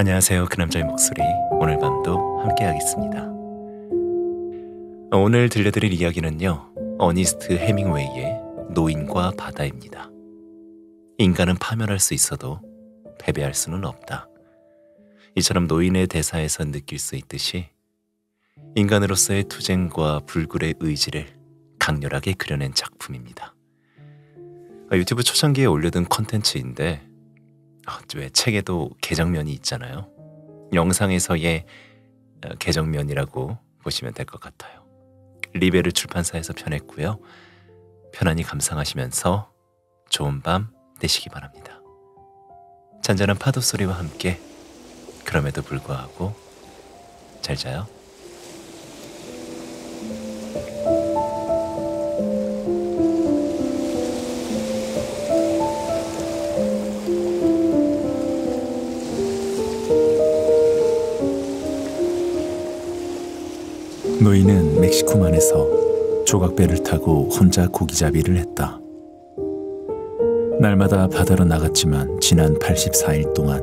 안녕하세요. 그 남자의 목소리. 오늘 밤도 함께하겠습니다. 오늘 들려드릴 이야기는요. 어니스트 헤밍웨이의 노인과 바다입니다. 인간은 파멸할 수 있어도 패배할 수는 없다. 이처럼 노인의 대사에서 느낄 수 있듯이 인간으로서의 투쟁과 불굴의 의지를 강렬하게 그려낸 작품입니다. 아, 유튜브 초창기에 올려둔 컨텐츠인데 왜 책에도 개정면이 있잖아요. 영상에서의 어, 개정면이라고 보시면 될 것 같아요. 리베르 출판사에서 편했고요. 편안히 감상하시면서 좋은 밤 되시기 바랍니다. 잔잔한 파도 소리와 함께 그럼에도 불구하고 잘 자요. 식품 안에서 조각배를 타고 혼자 고기잡이를 했다. 날마다 바다로 나갔지만 지난 84일 동안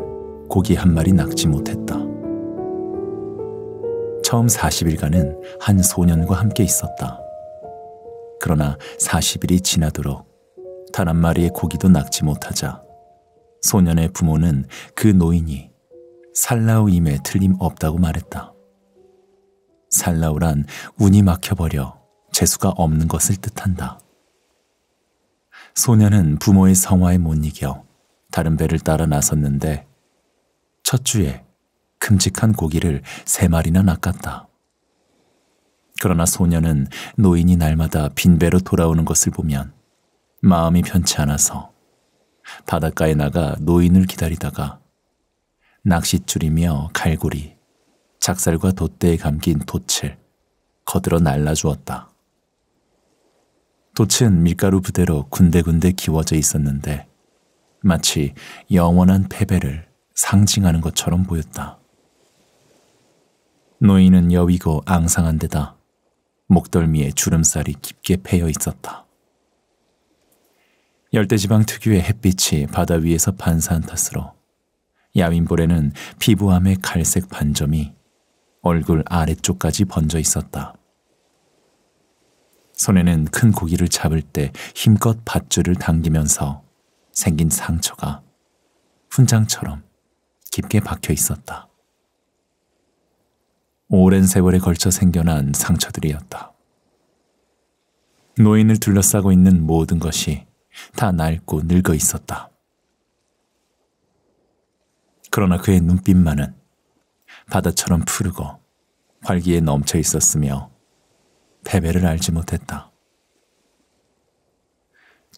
고기 한 마리 낚지 못했다. 처음 40일간은 한 소년과 함께 있었다. 그러나 40일이 지나도록 단 한 마리의 고기도 낚지 못하자 소년의 부모는 그 노인이 살라우임에 틀림없다고 말했다. 살라우란 운이 막혀버려 재수가 없는 것을 뜻한다. 소녀는 부모의 성화에 못 이겨 다른 배를 따라 나섰는데 첫 주에 큼직한 고기를 세 마리나 낚았다. 그러나 소녀는 노인이 날마다 빈 배로 돌아오는 것을 보면 마음이 편치 않아서 바닷가에 나가 노인을 기다리다가 낚싯줄이며 갈고리, 작살과 돛대에 감긴 돛을 거들어 날라주었다. 돛은 밀가루 부대로 군데군데 기워져 있었는데 마치 영원한 패배를 상징하는 것처럼 보였다. 노인은 여위고 앙상한 데다 목덜미에 주름살이 깊게 패여 있었다. 열대지방 특유의 햇빛이 바다 위에서 반사한 탓으로 야윈볼에는 피부암의 갈색 반점이 얼굴 아래쪽까지 번져 있었다. 손에는 큰 고기를 잡을 때 힘껏 밧줄을 당기면서 생긴 상처가 훈장처럼 깊게 박혀 있었다. 오랜 세월에 걸쳐 생겨난 상처들이었다. 노인을 둘러싸고 있는 모든 것이 다 낡고 늙어 있었다. 그러나 그의 눈빛만은 바다처럼 푸르고 활기에 넘쳐 있었으며 패배를 알지 못했다.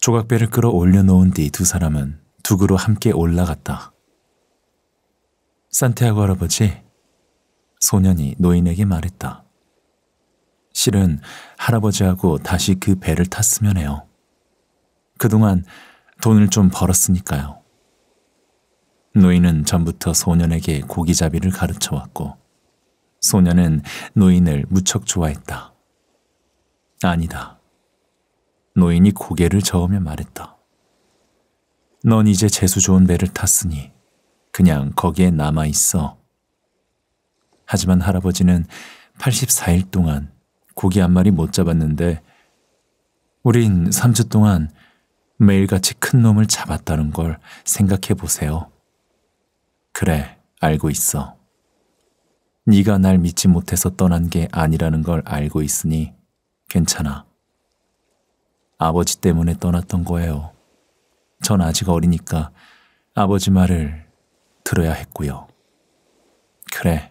조각배를 끌어 올려놓은 뒤 두 사람은 두그로 함께 올라갔다. 산티아고 할아버지, 소년이 노인에게 말했다. 실은 할아버지하고 다시 그 배를 탔으면 해요. 그동안 돈을 좀 벌었으니까요. 노인은 전부터 소년에게 고기잡이를 가르쳐왔고 소년은 노인을 무척 좋아했다. 아니다. 노인이 고개를 저으며 말했다. 넌 이제 재수 좋은 배를 탔으니 그냥 거기에 남아 있어. 하지만 할아버지는 84일 동안 고기 한 마리 못 잡았는데 우린 3주 동안 매일같이 큰 놈을 잡았다는 걸 생각해 보세요. 그래, 알고 있어. 네가 날 믿지 못해서 떠난 게 아니라는 걸 알고 있으니 괜찮아. 아버지 때문에 떠났던 거예요. 전 아직 어리니까 아버지 말을 들어야 했고요. 그래,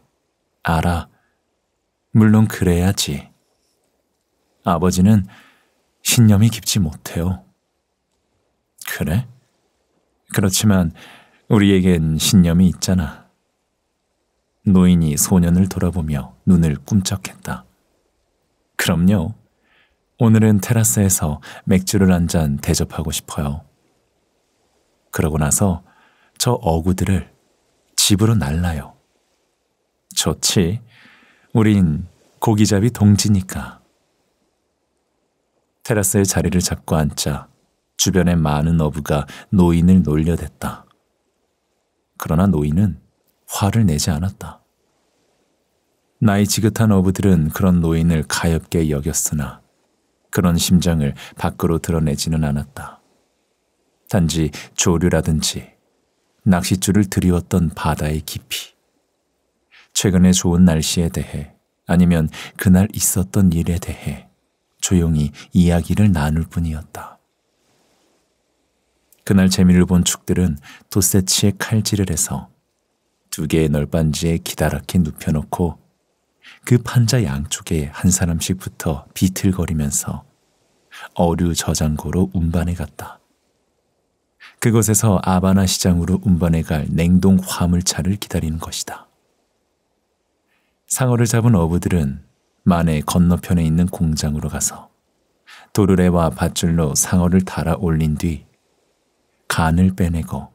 알아. 물론 그래야지. 아버지는 신념이 깊지 못해요. 그래? 그렇지만 우리에겐 신념이 있잖아. 노인이 소년을 돌아보며 눈을 꿈쩍했다. 그럼요. 오늘은 테라스에서 맥주를 한 잔 대접하고 싶어요. 그러고 나서 저 어구들을 집으로 날라요. 좋지. 우린 고기잡이 동지니까. 테라스에 자리를 잡고 앉자 주변의 많은 어부가 노인을 놀려댔다. 그러나 노인은 화를 내지 않았다. 나이 지긋한 어부들은 그런 노인을 가엽게 여겼으나 그런 심장을 밖으로 드러내지는 않았다. 단지 조류라든지 낚싯줄을 드리웠던 바다의 깊이, 최근의 좋은 날씨에 대해 아니면 그날 있었던 일에 대해 조용히 이야기를 나눌 뿐이었다. 그날 재미를 본 축들은 도세치에 칼질을 해서 두 개의 널빤지에 기다랗게 눕혀놓고 그 판자 양쪽에 한 사람씩 붙어 비틀거리면서 어류 저장고로 운반해 갔다. 그곳에서 아바나 시장으로 운반해 갈 냉동 화물차를 기다리는 것이다. 상어를 잡은 어부들은 만해 건너편에 있는 공장으로 가서 도르래와 밧줄로 상어를 달아 올린 뒤 간을 빼내고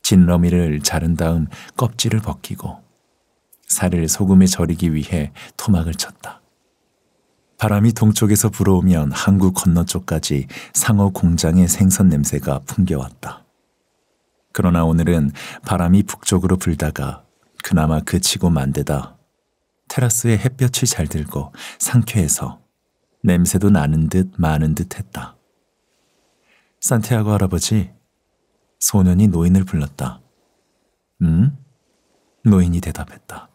진러미를 자른 다음 껍질을 벗기고 살을 소금에 절이기 위해 토막을 쳤다. 바람이 동쪽에서 불어오면 항구 건너쪽까지 상어 공장의 생선 냄새가 풍겨왔다. 그러나 오늘은 바람이 북쪽으로 불다가 그나마 그치고 만데다 테라스에 햇볕이 잘 들고 상쾌해서 냄새도 나는 듯 마는 듯 했다. 산티아고 할아버지, 소년이 노인을 불렀다. 응? 음? 노인이 대답했다.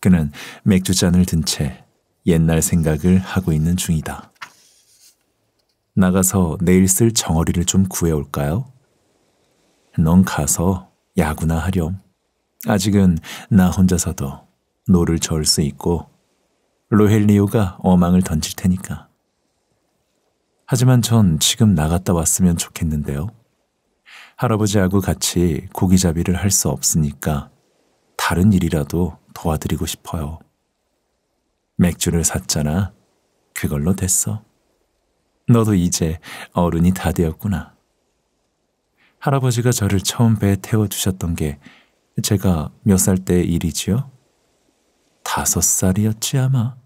그는 맥주잔을 든 채 옛날 생각을 하고 있는 중이다. 나가서 내일 쓸 정어리를 좀 구해올까요? 넌 가서 야구나 하렴. 아직은 나 혼자서도 노를 저을 수 있고 로헬리오가 어망을 던질 테니까. 하지만 전 지금 나갔다 왔으면 좋겠는데요. 할아버지하고 같이 고기잡이를 할 수 없으니까 다른 일이라도 도와드리고 싶어요. 맥주를 샀잖아. 그걸로 됐어. 너도 이제 어른이 다 되었구나. 할아버지가 저를 처음 배에 태워주셨던 게 제가 몇 살 때 일이지요? 다섯 살이었지 아마.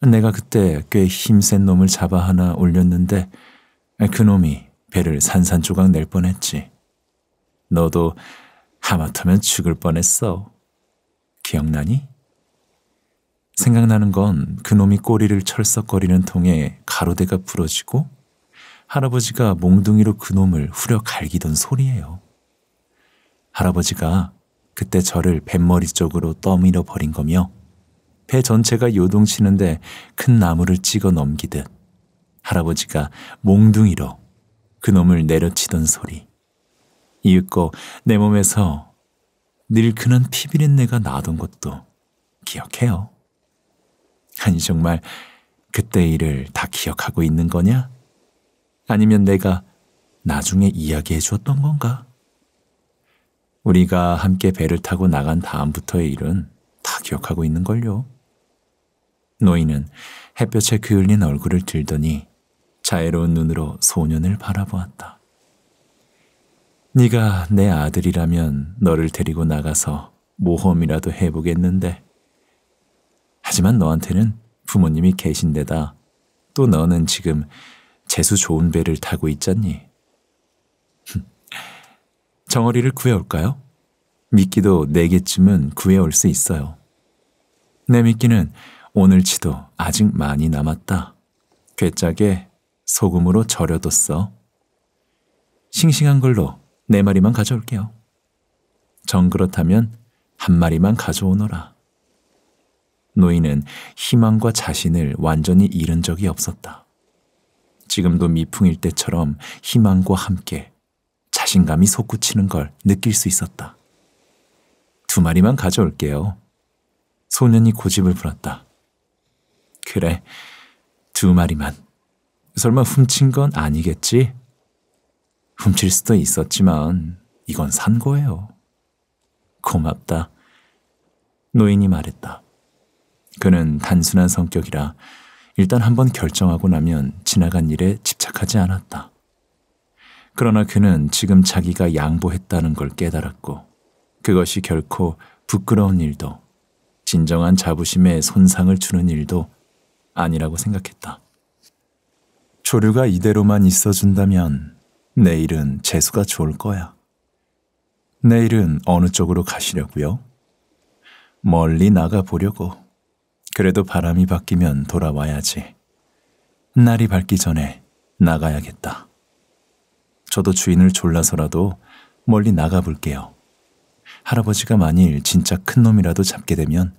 내가 그때 꽤 힘센 놈을 잡아 하나 올렸는데 그 놈이 배를 산산조각 낼 뻔했지. 너도 하마터면 죽을 뻔했어. 기억나니? 생각나는 건 그놈이 꼬리를 철썩거리는 통에 가로대가 부러지고 할아버지가 몽둥이로 그놈을 후려 갈기던 소리예요. 할아버지가 그때 저를 뱃머리 쪽으로 떠밀어 버린 거며 배 전체가 요동치는데 큰 나무를 찍어 넘기듯 할아버지가 몽둥이로 그놈을 내려치던 소리. 이윽고 내 몸에서 늘큰한 피비린내가 나던 것도 기억해요. 아니 정말 그때 일을 다 기억하고 있는 거냐? 아니면 내가 나중에 이야기해 주었던 건가? 우리가 함께 배를 타고 나간 다음부터의 일은 다 기억하고 있는걸요. 노인은 햇볕에 그을린 얼굴을 들더니 자애로운 눈으로 소년을 바라보았다. 네가 내 아들이라면 너를 데리고 나가서 모험이라도 해보겠는데. 하지만 너한테는 부모님이 계신 데다 또 너는 지금 재수 좋은 배를 타고 있잖니. 정어리를 구해올까요? 미끼도 네 개쯤은 구해올 수 있어요. 내 미끼는 오늘치도 아직 많이 남았다. 괴짜게 소금으로 절여뒀어. 싱싱한 걸로 네 마리만 가져올게요. 정 그렇다면 한 마리만 가져오너라. 노인은 희망과 자신을 완전히 잃은 적이 없었다. 지금도 미풍일 때처럼 희망과 함께 자신감이 솟구치는 걸 느낄 수 있었다. 두 마리만 가져올게요. 소년이 고집을 부렸다. 그래, 두 마리만. 설마 훔친 건 아니겠지? 훔칠 수도 있었지만 이건 산 거예요. 고맙다. 노인이 말했다. 그는 단순한 성격이라 일단 한번 결정하고 나면 지나간 일에 집착하지 않았다. 그러나 그는 지금 자기가 양보했다는 걸 깨달았고 그것이 결코 부끄러운 일도 진정한 자부심에 손상을 주는 일도 아니라고 생각했다. 조류가 이대로만 있어준다면 내일은 재수가 좋을 거야. 내일은 어느 쪽으로 가시려고요? 멀리 나가 보려고. 그래도 바람이 바뀌면 돌아와야지. 날이 밝기 전에 나가야겠다. 저도 주인을 졸라서라도 멀리 나가 볼게요. 할아버지가 만일 진짜 큰 놈이라도 잡게 되면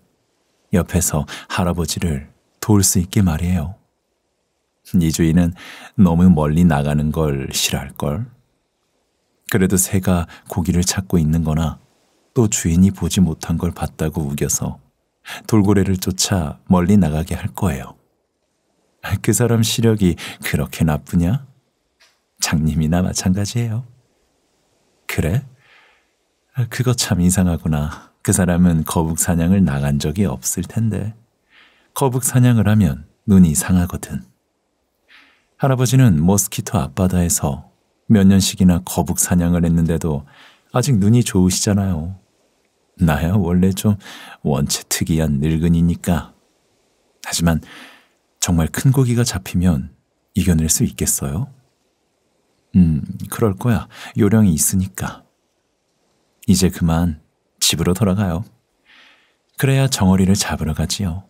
옆에서 할아버지를 도울 수 있게 말이에요. 이주인은 너무 멀리 나가는 걸 싫어할걸. 그래도 새가 고기를 찾고 있는 거나 또 주인이 보지 못한 걸 봤다고 우겨서 돌고래를 쫓아 멀리 나가게 할 거예요. 그 사람 시력이 그렇게 나쁘냐? 장님이나 마찬가지예요. 그래? 그거 참 이상하구나. 그 사람은 거북 사냥을 나간 적이 없을 텐데. 거북 사냥을 하면 눈이 상하거든. 할아버지는 모스키토 앞바다에서 몇 년씩이나 거북 사냥을 했는데도 아직 눈이 좋으시잖아요. 나야 원래 좀 원체 특이한 늙은이니까. 하지만 정말 큰 고기가 잡히면 이겨낼 수 있겠어요? 음, 그럴 거야. 요령이 있으니까. 이제 그만 집으로 돌아가요. 그래야 정어리를 잡으러 가지요.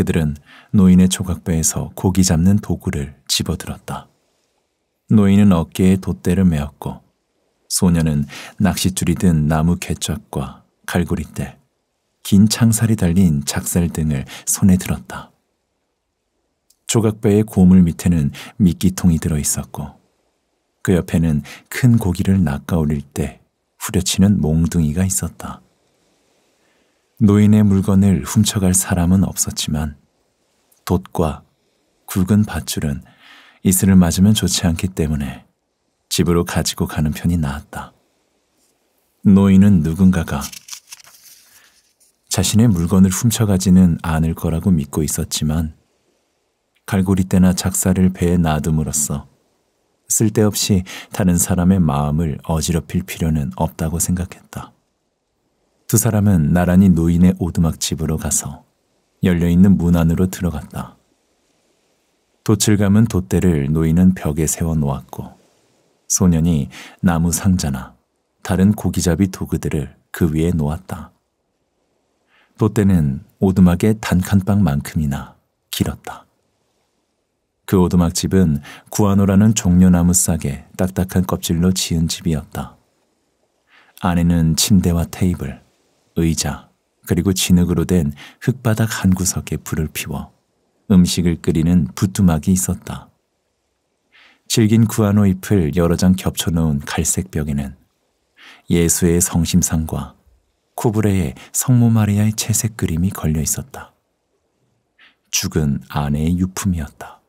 그들은 노인의 조각배에서 고기 잡는 도구를 집어들었다. 노인은 어깨에 돛대를 메었고 소녀는 낚싯줄이 든 나무 개쫙과 갈고리대, 긴 창살이 달린 작살 등을 손에 들었다. 조각배의 고물 밑에는 미끼통이 들어 있었고 그 옆에는 큰 고기를 낚아올릴 때 후려치는 몽둥이가 있었다. 노인의 물건을 훔쳐갈 사람은 없었지만 돛과 굵은 밧줄은 이슬을 맞으면 좋지 않기 때문에 집으로 가지고 가는 편이 나았다. 노인은 누군가가 자신의 물건을 훔쳐가지는 않을 거라고 믿고 있었지만 갈고리떼나 작사를 배에 놔둠으로써 쓸데없이 다른 사람의 마음을 어지럽힐 필요는 없다고 생각했다. 두 사람은 나란히 노인의 오두막 집으로 가서 열려있는 문 안으로 들어갔다. 돛을 감은 돛대를 노인은 벽에 세워 놓았고 소년이 나무 상자나 다른 고기잡이 도구들을 그 위에 놓았다. 돛대는 오두막의 단칸방만큼이나 길었다. 그 오두막 집은 구아노라는 종려나무 싹에 딱딱한 껍질로 지은 집이었다. 안에는 침대와 테이블, 의자, 그리고 진흙으로 된 흙바닥 한 구석에 불을 피워 음식을 끓이는 부뚜막이 있었다. 질긴 구아노 잎을 여러 장 겹쳐놓은 갈색 벽에는 예수의 성심상과 코브레의 성모 마리아의 채색 그림이 걸려 있었다. 죽은 아내의 유품이었다.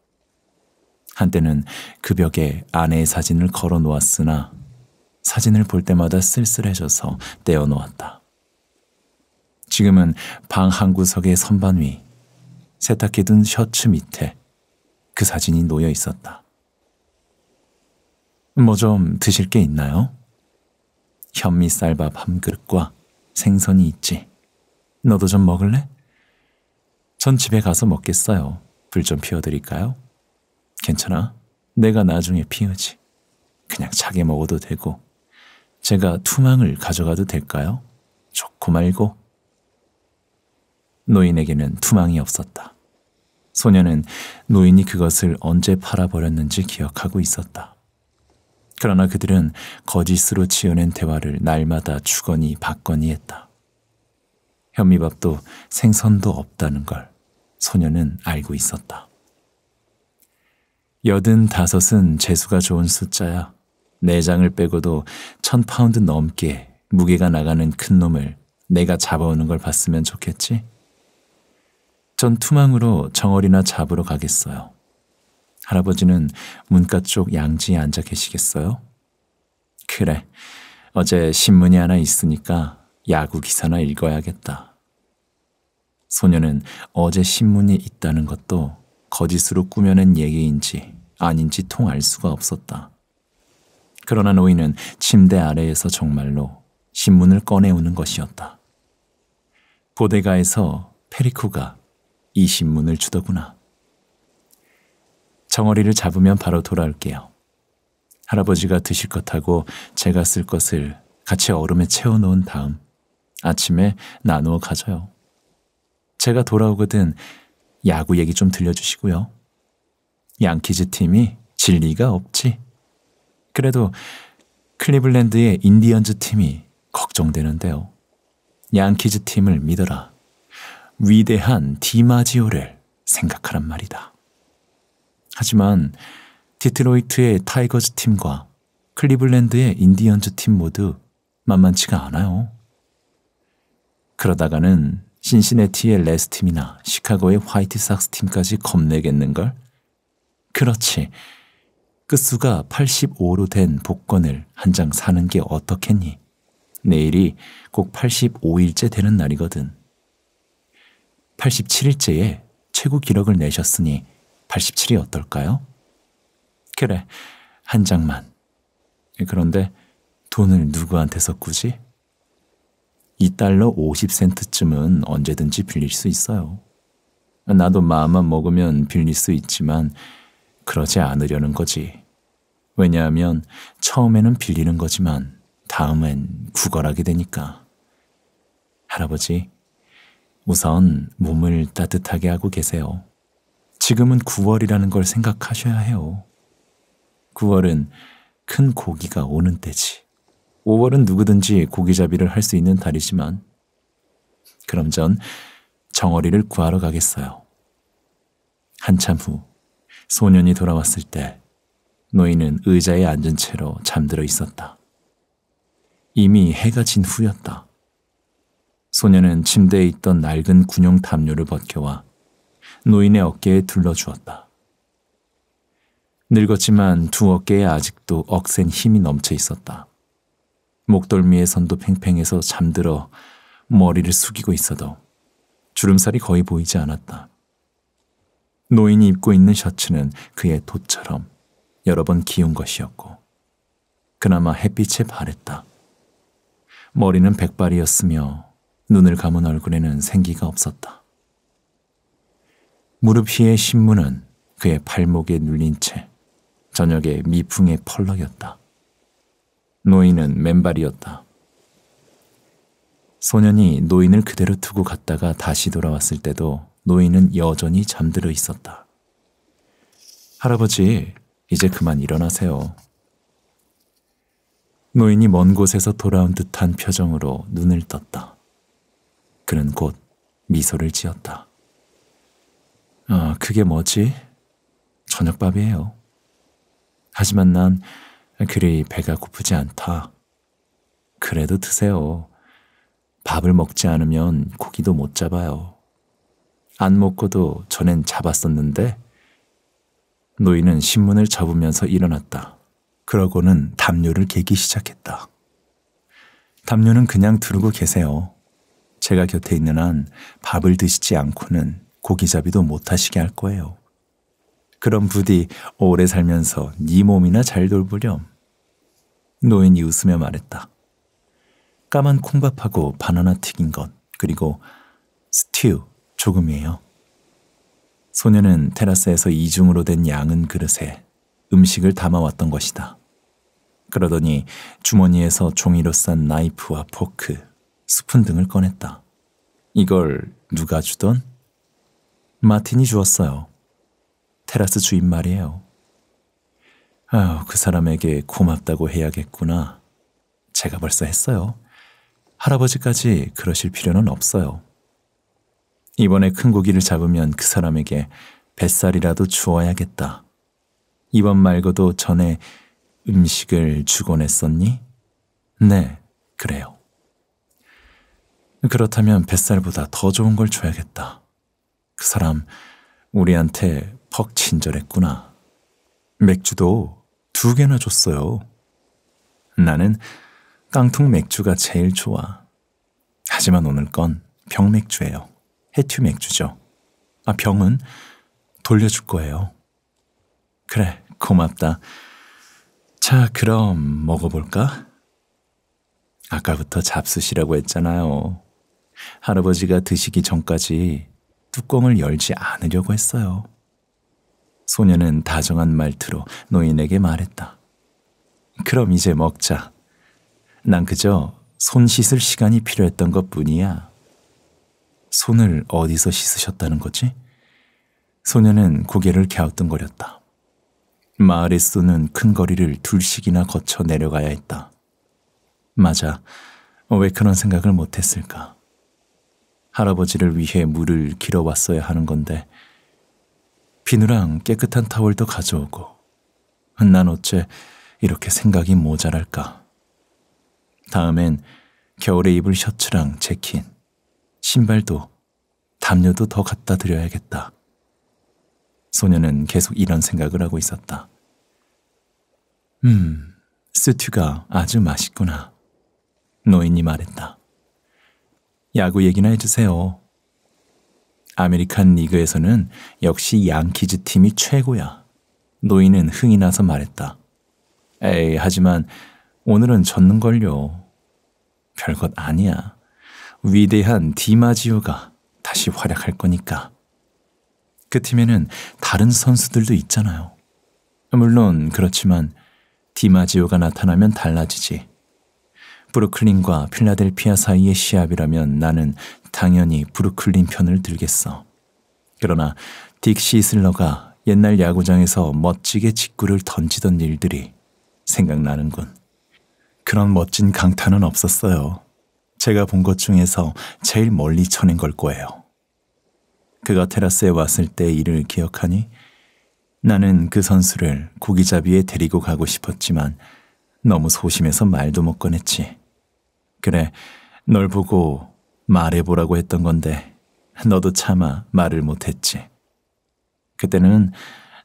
한때는 그 벽에 아내의 사진을 걸어 놓았으나 사진을 볼 때마다 쓸쓸해져서 떼어 놓았다. 지금은 방 한구석의 선반 위, 세탁기둔 셔츠 밑에 그 사진이 놓여 있었다. 뭐 좀 드실 게 있나요? 현미쌀밥 한 그릇과 생선이 있지. 너도 좀 먹을래? 전 집에 가서 먹겠어요. 불 좀 피워드릴까요? 괜찮아. 내가 나중에 피우지. 그냥 차게 먹어도 되고. 제가 투망을 가져가도 될까요? 좋고 말고. 노인에게는 투망이 없었다. 소녀는 노인이 그것을 언제 팔아버렸는지 기억하고 있었다. 그러나 그들은 거짓으로 지어낸 대화를 날마다 주거니 받거니 했다. 현미밥도 생선도 없다는 걸 소녀는 알고 있었다. 여든 다섯은 재수가 좋은 숫자야. 내장을 네 빼고도 천 파운드 넘게 무게가 나가는 큰 놈을 내가 잡아오는 걸 봤으면 좋겠지? 전 투망으로 정어리나 잡으러 가겠어요. 할아버지는 문가 쪽 양지에 앉아 계시겠어요? 그래. 어제 신문이 하나 있으니까 야구 기사나 읽어야겠다. 소녀는 어제 신문이 있다는 것도 거짓으로 꾸며낸 얘기인지 아닌지 통 알 수가 없었다. 그러나 노인은 침대 아래에서 정말로 신문을 꺼내오는 것이었다. 고대가에서 페리쿠가 이 신문을 주더구나. 정어리를 잡으면 바로 돌아올게요. 할아버지가 드실 것하고 제가 쓸 것을 같이 얼음에 채워놓은 다음 아침에 나누어 가져요. 제가 돌아오거든 야구 얘기 좀 들려주시고요. 양키즈 팀이 진리가 없지. 그래도 클리블랜드의 인디언즈 팀이 걱정되는데요. 양키즈 팀을 믿어라. 위대한 디마지오를 생각하란 말이다. 하지만 디트로이트의 타이거즈 팀과 클리블랜드의 인디언즈 팀 모두 만만치가 않아요. 그러다가는 신시네티의 레스 팀이나 시카고의 화이트삭스 팀까지 겁내겠는걸? 그렇지. 끝수가 85로 된 복권을 한 장 사는 게 어떻겠니? 내일이 꼭 85일째 되는 날이거든. 87일째에 최고 기록을 내셨으니 87이 어떨까요? 그래, 한 장만. 그런데 돈을 누구한테서 꾸지? 이달러 50센트쯤은 언제든지 빌릴 수 있어요. 나도 마음만 먹으면 빌릴 수 있지만 그러지 않으려는 거지. 왜냐하면 처음에는 빌리는 거지만 다음엔 구걸하게 되니까. 할아버지, 우선 몸을 따뜻하게 하고 계세요. 지금은 9월이라는 걸 생각하셔야 해요. 9월은 큰 고기가 오는 때지. 5월은 누구든지 고기잡이를 할 수 있는 달이지만, 그럼 전 정어리를 구하러 가겠어요. 한참 후, 소년이 돌아왔을 때, 노인은 의자에 앉은 채로 잠들어 있었다. 이미 해가 진 후였다. 소녀는 침대에 있던 낡은 군용 담요를 벗겨와 노인의 어깨에 둘러주었다. 늙었지만 두 어깨에 아직도 억센 힘이 넘쳐 있었다. 목덜미의 선도 팽팽해서 잠들어 머리를 숙이고 있어도 주름살이 거의 보이지 않았다. 노인이 입고 있는 셔츠는 그의 돛처럼 여러 번 기운 것이었고 그나마 햇빛에 바랬다. 머리는 백발이었으며 눈을 감은 얼굴에는 생기가 없었다. 무릎 위의 신문은 그의 팔목에 눌린 채 저녁에 미풍에 펄럭였다. 노인은 맨발이었다. 소년이 노인을 그대로 두고 갔다가 다시 돌아왔을 때도 노인은 여전히 잠들어 있었다. 할아버지, 이제 그만 일어나세요. 노인이 먼 곳에서 돌아온 듯한 표정으로 눈을 떴다. 그는 곧 미소를 지었다. 아, 그게 뭐지? 저녁밥이에요. 하지만 난 그리 배가 고프지 않다. 그래도 드세요. 밥을 먹지 않으면 고기도 못 잡아요. 안 먹고도 전엔 잡았었는데 노인은 신문을 접으면서 일어났다. 그러고는 담요를 개기 시작했다. 담요는 그냥 두르고 계세요. 제가 곁에 있는 한 밥을 드시지 않고는 고기잡이도 못하시게 할 거예요. 그럼 부디 오래 살면서 네 몸이나 잘 돌보렴. 노인이 웃으며 말했다. 까만 콩밥하고 바나나 튀긴 것 그리고 스튜 조금이에요. 소녀는 테라스에서 이중으로 된 양은 그릇에 음식을 담아왔던 것이다. 그러더니 주머니에서 종이로 싼 나이프와 포크, 스푼 등을 꺼냈다. 이걸 누가 주던? 마틴이 주었어요. 테라스 주인 말이에요. 아휴그 사람에게 고맙다고 해야겠구나. 제가 벌써 했어요. 할아버지까지 그러실 필요는 없어요. 이번에 큰 고기를 잡으면 그 사람에게 뱃살이라도 주어야겠다. 이번 말고도 전에 음식을 주곤 했었니? 네, 그래요. 그렇다면 뱃살보다 더 좋은 걸 줘야겠다. 그 사람 우리한테 퍽 친절했구나. 맥주도 두 개나 줬어요. 나는 깡통 맥주가 제일 좋아. 하지만 오늘 건 병맥주예요. 해튜 맥주죠. 아, 병은 돌려줄 거예요. 그래, 고맙다. 자, 그럼 먹어볼까? 아까부터 잡수시라고 했잖아요. 할아버지가 드시기 전까지 뚜껑을 열지 않으려고 했어요. 소녀는 다정한 말투로 노인에게 말했다. 그럼 이제 먹자. 난 그저 손 씻을 시간이 필요했던 것 뿐이야. 손을 어디서 씻으셨다는 거지? 소녀는 고개를 갸우뚱거렸다. 마을에 쏘는 큰 거리를 둘씩이나 거쳐 내려가야 했다. 맞아. 왜 그런 생각을 못했을까? 할아버지를 위해 물을 길어왔어야 하는 건데 비누랑 깨끗한 타월도 가져오고 난 어째 이렇게 생각이 모자랄까. 다음엔 겨울에 입을 셔츠랑 재킷, 신발도 담요도 더 갖다 드려야겠다. 소녀는 계속 이런 생각을 하고 있었다. 음, 스튜가 아주 맛있구나. 노인이 말했다. 야구 얘기나 해주세요. 아메리칸 리그에서는 역시 양키즈 팀이 최고야. 노인은 흥이 나서 말했다. 에이, 하지만 오늘은 졌는걸요. 별것 아니야. 위대한 디마지오가 다시 활약할 거니까. 그 팀에는 다른 선수들도 있잖아요. 물론 그렇지만 디마지오가 나타나면 달라지지. 브루클린과 필라델피아 사이의 시합이라면 나는 당연히 브루클린 편을 들겠어. 그러나 딕 시슬러가 옛날 야구장에서 멋지게 직구를 던지던 일들이 생각나는군. 그런 멋진 강타는 없었어요. 제가 본 것 중에서 제일 멀리 쳐낸 걸 거예요. 그가 테라스에 왔을 때 일을 기억하니 나는 그 선수를 고기잡이에 데리고 가고 싶었지만 너무 소심해서 말도 못 꺼냈지. 그래, 널 보고 말해보라고 했던 건데, 너도 차마 말을 못했지. 그때는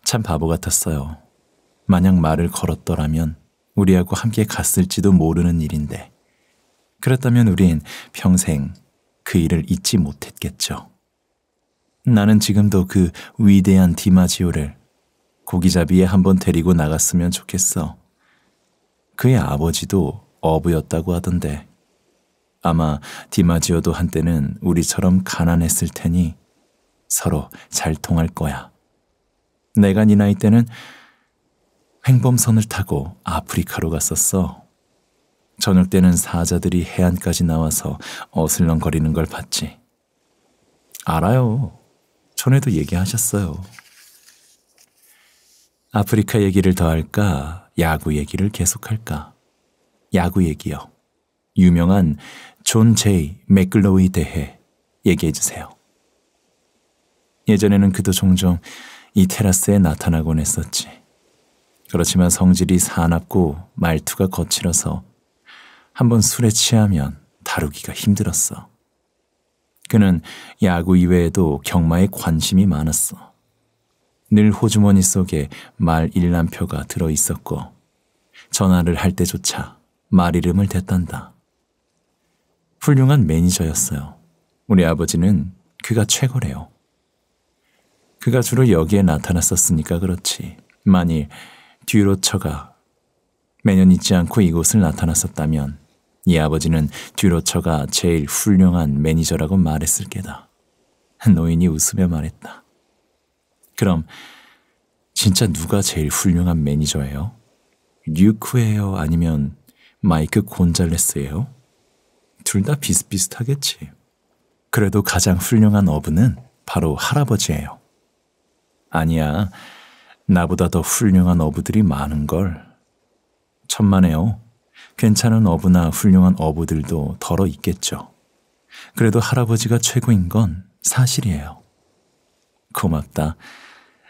참 바보 같았어요. 만약 말을 걸었더라면 우리하고 함께 갔을지도 모르는 일인데, 그렇다면 우린 평생 그 일을 잊지 못했겠죠. 나는 지금도 그 위대한 디마지오를 고기잡이에 한번 데리고 나갔으면 좋겠어. 그의 아버지도 어부였다고 하던데 아마 디마지오도 한때는 우리처럼 가난했을 테니 서로 잘 통할 거야. 내가 네 나이 때는 횡범선을 타고 아프리카로 갔었어. 저녁 때는 사자들이 해안까지 나와서 어슬렁거리는 걸 봤지. 알아요. 전에도 얘기하셨어요. 아프리카 얘기를 더 할까? 야구 얘기를 계속할까? 야구 얘기요. 유명한 존 제이 맥글로우에 대해 얘기해 주세요. 예전에는 그도 종종 이 테라스에 나타나곤 했었지. 그렇지만 성질이 사납고 말투가 거칠어서 한번 술에 취하면 다루기가 힘들었어. 그는 야구 이외에도 경마에 관심이 많았어. 늘 호주머니 속에 말 일람표가 들어 있었고 전화를 할 때조차 말 이름을 댔단다. 훌륭한 매니저였어요. 우리 아버지는 그가 최고래요. 그가 주로 여기에 나타났었으니까 그렇지. 만일 뒤로 쳐가 매년 잊지 않고 이곳을 나타났었다면 이 아버지는 뒤로 쳐가 제일 훌륭한 매니저라고 말했을 게다. 노인이 웃으며 말했다. 그럼 진짜 누가 제일 훌륭한 매니저예요? 뉴크예요 아니면 마이크 곤잘레스예요? 둘다 비슷비슷하겠지. 그래도 가장 훌륭한 어부는 바로 할아버지예요. 아니야. 나보다 더 훌륭한 어부들이 많은 걸. 천만에요. 괜찮은 어부나 훌륭한 어부들도 덜어 있겠죠. 그래도 할아버지가 최고인 건 사실이에요. 고맙다.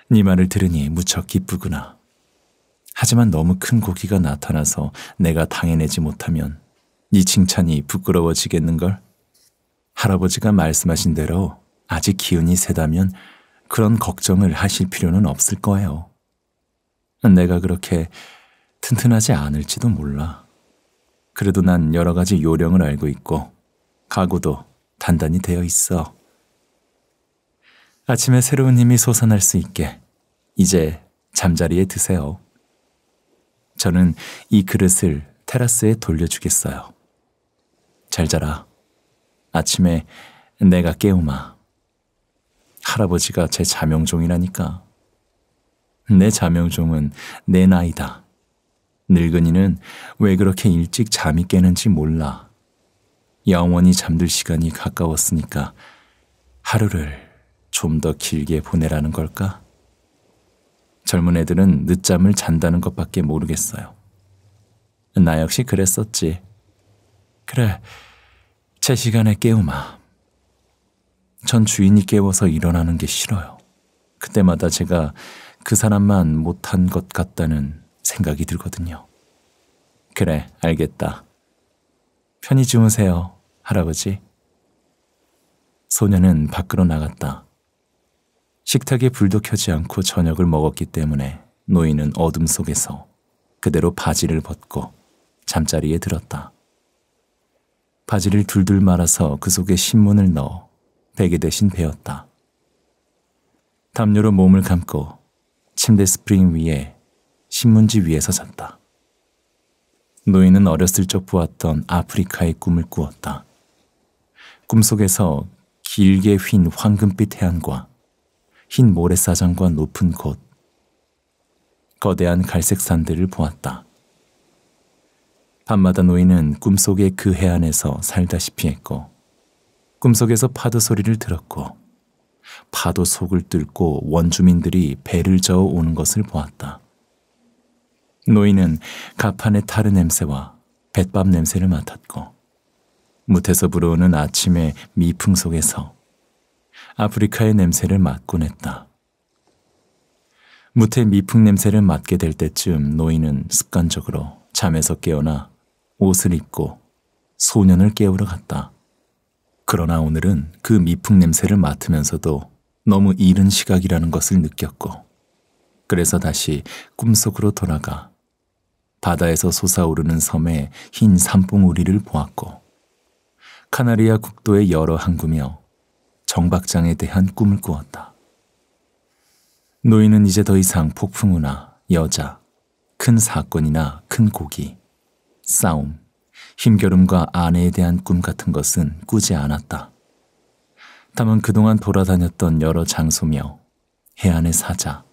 네 말을 들으니 무척 기쁘구나. 하지만 너무 큰 고기가 나타나서 내가 당해내지 못하면 이 칭찬이 부끄러워지겠는걸? 할아버지가 말씀하신 대로 아직 기운이 세다면 그런 걱정을 하실 필요는 없을 거예요. 내가 그렇게 튼튼하지 않을지도 몰라. 그래도 난 여러 가지 요령을 알고 있고 가구도 단단히 되어 있어. 아침에 새로운 힘이 솟아날 수 있게 이제 잠자리에 드세요. 저는 이 그릇을 테라스에 돌려주겠어요. 잘 자라. 아침에 내가 깨우마. 할아버지가 제 자명종이라니까. 내 자명종은 내 나이다. 늙은이는 왜 그렇게 일찍 잠이 깨는지 몰라. 영원히 잠들 시간이 가까웠으니까 하루를 좀 더 길게 보내라는 걸까? 젊은 애들은 늦잠을 잔다는 것밖에 모르겠어요. 나 역시 그랬었지. 그래, 제 시간에 깨우마. 전 주인이 깨워서 일어나는 게 싫어요. 그때마다 제가 그 사람만 못한 것 같다는 생각이 들거든요. 그래, 알겠다. 편히 주무세요, 할아버지. 소녀는 밖으로 나갔다. 식탁에 불도 켜지 않고 저녁을 먹었기 때문에 노인은 어둠 속에서 그대로 바지를 벗고 잠자리에 들었다. 바지를 둘둘 말아서 그 속에 신문을 넣어 베개 대신 베었다. 담요로 몸을 감고 침대 스프링 위에 신문지 위에서 잤다. 노인은 어렸을 적 보았던 아프리카의 꿈을 꾸었다. 꿈속에서 길게 휜 황금빛 해안과 흰 모래사장과 높은 곳, 거대한 갈색 산들을 보았다. 밤마다 노인은 꿈속의 그 해안에서 살다시피 했고 꿈속에서 파도 소리를 들었고 파도 속을 뚫고 원주민들이 배를 저어 오는 것을 보았다. 노인은 가판의 타르 냄새와 뱃밥 냄새를 맡았고 무태서 불어오는 아침의 미풍 속에서 아프리카의 냄새를 맡곤 했다. 무태 미풍 냄새를 맡게 될 때쯤 노인은 습관적으로 잠에서 깨어나 옷을 입고 소년을 깨우러 갔다. 그러나 오늘은 그 미풍 냄새를 맡으면서도 너무 이른 시각이라는 것을 느꼈고 그래서 다시 꿈속으로 돌아가 바다에서 솟아오르는 섬에흰 산봉우리를 보았고 카나리아 국도의 여러 항구며 정박장에 대한 꿈을 꾸었다. 노인은 이제 더 이상 폭풍우나 여자, 큰 사건이나 큰 고기, 싸움, 힘겨름과 아내에 대한 꿈 같은 것은 꾸지 않았다. 다만 그동안 돌아다녔던 여러 장소며 해안의 사자,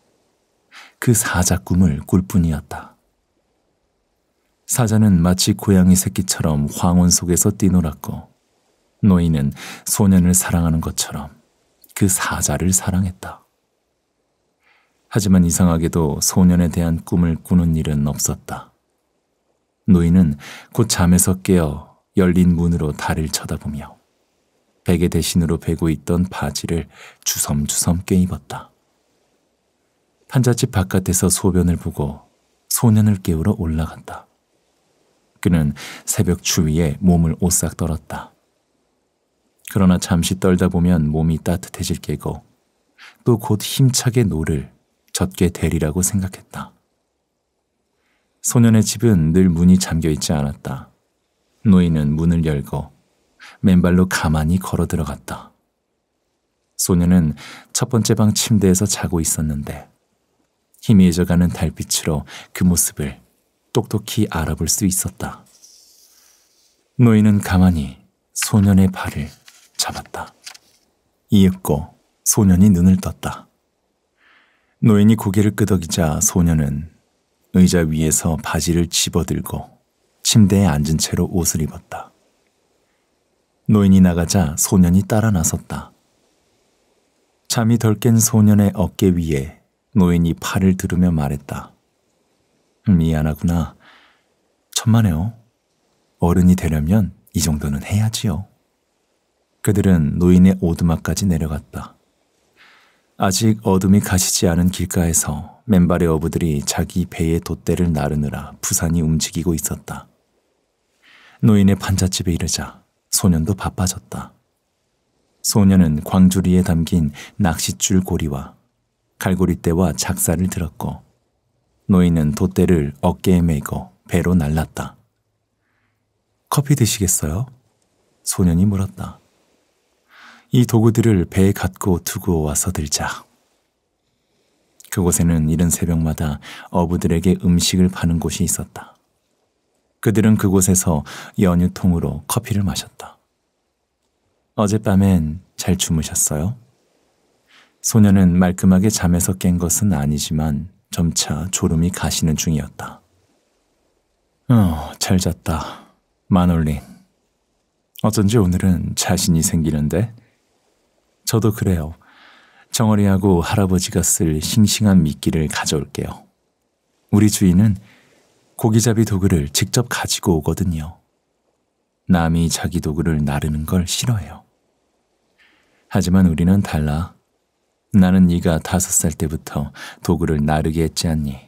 그 사자 꿈을 꿀 뿐이었다. 사자는 마치 고양이 새끼처럼 황혼 속에서 뛰놀았고 노인은 소년을 사랑하는 것처럼 그 사자를 사랑했다. 하지만 이상하게도 소년에 대한 꿈을 꾸는 일은 없었다. 노인은 곧 잠에서 깨어 열린 문으로 달을 쳐다보며 베개 대신으로 베고 있던 바지를 주섬주섬 깨입었다판자집 바깥에서 소변을 보고 소년을 깨우러 올라갔다. 그는 새벽 추위에 몸을 오싹 떨었다. 그러나 잠시 떨다 보면 몸이 따뜻해질 게고 또 곧 힘차게 노를 젖게 되리라고 생각했다. 소년의 집은 늘 문이 잠겨 있지 않았다. 노인은 문을 열고 맨발로 가만히 걸어 들어갔다. 소년은첫 번째 방 침대에서 자고 있었는데 희미해져가는 달빛으로 그 모습을 똑똑히 알아볼 수 있었다. 노인은 가만히 소년의 발을 잡았다. 이윽고 소년이 눈을 떴다. 노인이 고개를 끄덕이자 소년은 의자 위에서 바지를 집어들고 침대에 앉은 채로 옷을 입었다. 노인이 나가자 소년이 따라 나섰다. 잠이 덜 깬 소년의 어깨 위에 노인이 팔을 들으며 말했다. 음, 미안하구나. 천만에요. 어른이 되려면 이 정도는 해야지요. 그들은 노인의 오두막까지 내려갔다. 아직 어둠이 가시지 않은 길가에서 맨발의 어부들이 자기 배의 돛대를 나르느라 부산이 움직이고 있었다. 노인의 판잣집에 이르자 소년도 바빠졌다. 소년은 광주리에 담긴 낚싯줄 고리와 갈고리대와 작사를 들었고 노인은 돛대를 어깨에 메고 배로 날랐다. 커피 드시겠어요? 소년이 물었다. 이 도구들을 배에 갖고 두고 와서 들자 그곳에는 이른 새벽마다 어부들에게 음식을 파는 곳이 있었다. 그들은 그곳에서 연유통으로 커피를 마셨다. 어젯밤엔 잘 주무셨어요? 소녀는 말끔하게 잠에서 깬 것은 아니지만 점차 졸음이 가시는 중이었다. 어, 잘 잤다. 마놀린. 어쩐지 오늘은 자신이 생기는데? 저도 그래요. 정어리하고 할아버지가 쓸 싱싱한 미끼를 가져올게요. 우리 주인은 고기잡이 도구를 직접 가지고 오거든요. 남이 자기 도구를 나르는 걸 싫어해요. 하지만 우리는 달라. 나는 네가 다섯 살 때부터 도구를 나르게 했지 않니?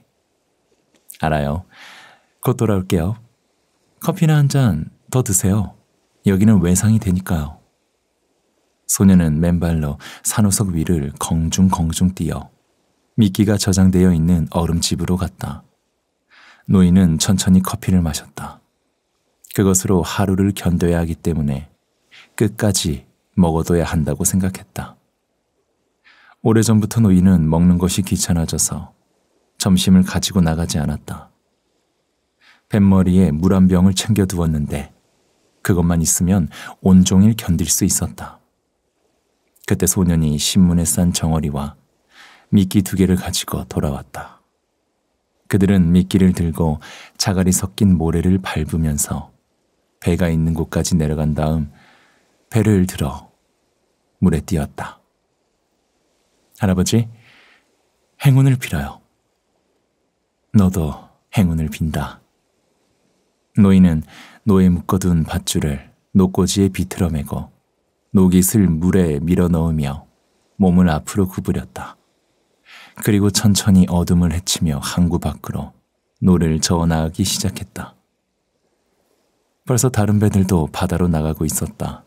알아요. 곧 돌아올게요. 커피나 한 잔 더 드세요. 여기는 외상이 되니까요. 소녀는 맨발로 산호석 위를 공중공중 뛰어 미끼가 저장되어 있는 얼음집으로 갔다. 노인은 천천히 커피를 마셨다. 그것으로 하루를 견뎌야 하기 때문에 끝까지 먹어둬야 한다고 생각했다. 오래전부터 노인은 먹는 것이 귀찮아져서 점심을 가지고 나가지 않았다. 뱃머리에 물 한 병을 챙겨 두었는데 그것만 있으면 온종일 견딜 수 있었다. 그때 소년이 신문에 싼 정어리와 미끼 두 개를 가지고 돌아왔다. 그들은 미끼를 들고 자갈이 섞인 모래를 밟으면서 배가 있는 곳까지 내려간 다음 배를 들어 물에 띄었다. 할아버지, 행운을 빌어요. 너도 행운을 빈다. 노인은 노에 묶어둔 밧줄을 노꼬지에 비틀어 매고 노깃을 물에 밀어 넣으며 몸을 앞으로 구부렸다. 그리고 천천히 어둠을 헤치며 항구 밖으로 노를 저어 나가기 시작했다. 벌써 다른 배들도 바다로 나가고 있었다.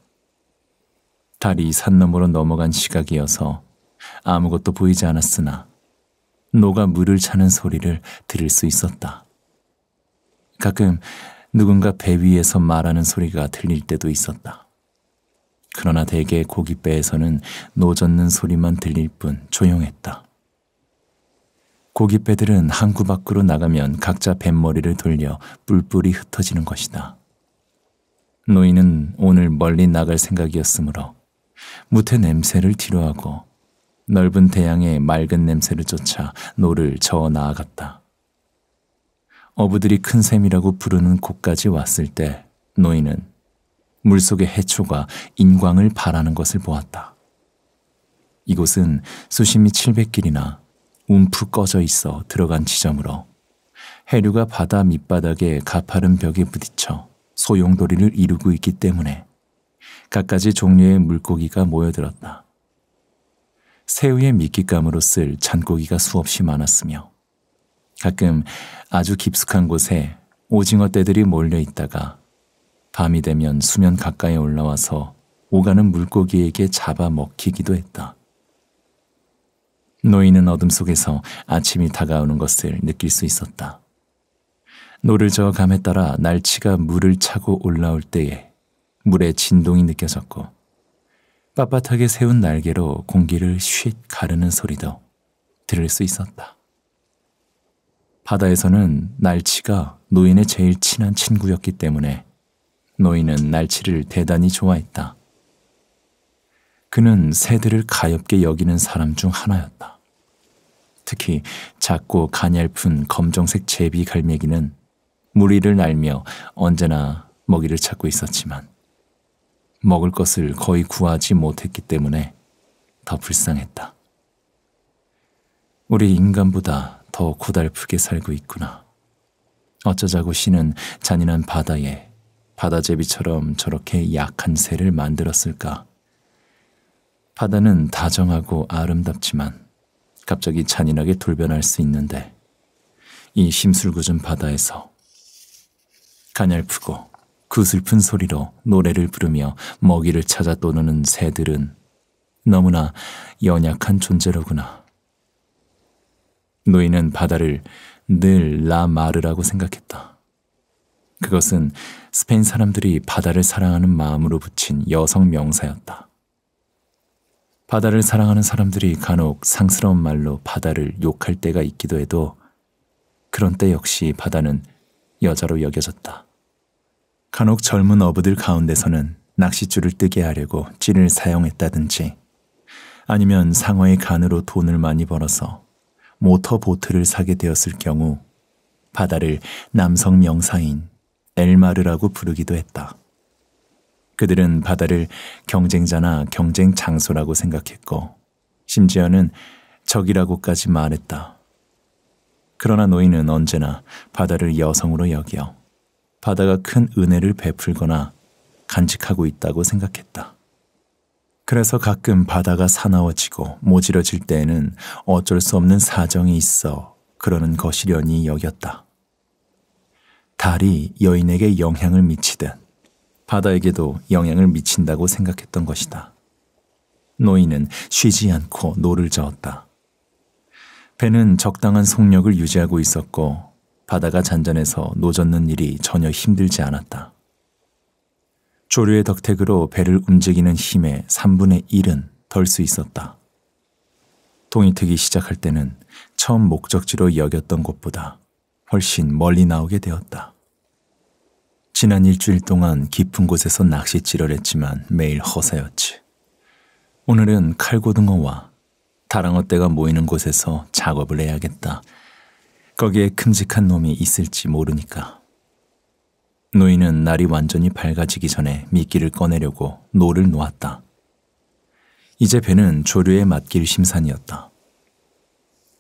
달이 산 너머로 넘어간 시각이어서 아무것도 보이지 않았으나 노가 물을 차는 소리를 들을 수 있었다. 가끔 누군가 배 위에서 말하는 소리가 들릴 때도 있었다. 그러나 대개 고깃배에서는 노젓는 소리만 들릴 뿐 조용했다. 고깃배들은 항구 밖으로 나가면 각자 뱃머리를 돌려 뿔뿔이 흩어지는 것이다. 노인은 오늘 멀리 나갈 생각이었으므로 무태 냄새를 뒤로하고 넓은 대양의 맑은 냄새를 쫓아 노를 저어 나아갔다. 어부들이 큰 샘이라고 부르는 곳까지 왔을 때 노인은 물속의 해초가 인광을 바라는 것을 보았다. 이곳은 수심이 700길이나 움푹 꺼져 있어 들어간 지점으로 해류가 바다 밑바닥에 가파른 벽에 부딪혀 소용돌이를 이루고 있기 때문에 갖가지 종류의 물고기가 모여들었다. 새우의 미끼감으로 쓸 잔고기가 수없이 많았으며 가끔 아주 깊숙한 곳에 오징어떼들이 몰려 있다가 밤이 되면 수면 가까이 올라와서 오가는 물고기에게 잡아 먹히기도 했다. 노인은 어둠 속에서 아침이 다가오는 것을 느낄 수 있었다. 노를 저어 감에 따라 날치가 물을 차고 올라올 때에 물의 진동이 느껴졌고 빳빳하게 세운 날개로 공기를 쉿 가르는 소리도 들을 수 있었다. 바다에서는 날치가 노인의 제일 친한 친구였기 때문에 노인은 날치를 대단히 좋아했다. 그는 새들을 가엽게 여기는 사람 중 하나였다. 특히 작고 가냘픈 검정색 제비 갈매기는 무리를 날며 언제나 먹이를 찾고 있었지만 먹을 것을 거의 구하지 못했기 때문에 더 불쌍했다. 우리 인간보다 더 고달프게 살고 있구나. 어쩌자고 신는 잔인한 바다에 바다제비처럼 저렇게 약한 새를 만들었을까? 바다는 다정하고 아름답지만 갑자기 잔인하게 돌변할 수 있는데 이 심술궂은 바다에서 가냘프고 구 그 슬픈 소리로 노래를 부르며 먹이를 찾아 떠노는 새들은 너무나 연약한 존재로구나. 노인은 바다를 늘 라마르라고 생각했다. 그것은 스페인 사람들이 바다를 사랑하는 마음으로 붙인 여성 명사였다. 바다를 사랑하는 사람들이 간혹 상스러운 말로 바다를 욕할 때가 있기도 해도 그런 때 역시 바다는 여자로 여겨졌다. 간혹 젊은 어부들 가운데서는 낚싯줄을 뜨게 하려고 찌를 사용했다든지 아니면 상어의 간으로 돈을 많이 벌어서 모터보트를 사게 되었을 경우 바다를 남성 명사인 엘마르라고 부르기도 했다. 그들은 바다를 경쟁자나 경쟁 장소라고 생각했고, 심지어는 적이라고까지 말했다. 그러나 노인은 언제나 바다를 여성으로 여겨 바다가 큰 은혜를 베풀거나 간직하고 있다고 생각했다. 그래서 가끔 바다가 사나워지고 모질어질 때에는 어쩔 수 없는 사정이 있어 그러는 것이려니 여겼다. 달이 여인에게 영향을 미치듯 바다에게도 영향을 미친다고 생각했던 것이다. 노인은 쉬지 않고 노를 저었다. 배는 적당한 속력을 유지하고 있었고 바다가 잔잔해서 노젓는 일이 전혀 힘들지 않았다. 조류의 덕택으로 배를 움직이는 힘의 3분의 1은 덜 수 있었다. 동이 트기 시작할 때는 처음 목적지로 여겼던 곳보다 훨씬 멀리 나오게 되었다. 지난 일주일 동안 깊은 곳에서 낚시질을 했지만 매일 허사였지. 오늘은 칼고등어와 다랑어떼가 모이는 곳에서 작업을 해야겠다. 거기에 큼직한 놈이 있을지 모르니까. 노인은 날이 완전히 밝아지기 전에 미끼를 꺼내려고 노를 놓았다. 이제 배는 조류의 맡길 심산이었다.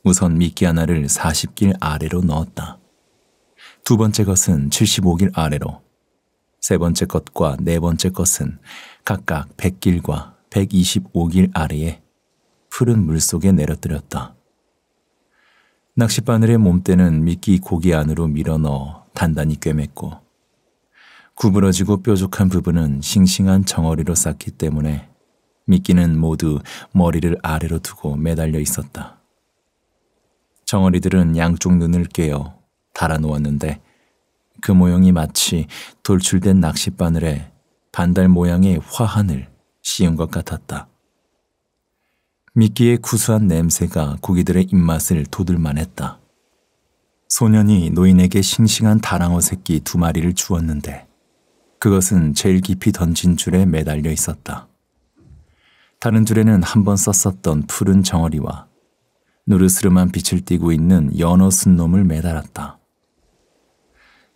우선 미끼 하나를 40길 아래로 넣었다. 두 번째 것은 75길 아래로, 세 번째 것과 네 번째 것은 각각 100길과 125길 아래에 푸른 물속에 내려뜨렸다. 낚싯바늘의 몸대는 미끼 고기 안으로 밀어넣어 단단히 꿰맸고 구부러지고 뾰족한 부분은 싱싱한 정어리로 쌓기 때문에 미끼는 모두 머리를 아래로 두고 매달려 있었다. 정어리들은 양쪽 눈을 깨어 달아놓았는데 그 모형이 마치 돌출된 낚싯바늘에 반달 모양의 화환을 씌운 것 같았다. 미끼의 구수한 냄새가 고기들의 입맛을 돋을만 했다. 소년이 노인에게 싱싱한 다랑어 새끼 두 마리를 주었는데 그것은 제일 깊이 던진 줄에 매달려 있었다. 다른 줄에는 한 번 썼었던 푸른 정어리와 노르스름한 빛을 띠고 있는 연어 쓴 놈을 매달았다.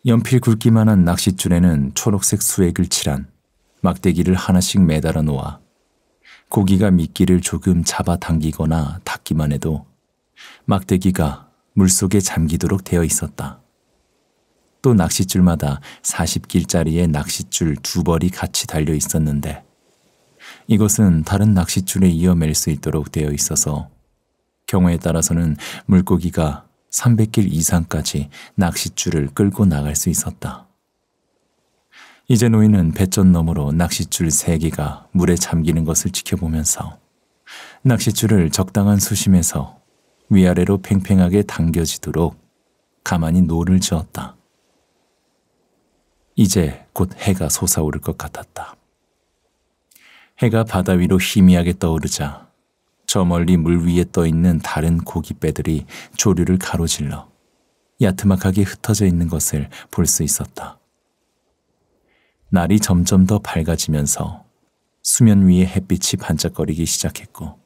연필 굵기만한 낚싯줄에는 초록색 수액을 칠한 막대기를 하나씩 매달아 놓아 고기가 미끼를 조금 잡아당기거나 닿기만 해도 막대기가 물속에 잠기도록 되어 있었다. 또 낚싯줄마다 40길짜리의 낚싯줄 두 벌이 같이 달려 있었는데 이것은 다른 낚싯줄에 이어맬 수 있도록 되어 있어서 경우에 따라서는 물고기가 300길 이상까지 낚싯줄을 끌고 나갈 수 있었다. 이제 노인은 배전 너머로 낚싯줄 3개가 물에 잠기는 것을 지켜보면서 낚싯줄을 적당한 수심에서 위아래로 팽팽하게 당겨지도록 가만히 노를 지었다 이제 곧 해가 솟아오를 것 같았다. 해가 바다 위로 희미하게 떠오르자 저 멀리 물 위에 떠 있는 다른 고깃배들이 조류를 가로질러 야트막하게 흩어져 있는 것을 볼 수 있었다. 날이 점점 더 밝아지면서 수면 위에 햇빛이 반짝거리기 시작했고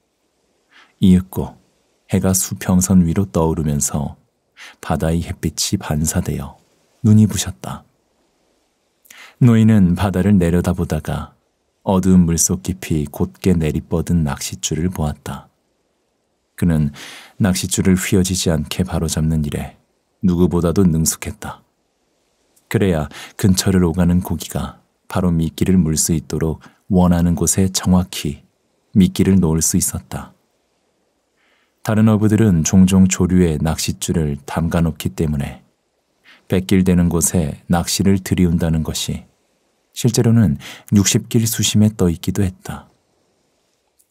이윽고 해가 수평선 위로 떠오르면서 바다의 햇빛이 반사되어 눈이 부셨다. 노인은 바다를 내려다보다가 어두운 물속 깊이 곧게 내리뻗은 낚싯줄을 보았다. 그는 낚싯줄을 휘어지지 않게 바로잡는 일에 누구보다도 능숙했다. 그래야 근처를 오가는 고기가 바로 미끼를 물 수 있도록 원하는 곳에 정확히 미끼를 놓을 수 있었다. 다른 어부들은 종종 조류에 낚싯줄을 담가 놓기 때문에 뱃길되는 곳에 낚시를 들이운다는 것이 실제로는 60길 수심에 떠 있기도 했다.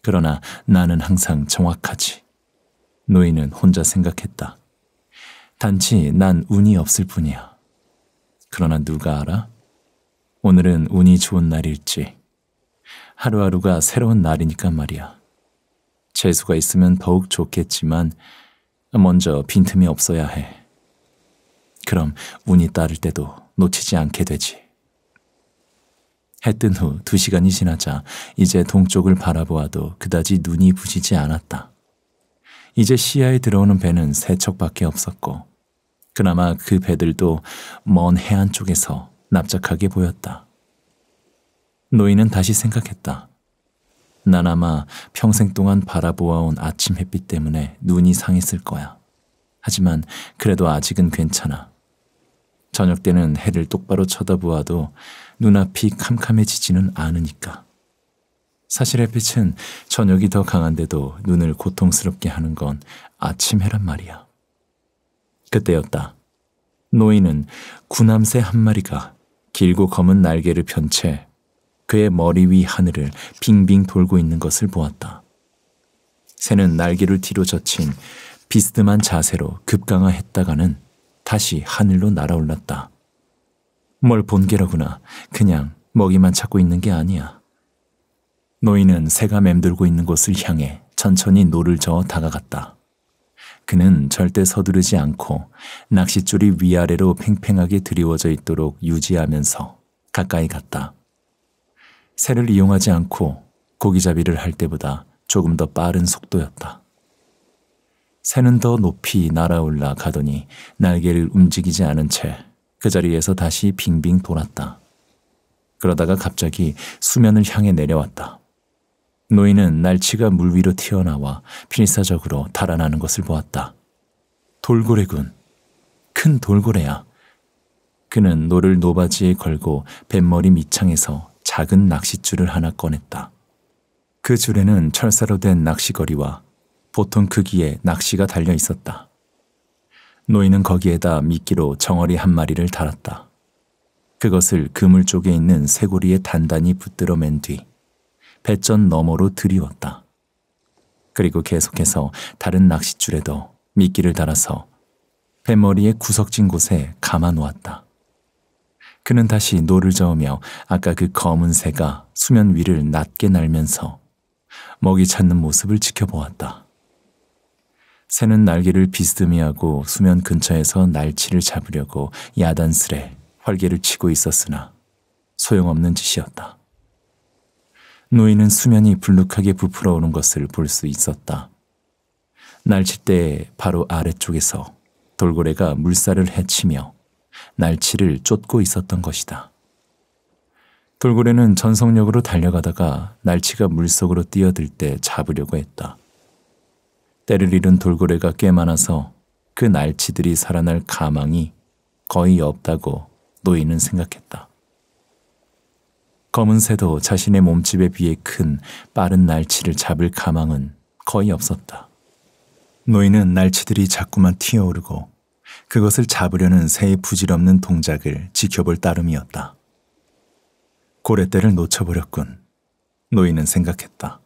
그러나 나는 항상 정확하지. 노인은 혼자 생각했다. 단지 난 운이 없을 뿐이야. 그러나 누가 알아? 오늘은 운이 좋은 날일지. 하루하루가 새로운 날이니까 말이야. 재수가 있으면 더욱 좋겠지만 먼저 빈틈이 없어야 해. 그럼 운이 따를 때도 놓치지 않게 되지. 해뜬 후두 시간이 지나자 이제 동쪽을 바라보아도 그다지 눈이 부시지 않았다. 이제 시야에 들어오는 배는 세 척밖에 없었고 그나마 그 배들도 먼 해안 쪽에서 납작하게 보였다. 노인은 다시 생각했다. 난 아마 평생 동안 바라보아온 아침 햇빛 때문에 눈이 상했을 거야. 하지만 그래도 아직은 괜찮아. 저녁 때는 해를 똑바로 쳐다보아도 눈앞이 캄캄해지지는 않으니까. 사실의 빛은 저녁이 더 강한데도 눈을 고통스럽게 하는 건 아침 해란 말이야. 그때였다. 노인은 구남새 한 마리가 길고 검은 날개를 편 채 그의 머리 위 하늘을 빙빙 돌고 있는 것을 보았다. 새는 날개를 뒤로 젖힌 비스듬한 자세로 급강하했다가는 다시 하늘로 날아올랐다. 뭘 본게라구나. 그냥 먹이만 찾고 있는 게 아니야. 노인은 새가 맴돌고 있는 곳을 향해 천천히 노를 저어 다가갔다. 그는 절대 서두르지 않고 낚싯줄이 위아래로 팽팽하게 드리워져 있도록 유지하면서 가까이 갔다. 새를 이용하지 않고 고기잡이를 할 때보다 조금 더 빠른 속도였다. 새는 더 높이 날아올라 가더니 날개를 움직이지 않은 채그 자리에서 다시 빙빙 돌았다. 그러다가 갑자기 수면을 향해 내려왔다. 노인은 날치가 물 위로 튀어나와 필사적으로 달아나는 것을 보았다. 돌고래군. 큰 돌고래야. 그는 노를 노바지에 걸고 뱃머리 밑창에서 작은 낚싯줄을 하나 꺼냈다. 그 줄에는 철사로 된 낚시거리와 보통 크기의 낚시가 달려 있었다. 노인은 거기에다 미끼로 정어리 한 마리를 달았다. 그것을 그물 쪽에 있는 쇠고리에 단단히 붙들어 맨 뒤 배전 너머로 들이웠다. 그리고 계속해서 다른 낚싯줄에도 미끼를 달아서 배머리의 구석진 곳에 감아 놓았다. 그는 다시 노를 저으며 아까 그 검은 새가 수면 위를 낮게 날면서 먹이 찾는 모습을 지켜보았다. 새는 날개를 비스듬히하고 수면 근처에서 날치를 잡으려고 야단스레 활개를 치고 있었으나 소용없는 짓이었다. 노인은 수면이 불룩하게 부풀어오는 것을 볼 수 있었다. 날치대 바로 아래쪽에서 돌고래가 물살을 헤치며 날치를 쫓고 있었던 것이다. 돌고래는 전속력으로 달려가다가 날치가 물속으로 뛰어들 때 잡으려고 했다. 때를 잃은 돌고래가 꽤 많아서 그 날치들이 살아날 가망이 거의 없다고 노인은 생각했다. 검은 새도 자신의 몸집에 비해 큰 빠른 날치를 잡을 가망은 거의 없었다. 노인은 날치들이 자꾸만 튀어오르고 그것을 잡으려는 새의 부질없는 동작을 지켜볼 따름이었다. 고래때를 놓쳐버렸군. 노인은 생각했다.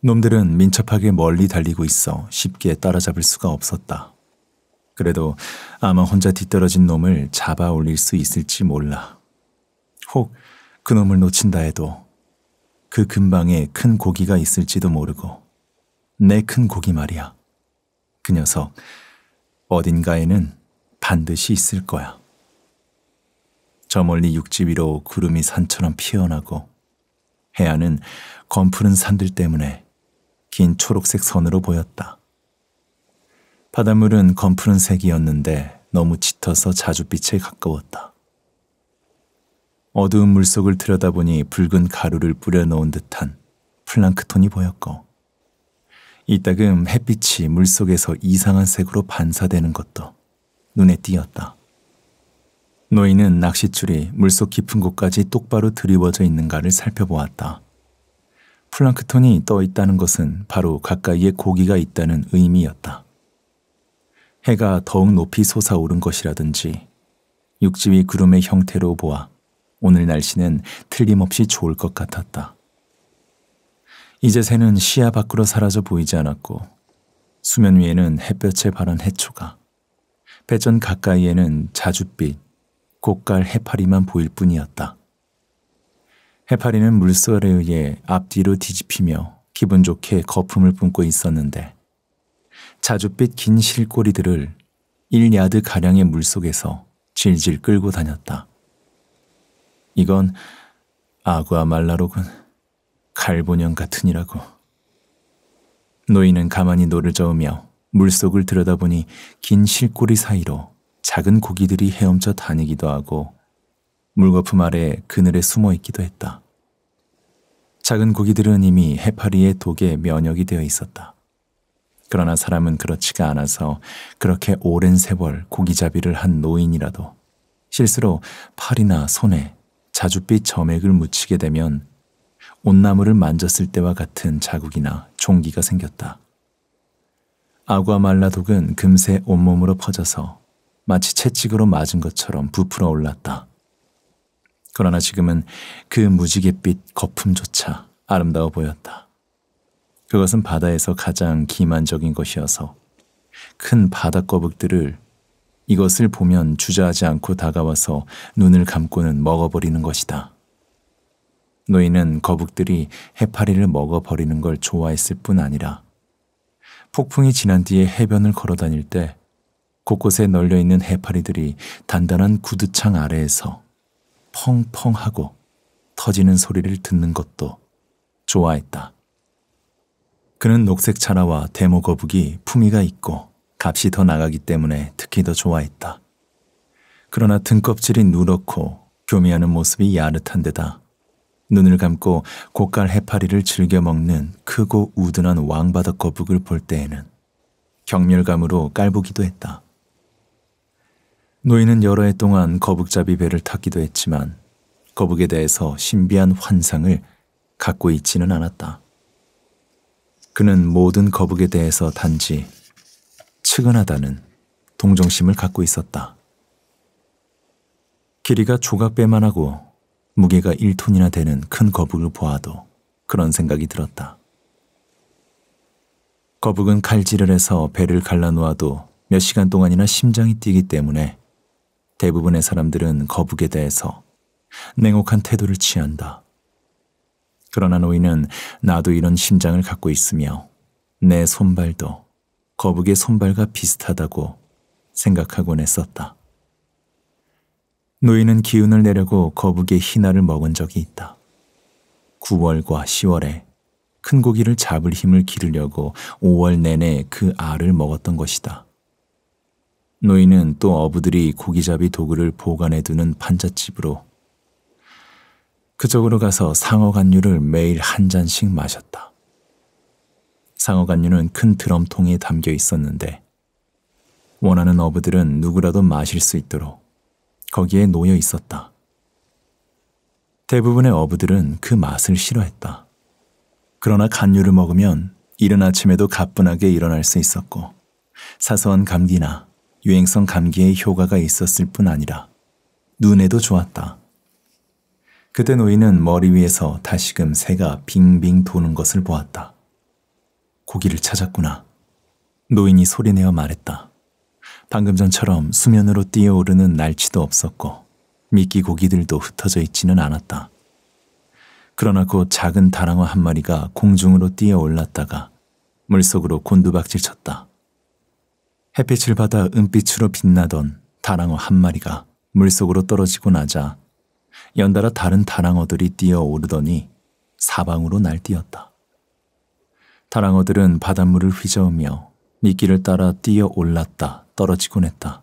놈들은 민첩하게 멀리 달리고 있어 쉽게 따라잡을 수가 없었다. 그래도 아마 혼자 뒤떨어진 놈을 잡아 올릴 수 있을지 몰라. 혹 그놈을 놓친다 해도 그 근방에 큰 고기가 있을지도 모르고 내 큰 고기 말이야. 그 녀석 어딘가에는 반드시 있을 거야. 저 멀리 육지 위로 구름이 산처럼 피어나고 해안은 검푸른 산들 때문에 긴 초록색 선으로 보였다. 바닷물은 검푸른색이었는데 너무 짙어서 자줏빛에 가까웠다. 어두운 물속을 들여다보니 붉은 가루를 뿌려놓은 듯한 플랑크톤이 보였고 이따금 햇빛이 물속에서 이상한 색으로 반사되는 것도 눈에 띄었다. 노인은 낚싯줄이 물속 깊은 곳까지 똑바로 드리워져 있는가를 살펴보았다. 플랑크톤이 떠 있다는 것은 바로 가까이에 고기가 있다는 의미였다. 해가 더욱 높이 솟아오른 것이라든지 육지위 구름의 형태로 보아 오늘 날씨는 틀림없이 좋을 것 같았다. 이제 새는 시야 밖으로 사라져 보이지 않았고 수면 위에는 햇볕에 바란 해초가 배전 가까이에는 자줏빛, 고깔 해파리만 보일 뿐이었다. 해파리는 물살에 의해 앞뒤로 뒤집히며 기분 좋게 거품을 뿜고 있었는데 자줏빛 긴 실꼬리들을 1야드 가량의 물속에서 질질 끌고 다녔다. 이건 아구아말라로군 갈보년 같으니라고. 노인은 가만히 노를 저으며 물속을 들여다보니 긴 실꼬리 사이로 작은 고기들이 헤엄쳐 다니기도 하고 물거품 아래 그늘에 숨어 있기도 했다. 작은 고기들은 이미 해파리의 독에 면역이 되어 있었다. 그러나 사람은 그렇지가 않아서 그렇게 오랜 세월 고기잡이를 한 노인이라도 실수로 팔이나 손에 자줏빛 점액을 묻히게 되면 온나무를 만졌을 때와 같은 자국이나 종기가 생겼다. 아아말라 독은 금세 온몸으로 퍼져서 마치 채찍으로 맞은 것처럼 부풀어 올랐다. 그러나 지금은 그 무지갯빛 거품조차 아름다워 보였다. 그것은 바다에서 가장 기만적인 것이어서 큰 바다 거북들을 이것을 보면 주저하지 않고 다가와서 눈을 감고는 먹어버리는 것이다. 노인은 거북들이 해파리를 먹어버리는 걸 좋아했을 뿐 아니라 폭풍이 지난 뒤에 해변을 걸어 다닐 때 곳곳에 널려있는 해파리들이 단단한 구두창 아래에서 펑펑 하고 터지는 소리를 듣는 것도 좋아했다. 그는 녹색 차라와 대모 거북이 품위가 있고 값이 더 나가기 때문에 특히 더 좋아했다. 그러나 등껍질이 누렇고 교미하는 모습이 야릇한 데다 눈을 감고 고깔 해파리를 즐겨 먹는 크고 우둔한 왕바닥 거북을 볼 때에는 경멸감으로 깔보기도 했다. 노인은 여러 해 동안 거북잡이 배를 탔기도 했지만 거북에 대해서 신비한 환상을 갖고 있지는 않았다. 그는 모든 거북에 대해서 단지 측은하다는 동정심을 갖고 있었다. 길이가 조각배만 하고 무게가 1톤이나 되는 큰 거북을 보아도 그런 생각이 들었다. 거북은 칼질을 해서 배를 갈라놓아도 몇 시간 동안이나 심장이 뛰기 때문에 대부분의 사람들은 거북에 대해서 냉혹한 태도를 취한다. 그러나 노인은 나도 이런 심장을 갖고 있으며 내 손발도 거북의 손발과 비슷하다고 생각하곤 했었다. 노인은 기운을 내려고 거북의 희나를 먹은 적이 있다. 9월과 10월에 큰 고기를 잡을 힘을 기르려고 5월 내내 그 알을 먹었던 것이다. 노인은 또 어부들이 고기잡이 도구를 보관해 두는 판잣집으로 그쪽으로 가서 상어 간류를 매일 한 잔씩 마셨다. 상어 간류는 큰 드럼통에 담겨 있었는데 원하는 어부들은 누구라도 마실 수 있도록 거기에 놓여 있었다. 대부분의 어부들은 그 맛을 싫어했다. 그러나 간류를 먹으면 이른 아침에도 가뿐하게 일어날 수 있었고 사소한 감기나 유행성 감기에 효과가 있었을 뿐 아니라 눈에도 좋았다. 그때 노인은 머리 위에서 다시금 새가 빙빙 도는 것을 보았다. 고기를 찾았구나. 노인이 소리내어 말했다. 방금 전처럼 수면으로 뛰어오르는 날치도 없었고 미끼 고기들도 흩어져 있지는 않았다. 그러나 곧 작은 다랑어 한 마리가 공중으로 뛰어올랐다가 물속으로 곤두박질 쳤다. 햇빛을 받아 은빛으로 빛나던 다랑어 한 마리가 물속으로 떨어지고 나자 연달아 다른 다랑어들이 뛰어오르더니 사방으로 날뛰었다. 다랑어들은 바닷물을 휘저으며 미끼를 따라 뛰어올랐다 떨어지곤 했다.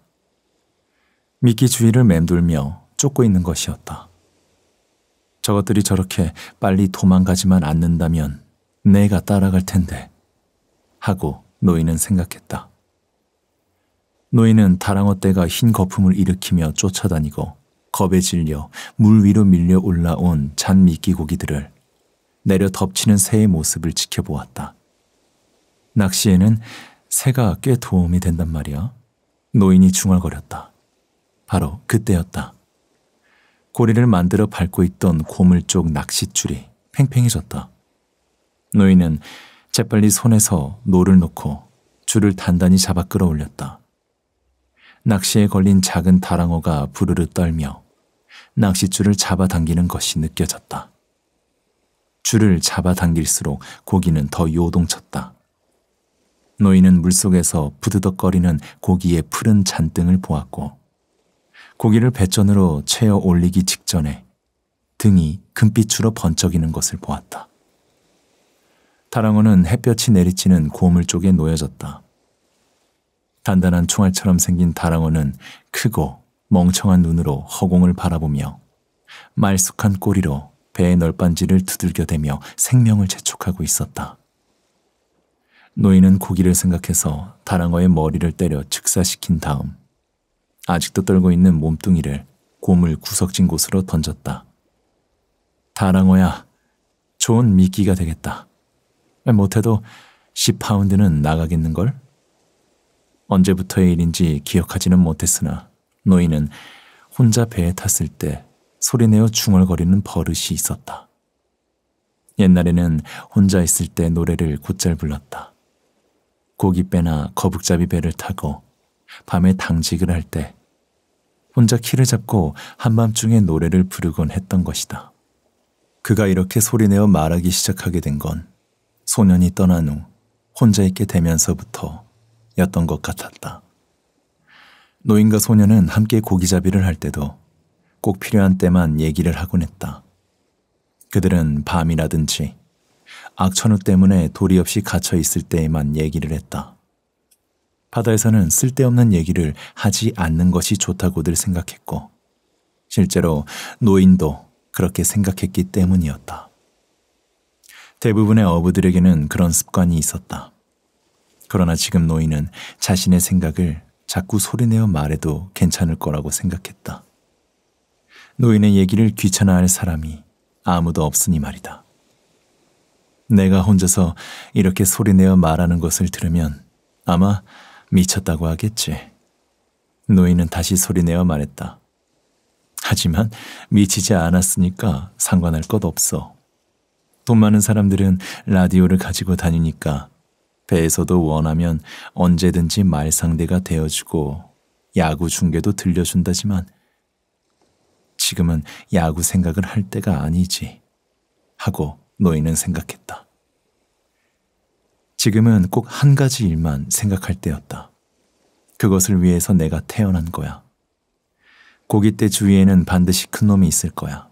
미끼 주위를 맴돌며 쫓고 있는 것이었다. 저것들이 저렇게 빨리 도망가지만 않는다면 내가 따라갈 텐데 하고 노인은 생각했다. 노인은 다랑어떼가 흰 거품을 일으키며 쫓아다니고 겁에 질려 물 위로 밀려 올라온 잔미끼 고기들을 내려 덮치는 새의 모습을 지켜보았다. 낚시에는 새가 꽤 도움이 된단 말이야. 노인이 중얼거렸다. 바로 그때였다. 고리를 만들어 밟고 있던 고물 쪽 낚싯줄이 팽팽해졌다. 노인은 재빨리 손에서 노를 놓고 줄을 단단히 잡아 끌어올렸다. 낚시에 걸린 작은 다랑어가 부르르 떨며 낚싯줄을 잡아당기는 것이 느껴졌다. 줄을 잡아당길수록 고기는 더 요동쳤다. 노인은 물속에서 부드덕거리는 고기의 푸른 잔등을 보았고 고기를 배전으로 채어 올리기 직전에 등이 금빛으로 번쩍이는 것을 보았다. 다랑어는 햇볕이 내리치는 고물 쪽에 놓여졌다. 단단한 총알처럼 생긴 다랑어는 크고 멍청한 눈으로 허공을 바라보며 말쑥한 꼬리로 배의 널빤지를 두들겨대며 생명을 재촉하고 있었다. 노인은 고기를 생각해서 다랑어의 머리를 때려 즉사시킨 다음 아직도 떨고 있는 몸뚱이를 곰을 구석진 곳으로 던졌다. 다랑어야, 좋은 미끼가 되겠다. 못해도 10파운드는 나가겠는걸? 언제부터의 일인지 기억하지는 못했으나 노인은 혼자 배에 탔을 때 소리내어 중얼거리는 버릇이 있었다. 옛날에는 혼자 있을 때 노래를 곧잘 불렀다. 고깃배나 거북잡이 배를 타고 밤에 당직을 할 때 혼자 키를 잡고 한밤중에 노래를 부르곤 했던 것이다. 그가 이렇게 소리내어 말하기 시작하게 된 건 소년이 떠난 후 혼자 있게 되면서부터 였던 것 같았다. 노인과 소녀는 함께 고기잡이를 할 때도 꼭 필요한 때만 얘기를 하곤 했다. 그들은 밤이라든지 악천후 때문에 도리 없이 갇혀 있을 때에만 얘기를 했다. 바다에서는 쓸데없는 얘기를 하지 않는 것이 좋다고들 생각했고, 실제로 노인도 그렇게 생각했기 때문이었다. 대부분의 어부들에게는 그런 습관이 있었다. 그러나 지금 노인은 자신의 생각을 자꾸 소리내어 말해도 괜찮을 거라고 생각했다. 노인의 얘기를 귀찮아할 사람이 아무도 없으니 말이다. 내가 혼자서 이렇게 소리내어 말하는 것을 들으면 아마 미쳤다고 하겠지. 노인은 다시 소리내어 말했다. 하지만 미치지 않았으니까 상관할 것 없어. 돈 많은 사람들은 라디오를 가지고 다니니까 배에서도 원하면 언제든지 말상대가 되어주고 야구 중계도 들려준다지만 지금은 야구 생각을 할 때가 아니지 하고 노인은 생각했다. 지금은 꼭 한 가지 일만 생각할 때였다. 그것을 위해서 내가 태어난 거야. 고깃대 주위에는 반드시 큰 놈이 있을 거야.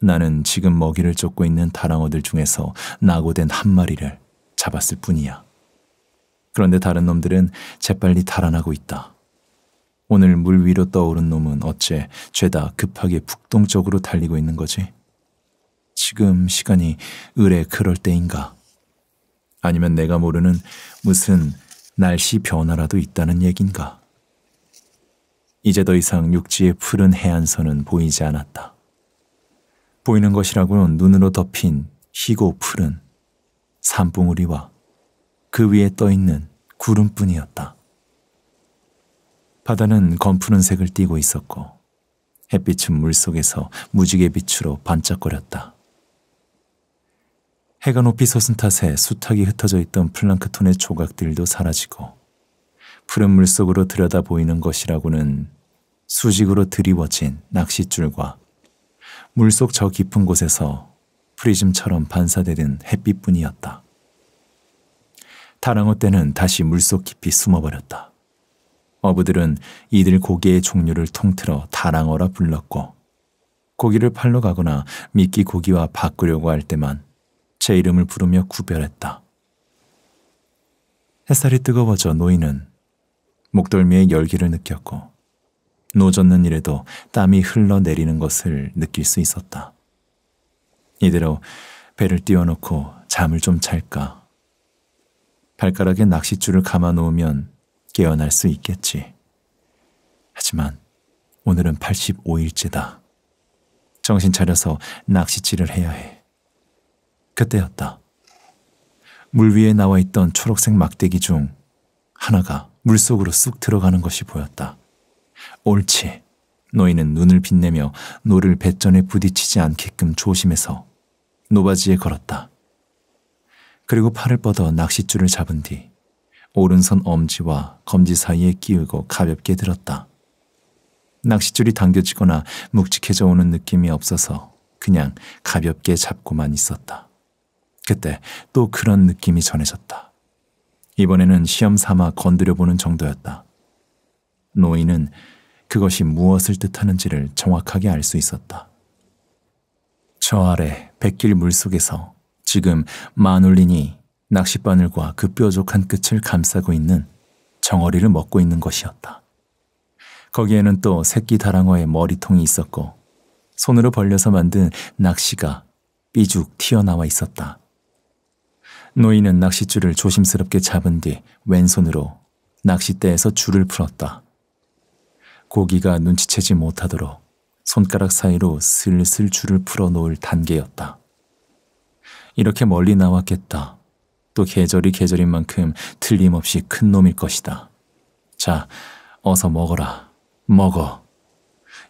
나는 지금 먹이를 쫓고 있는 다랑어들 중에서 낙오된 한 마리를 잡았을 뿐이야. 그런데 다른 놈들은 재빨리 달아나고 있다. 오늘 물 위로 떠오른 놈은 어째 죄다 급하게 북동쪽으로 달리고 있는 거지? 지금 시간이 의뢰 그럴 때인가? 아니면 내가 모르는 무슨 날씨 변화라도 있다는 얘긴가? 이제 더 이상 육지의 푸른 해안선은 보이지 않았다. 보이는 것이라고는 눈으로 덮인 희고 푸른 산봉우리와 그 위에 떠 있는 구름뿐이었다. 바다는 검푸른 색을 띠고 있었고 햇빛은 물속에서 무지개 빛으로 반짝거렸다. 해가 높이 솟은 탓에 수탉이 흩어져 있던 플랑크톤의 조각들도 사라지고 푸른 물속으로 들여다 보이는 것이라고는 수직으로 드리워진 낚싯줄과 물 속 저 깊은 곳에서 프리즘처럼 반사되는 햇빛뿐이었다. 다랑어 떼는 다시 물속 깊이 숨어버렸다. 어부들은 이들 고기의 종류를 통틀어 다랑어라 불렀고 고기를 팔러 가거나 미끼 고기와 바꾸려고 할 때만 제 이름을 부르며 구별했다. 햇살이 뜨거워져 노인은 목덜미의 열기를 느꼈고 노젓는 일에도 땀이 흘러내리는 것을 느낄 수 있었다. 이대로 배를 띄워놓고 잠을 좀 잘까 발가락에 낚싯줄을 감아 놓으면 깨어날 수 있겠지. 하지만 오늘은 85일째다. 정신 차려서 낚싯질을 해야 해. 그때였다. 물 위에 나와 있던 초록색 막대기 중 하나가 물속으로 쑥 들어가는 것이 보였다. 옳지. 너희는 눈을 빛내며 노를 배전에 부딪히지 않게끔 조심해서 노바지에 걸었다. 그리고 팔을 뻗어 낚싯줄을 잡은 뒤 오른손 엄지와 검지 사이에 끼우고 가볍게 들었다. 낚싯줄이 당겨지거나 묵직해져 오는 느낌이 없어서 그냥 가볍게 잡고만 있었다. 그때 또 그런 느낌이 전해졌다. 이번에는 시험 삼아 건드려보는 정도였다. 노인은 그것이 무엇을 뜻하는지를 정확하게 알 수 있었다. 저 아래 백길 물속에서 지금 마눌린이 낚싯바늘과 그 뾰족한 끝을 감싸고 있는 정어리를 먹고 있는 것이었다. 거기에는 또 새끼 다랑어의 머리통이 있었고 손으로 벌려서 만든 낚시가 삐죽 튀어나와 있었다. 노인은 낚싯줄을 조심스럽게 잡은 뒤 왼손으로 낚싯대에서 줄을 풀었다. 고기가 눈치채지 못하도록 손가락 사이로 슬슬 줄을 풀어 놓을 단계였다. 이렇게 멀리 나왔겠다. 또 계절이 계절인 만큼 틀림없이 큰 놈일 것이다. 자, 어서 먹어라. 먹어.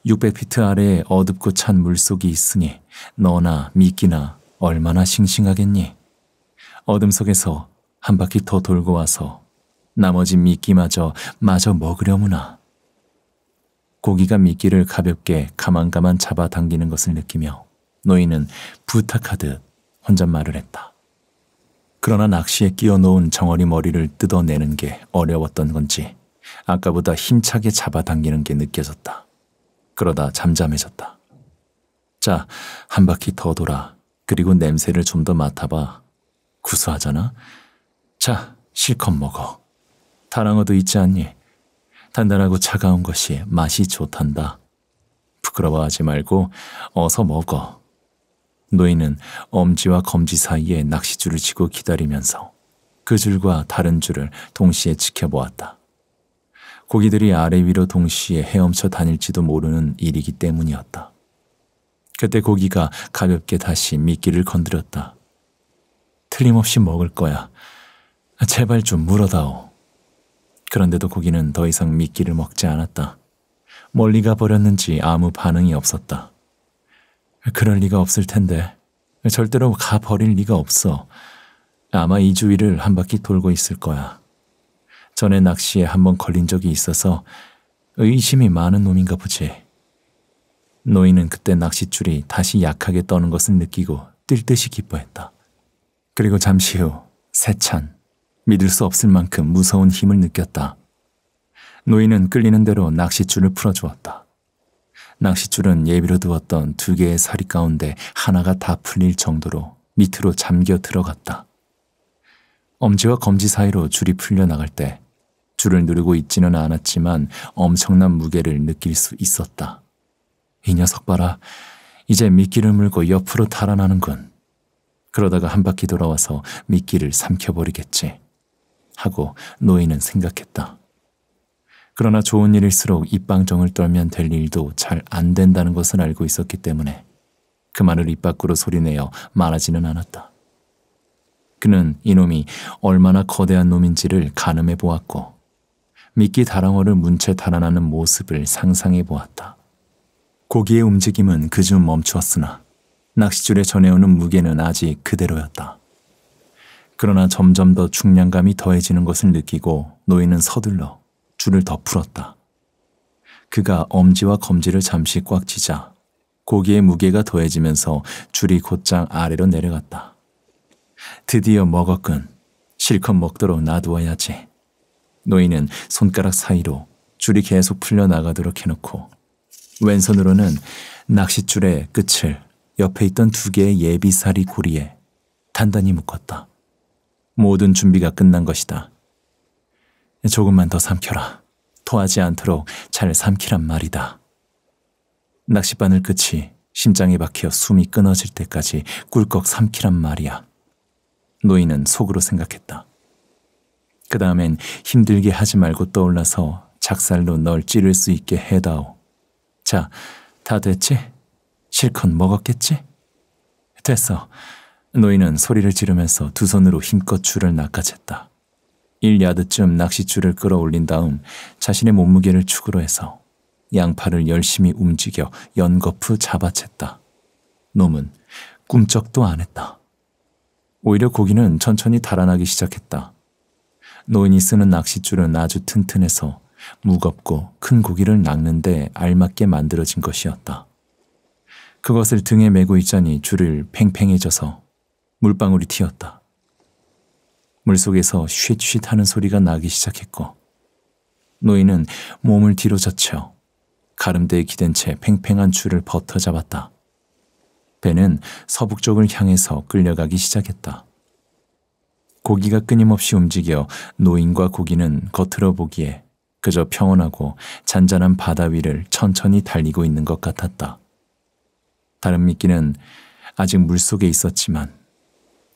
600피트 아래에 어둡고 찬 물속이 있으니 너나 미끼나 얼마나 싱싱하겠니? 어둠 속에서 한 바퀴 더 돌고 와서 나머지 미끼마저 마저 먹으려무나. 고기가 미끼를 가볍게 가만가만 잡아당기는 것을 느끼며 노인은 부탁하듯 혼잣말을 했다. 그러나 낚시에 끼워 놓은 정어리 머리를 뜯어내는 게 어려웠던 건지 아까보다 힘차게 잡아당기는 게 느껴졌다. 그러다 잠잠해졌다. 자, 한 바퀴 더 돌아. 그리고 냄새를 좀 더 맡아봐. 구수하잖아? 자, 실컷 먹어. 다랑어도 있지 않니? 단단하고 차가운 것이 맛이 좋단다. 부끄러워하지 말고 어서 먹어. 노인은 엄지와 검지 사이에 낚싯줄을 치고 기다리면서 그 줄과 다른 줄을 동시에 지켜보았다. 고기들이 아래 위로 동시에 헤엄쳐 다닐지도 모르는 일이기 때문이었다. 그때 고기가 가볍게 다시 미끼를 건드렸다. 틀림없이 먹을 거야. 제발 좀 물어다오. 그런데도 고기는 더 이상 미끼를 먹지 않았다. 멀리 가버렸는지 아무 반응이 없었다. 그럴 리가 없을 텐데. 절대로 가 버릴 리가 없어. 아마 이 주위를 한 바퀴 돌고 있을 거야. 전에 낚시에 한 번 걸린 적이 있어서 의심이 많은 놈인가 보지. 노인은 그때 낚싯줄이 다시 약하게 떠는 것을 느끼고 뛸 듯이 기뻐했다. 그리고 잠시 후 세찬, 믿을 수 없을 만큼 무서운 힘을 느꼈다. 노인은 끌리는 대로 낚싯줄을 풀어주었다. 낚싯줄은 예비로 두었던 두 개의 사리 가운데 하나가 다 풀릴 정도로 밑으로 잠겨 들어갔다. 엄지와 검지 사이로 줄이 풀려나갈 때 줄을 누르고 있지는 않았지만 엄청난 무게를 느낄 수 있었다. 이 녀석 봐라. 이제 미끼를 물고 옆으로 달아나는군. 그러다가 한 바퀴 돌아와서 미끼를 삼켜버리겠지. 하고 노인은 생각했다. 그러나 좋은 일일수록 입방정을 떨면 될 일도 잘 안 된다는 것을 알고 있었기 때문에 그 말을 입 밖으로 소리내어 말하지는 않았다. 그는 이놈이 얼마나 거대한 놈인지를 가늠해 보았고 미끼 다랑어를 문채 달아나는 모습을 상상해 보았다. 고기의 움직임은 그중 멈추었으나 낚싯줄에 전해오는 무게는 아직 그대로였다. 그러나 점점 더 중량감이 더해지는 것을 느끼고 노인은 서둘러 줄을 더 풀었다. 그가 엄지와 검지를 잠시 꽉치자 고기의 무게가 더해지면서 줄이 곧장 아래로 내려갔다. 드디어 먹었군. 실컷 먹도록 놔두어야지. 노인은 손가락 사이로 줄이 계속 풀려나가도록 해놓고 왼손으로는 낚싯줄의 끝을 옆에 있던 두 개의 예비사리 고리에 단단히 묶었다. 모든 준비가 끝난 것이다. 조금만 더 삼켜라. 토하지 않도록 잘 삼키란 말이다. 낚싯바늘 끝이 심장에 박혀 숨이 끊어질 때까지 꿀꺽 삼키란 말이야. 노인은 속으로 생각했다. 그 다음엔 힘들게 하지 말고 떠올라서 작살로 널 찌를 수 있게 해다오. 자, 다 됐지? 실컷 먹었겠지? 됐어. 노인은 소리를 지르면서 두 손으로 힘껏 줄을 낚아챘다. 1야드쯤 낚싯줄을 끌어올린 다음 자신의 몸무게를 축으로 해서 양팔을 열심히 움직여 연거푸 잡아챘다. 놈은 꿈쩍도 안 했다. 오히려 고기는 천천히 달아나기 시작했다. 노인이 쓰는 낚싯줄은 아주 튼튼해서 무겁고 큰 고기를 낚는데 알맞게 만들어진 것이었다. 그것을 등에 메고 있자니 줄을 팽팽해져서 물방울이 튀었다. 물속에서 쉿쉿 하는 소리가 나기 시작했고 노인은 몸을 뒤로 젖혀 가름대에 기댄 채 팽팽한 줄을 버터 잡았다. 배는 서북쪽을 향해서 끌려가기 시작했다. 고기가 끊임없이 움직여 노인과 고기는 겉으로 보기에 그저 평온하고 잔잔한 바다 위를 천천히 달리고 있는 것 같았다. 다른 미끼는 아직 물속에 있었지만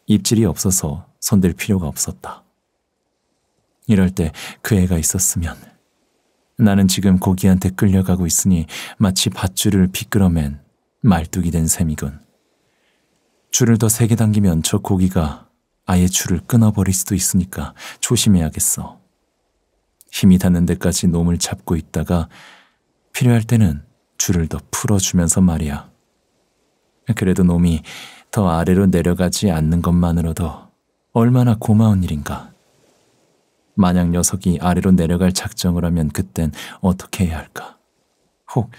입질이 없어서 손댈 필요가 없었다. 이럴 때 그 애가 있었으면 나는 지금 고기한테 끌려가고 있으니 마치 밧줄을 비끄러맨 말뚝이 된 셈이군. 줄을 더 세게 당기면 저 고기가 아예 줄을 끊어버릴 수도 있으니까 조심해야겠어. 힘이 닿는 데까지 놈을 잡고 있다가 필요할 때는 줄을 더 풀어주면서 말이야. 그래도 놈이 더 아래로 내려가지 않는 것만으로도 얼마나 고마운 일인가. 만약 녀석이 아래로 내려갈 작정을 하면 그땐 어떻게 해야 할까? 혹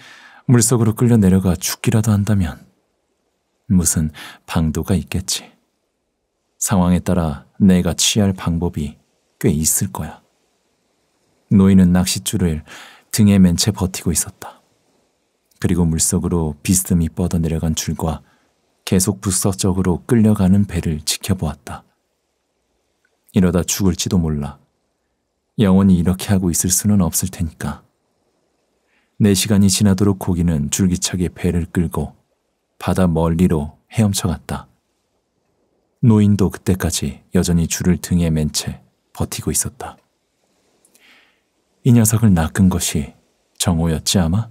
물속으로 끌려 내려가 죽기라도 한다면 무슨 방도가 있겠지. 상황에 따라 내가 취할 방법이 꽤 있을 거야. 노인은 낚싯줄을 등에 맨 채 버티고 있었다. 그리고 물속으로 비스듬히 뻗어 내려간 줄과 계속 부서쪽으로 끌려가는 배를 지켜보았다. 이러다 죽을지도 몰라. 영원히 이렇게 하고 있을 수는 없을 테니까. 네 시간이 지나도록 고기는 줄기차게 배를 끌고 바다 멀리로 헤엄쳐 갔다. 노인도 그때까지 여전히 줄을 등에 맨 채 버티고 있었다. 이 녀석을 낚은 것이 정호였지 아마?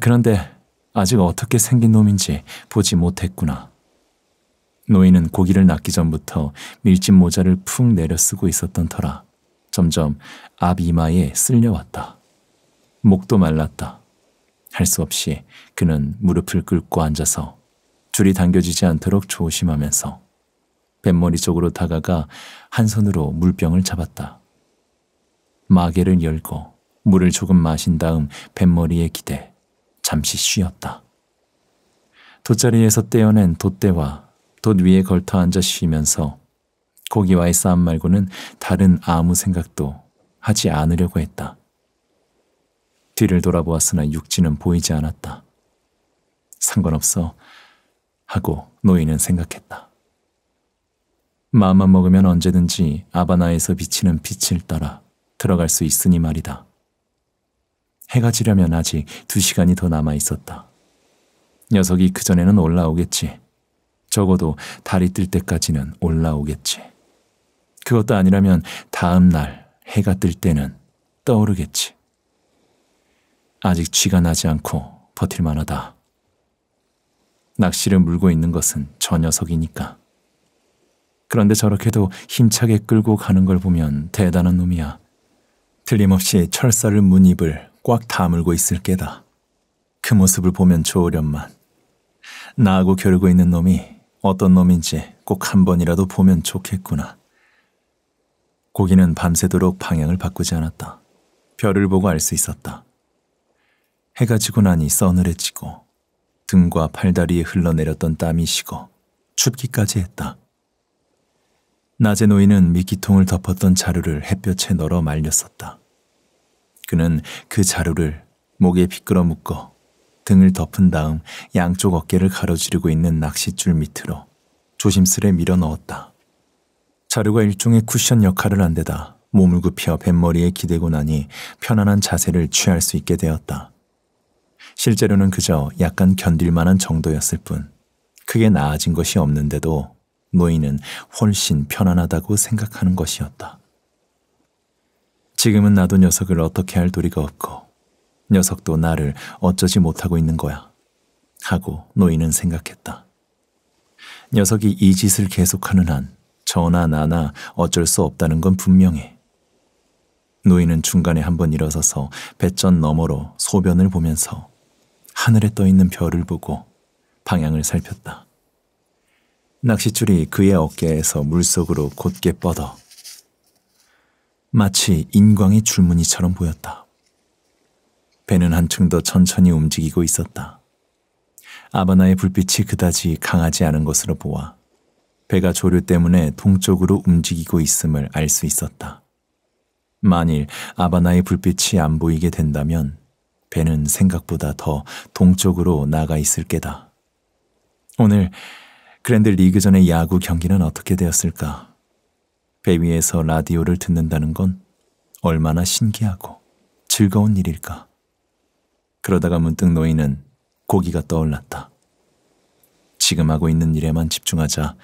그런데 아직 어떻게 생긴 놈인지 보지 못했구나. 노인은 고기를 낚기 전부터 밀짚 모자를 푹 내려 쓰고 있었던 터라 점점 앞 이마에 쓸려왔다. 목도 말랐다. 할 수 없이 그는 무릎을 꿇고 앉아서 줄이 당겨지지 않도록 조심하면서 뱃머리 쪽으로 다가가 한 손으로 물병을 잡았다. 마개를 열고 물을 조금 마신 다음 뱃머리에 기대 잠시 쉬었다. 돗자리에서 떼어낸 돗대와 돛 위에 걸터 앉아 쉬면서 고기와의 싸움 말고는 다른 아무 생각도 하지 않으려고 했다. 뒤를 돌아보았으나 육지는 보이지 않았다. 상관없어 하고 노인은 생각했다. 마음만 먹으면 언제든지 아바나에서 비치는 빛을 따라 들어갈 수 있으니 말이다. 해가 지려면 아직 두 시간이 더 남아 있었다. 녀석이 그전에는 올라오겠지. 적어도 달이 뜰 때까지는 올라오겠지. 그것도 아니라면 다음 날 해가 뜰 때는 떠오르겠지. 아직 쥐가 나지 않고 버틸만 하다. 낚시를 물고 있는 것은 저 녀석이니까. 그런데 저렇게도 힘차게 끌고 가는 걸 보면 대단한 놈이야. 틀림없이 철사를 문입을 꽉 다물고 있을 게다. 그 모습을 보면 좋으련만. 나하고 겨루고 있는 놈이 어떤 놈인지 꼭 한 번이라도 보면 좋겠구나. 고기는 밤새도록 방향을 바꾸지 않았다. 별을 보고 알 수 있었다. 해가 지고 나니 서늘해지고 등과 팔다리에 흘러내렸던 땀이 식어 춥기까지 했다. 낮에 노인은 미끼통을 덮었던 자루를 햇볕에 널어 말렸었다. 그는 그 자루를 목에 비끄러 묶어 등을 덮은 다음 양쪽 어깨를 가로지르고 있는 낚싯줄 밑으로 조심스레 밀어 넣었다. 자루가 일종의 쿠션 역할을 한 데다 몸을 굽혀 뱃머리에 기대고 나니 편안한 자세를 취할 수 있게 되었다. 실제로는 그저 약간 견딜만한 정도였을 뿐 크게 나아진 것이 없는데도 노인은 훨씬 편안하다고 생각하는 것이었다. 지금은 나도 녀석을 어떻게 할 도리가 없고 녀석도 나를 어쩌지 못하고 있는 거야. 하고 노인은 생각했다. 녀석이 이 짓을 계속하는 한 저나 나나 어쩔 수 없다는 건 분명해. 노인은 중간에 한번 일어서서 배전 너머로 소변을 보면서 하늘에 떠 있는 별을 보고 방향을 살폈다. 낚싯줄이 그의 어깨에서 물속으로 곧게 뻗어 마치 인광의 줄무늬처럼 보였다. 배는 한층 더 천천히 움직이고 있었다. 아바나의 불빛이 그다지 강하지 않은 것으로 보아 배가 조류 때문에 동쪽으로 움직이고 있음을 알 수 있었다. 만일 아바나의 불빛이 안 보이게 된다면 배는 생각보다 더 동쪽으로 나가 있을 게다. 오늘 그랜드 리그 전의 야구 경기는 어떻게 되었을까? 배 위에서 라디오를 듣는다는 건 얼마나 신기하고 즐거운 일일까? 그러다가 문득 노인은 고기가 떠올랐다. 지금 하고 있는 일에만 집중하자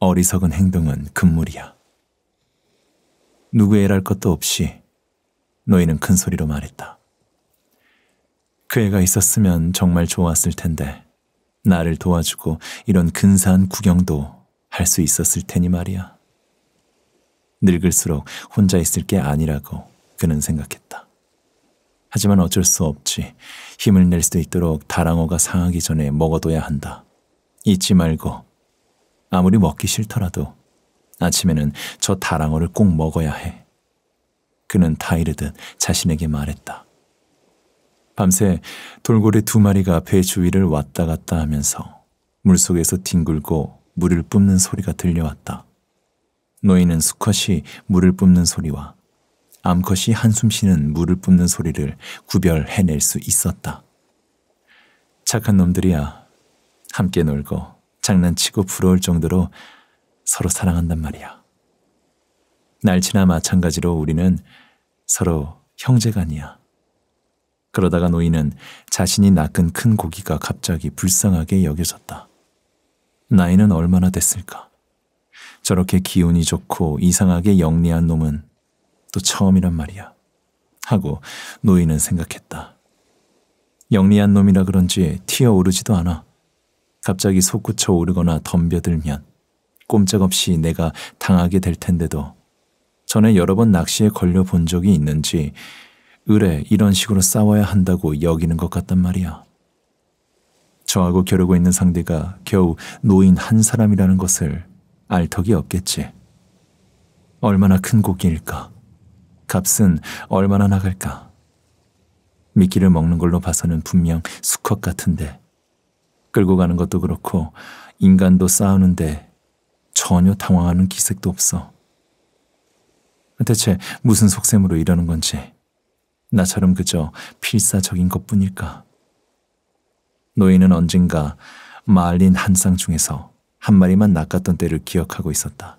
어리석은 행동은 금물이야. 누구 애랄 것도 없이 노인은 큰 소리로 말했다. 그 애가 있었으면 정말 좋았을 텐데 나를 도와주고 이런 근사한 구경도 할 수 있었을 테니 말이야. 늙을수록 혼자 있을 게 아니라고 그는 생각했다. 하지만 어쩔 수 없지. 힘을 낼 수 있도록 다랑어가 상하기 전에 먹어둬야 한다. 잊지 말고 아무리 먹기 싫더라도 아침에는 저 다랑어를 꼭 먹어야 해. 그는 타이르듯 자신에게 말했다. 밤새 돌고래 두 마리가 배 주위를 왔다 갔다 하면서 물속에서 뒹굴고 물을 뿜는 소리가 들려왔다. 노인은 수컷이 물을 뿜는 소리와 암컷이 한숨 쉬는 물을 뿜는 소리를 구별해낼 수 있었다. 착한 놈들이야. 함께 놀고 장난치고 부러울 정도로 서로 사랑한단 말이야. 날치나 마찬가지로 우리는 서로 형제간이야. 그러다가 노인은 자신이 낚은 큰 고기가 갑자기 불쌍하게 여겨졌다. 나이는 얼마나 됐을까? 저렇게 기운이 좋고 이상하게 영리한 놈은 것도 처음이란 말이야. 하고 노인은 생각했다. 영리한 놈이라 그런지 튀어 오르지도 않아. 갑자기 솟구쳐 오르거나 덤벼들면 꼼짝없이 내가 당하게 될 텐데도 전에 여러 번 낚시에 걸려 본 적이 있는지 의뢰 이런 식으로 싸워야 한다고 여기는 것 같단 말이야. 저하고 겨루고 있는 상대가 겨우 노인 한 사람이라는 것을 알 턱이 없겠지. 얼마나 큰 고기일까. 값은 얼마나 나갈까? 미끼를 먹는 걸로 봐서는 분명 수컷 같은데 끌고 가는 것도 그렇고 인간도 싸우는데 전혀 당황하는 기색도 없어. 대체 무슨 속셈으로 이러는 건지 나처럼 그저 필사적인 것뿐일까? 노인은 언젠가 말린 한 쌍 중에서 한 마리만 낚았던 때를 기억하고 있었다.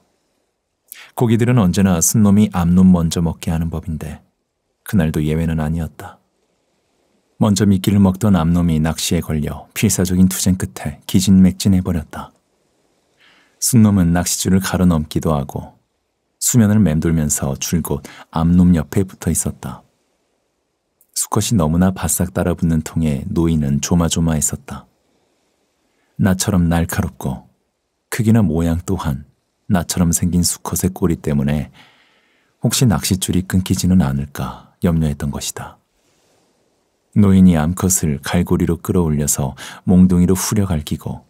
고기들은 언제나 쓴놈이 암놈 먼저 먹게 하는 법인데 그날도 예외는 아니었다. 먼저 미끼를 먹던 암놈이 낚시에 걸려 필사적인 투쟁 끝에 기진맥진해버렸다. 순놈은 낚시줄을 가로넘기도 하고 수면을 맴돌면서 줄곧 암놈 옆에 붙어 있었다. 수컷이 너무나 바싹 따라붙는 통에 노인은 조마조마했었다. 나처럼 날카롭고 크기나 모양 또한 나처럼 생긴 수컷의 꼬리 때문에 혹시 낚싯줄이 끊기지는 않을까 염려했던 것이다. 노인이 암컷을 갈고리로 끌어올려서 몽둥이로 후려갈기고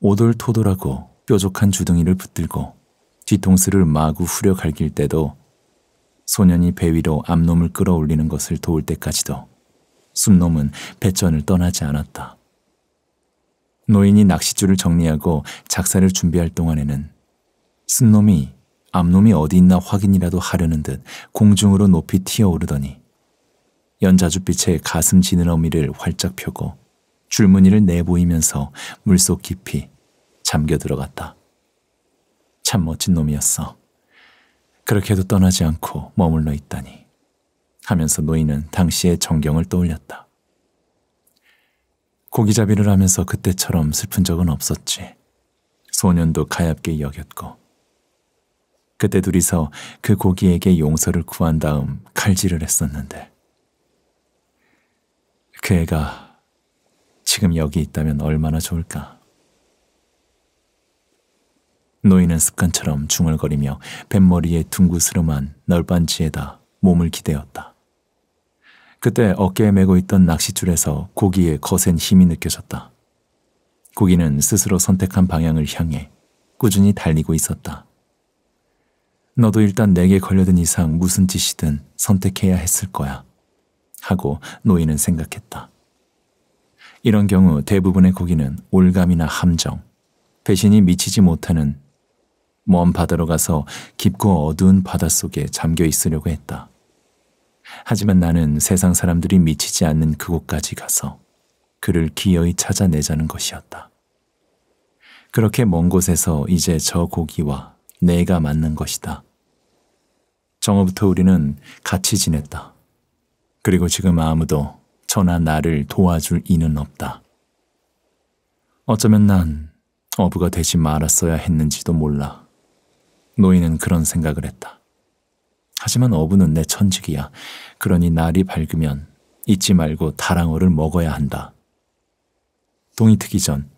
오돌토돌하고 뾰족한 주둥이를 붙들고 뒤통수를 마구 후려갈길 때도 소년이 배 위로 암놈을 끌어올리는 것을 도울 때까지도 숨놈은 배전을 떠나지 않았다. 노인이 낚싯줄을 정리하고 작사를 준비할 동안에는 쓴 놈이 암놈이 어디 있나 확인이라도 하려는 듯 공중으로 높이 튀어오르더니 연자주빛의 가슴 지느러미를 활짝 펴고 줄무늬를 내보이면서 물속 깊이 잠겨 들어갔다. 참 멋진 놈이었어. 그렇게도 떠나지 않고 머물러 있다니. 하면서 노인은 당시의 정경을 떠올렸다. 고기잡이를 하면서 그때처럼 슬픈 적은 없었지. 소년도 가엾게 여겼고 그때 둘이서 그 고기에게 용서를 구한 다음 칼질을 했었는데 그 애가 지금 여기 있다면 얼마나 좋을까. 노인은 습관처럼 중얼거리며 뱃머리에 둥그스름한 널빤지에다 몸을 기대었다. 그때 어깨에 메고 있던 낚싯줄에서 고기에 거센 힘이 느껴졌다. 고기는 스스로 선택한 방향을 향해 꾸준히 달리고 있었다. 너도 일단 내게 걸려든 이상 무슨 짓이든 선택해야 했을 거야. 하고 노인은 생각했다. 이런 경우 대부분의 고기는 올감이나 함정, 배신이 미치지 못하는 먼 바다로 가서 깊고 어두운 바닷속에 잠겨 있으려고 했다. 하지만 나는 세상 사람들이 미치지 않는 그곳까지 가서 그를 기어이 찾아내자는 것이었다. 그렇게 먼 곳에서 이제 저 고기와 내가 맞는 것이다. 정오부터 우리는 같이 지냈다. 그리고 지금 아무도 저나 나를 도와줄 이는 없다. 어쩌면 난 어부가 되지 말았어야 했는지도 몰라. 노인은 그런 생각을 했다. 하지만 어부는 내 천직이야. 그러니 날이 밝으면 잊지 말고 다랑어를 먹어야 한다. 동이 트기 전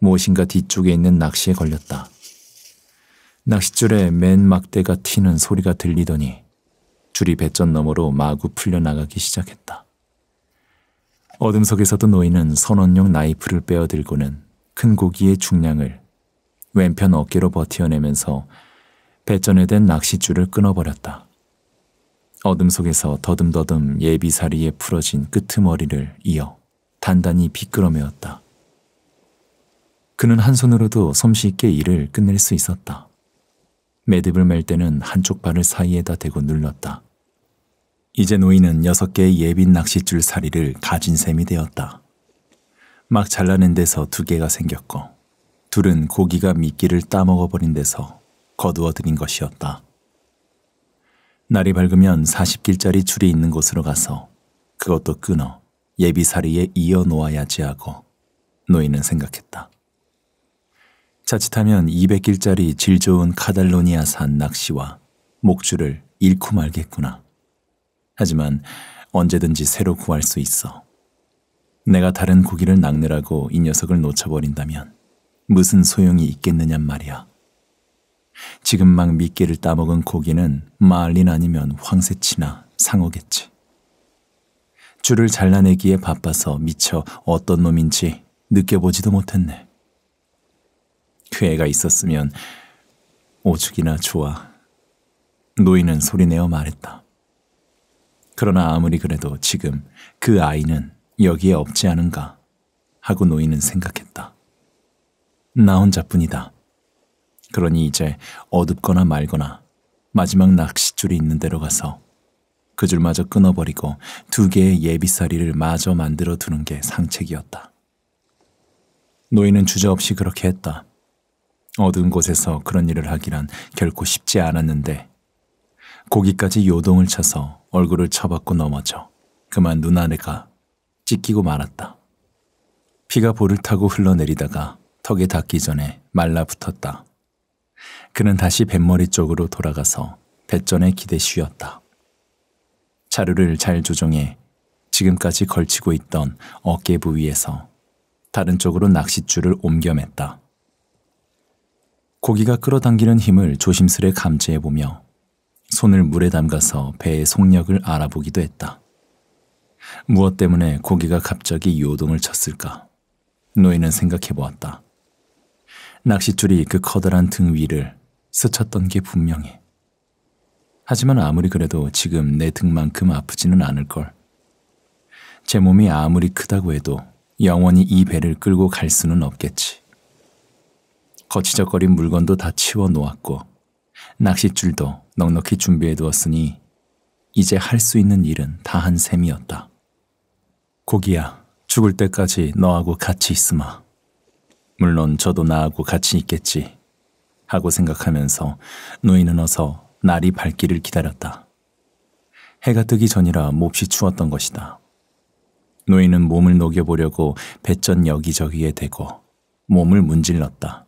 무엇인가 뒤쪽에 있는 낚시에 걸렸다. 낚싯줄에 맨 막대가 튀는 소리가 들리더니 줄이 배전 너머로 마구 풀려나가기 시작했다. 어둠 속에서도 노인은 선원용 나이프를 빼어들고는 큰 고기의 중량을 왼편 어깨로 버텨내면서 배전에 된 낚싯줄을 끊어버렸다. 어둠 속에서 더듬더듬 예비사리에 풀어진 끄트머리를 이어 단단히 비끄러매었다. 그는 한 손으로도 솜씨 있게 일을 끝낼 수 있었다. 매듭을 맬 때는 한쪽 발을 사이에다 대고 눌렀다. 이제 노인은 여섯 개의 예빈 낚싯줄 사리를 가진 셈이 되었다. 막 잘라낸 데서 두 개가 생겼고 둘은 고기가 미끼를 따먹어버린 데서 거두어들인 것이었다. 날이 밝으면 40길짜리 줄이 있는 곳으로 가서 그것도 끊어 예비사리에 이어 놓아야지 하고 노인은 생각했다. 자칫하면 200길짜리 질 좋은 카달로니아산 낚시와 목줄을 잃고 말겠구나. 하지만 언제든지 새로 구할 수 있어. 내가 다른 고기를 낚느라고 이 녀석을 놓쳐버린다면 무슨 소용이 있겠느냔 말이야. 지금 막 미끼를 따먹은 고기는 마을린 아니면 황새치나 상어겠지. 줄을 잘라내기에 바빠서 미처 어떤 놈인지 느껴보지도 못했네. 괴가 있었으면 오죽이나 좋아. 노인은 소리내어 말했다. 그러나 아무리 그래도 지금 그 아이는 여기에 없지 않은가 하고 노인은 생각했다. 나 혼자뿐이다. 그러니 이제 어둡거나 말거나 마지막 낚싯줄이 있는 데로 가서 그 줄마저 끊어버리고 두 개의 예비사리를 마저 만들어 두는 게 상책이었다. 노인은 주저없이 그렇게 했다. 어두운 곳에서 그런 일을 하기란 결코 쉽지 않았는데 고기까지 요동을 쳐서 얼굴을 쳐박고 넘어져 그만 눈아래가 찢기고 말았다. 피가 볼을 타고 흘러내리다가 턱에 닿기 전에 말라붙었다. 그는 다시 뱃머리 쪽으로 돌아가서 뱃전에 기대 쉬었다. 자루를 잘 조정해 지금까지 걸치고 있던 어깨 부위에서 다른 쪽으로 낚싯줄을 옮겨맸다. 고기가 끌어당기는 힘을 조심스레 감지해보며 손을 물에 담가서 배의 속력을 알아보기도 했다. 무엇 때문에 고기가 갑자기 요동을 쳤을까? 노인은 생각해보았다. 낚싯줄이 그 커다란 등 위를 스쳤던 게 분명해. 하지만 아무리 그래도 지금 내 등만큼 아프지는 않을걸. 제 몸이 아무리 크다고 해도 영원히 이 배를 끌고 갈 수는 없겠지. 거치적거린 물건도 다 치워 놓았고 낚싯줄도 넉넉히 준비해 두었으니 이제 할 수 있는 일은 다 한 셈이었다. 고기야, 죽을 때까지 너하고 같이 있으마. 물론 저도 나하고 같이 있겠지. 하고 생각하면서 노인은 어서 날이 밝기를 기다렸다. 해가 뜨기 전이라 몹시 추웠던 것이다. 노인은 몸을 녹여보려고 배전 여기저기에 대고 몸을 문질렀다.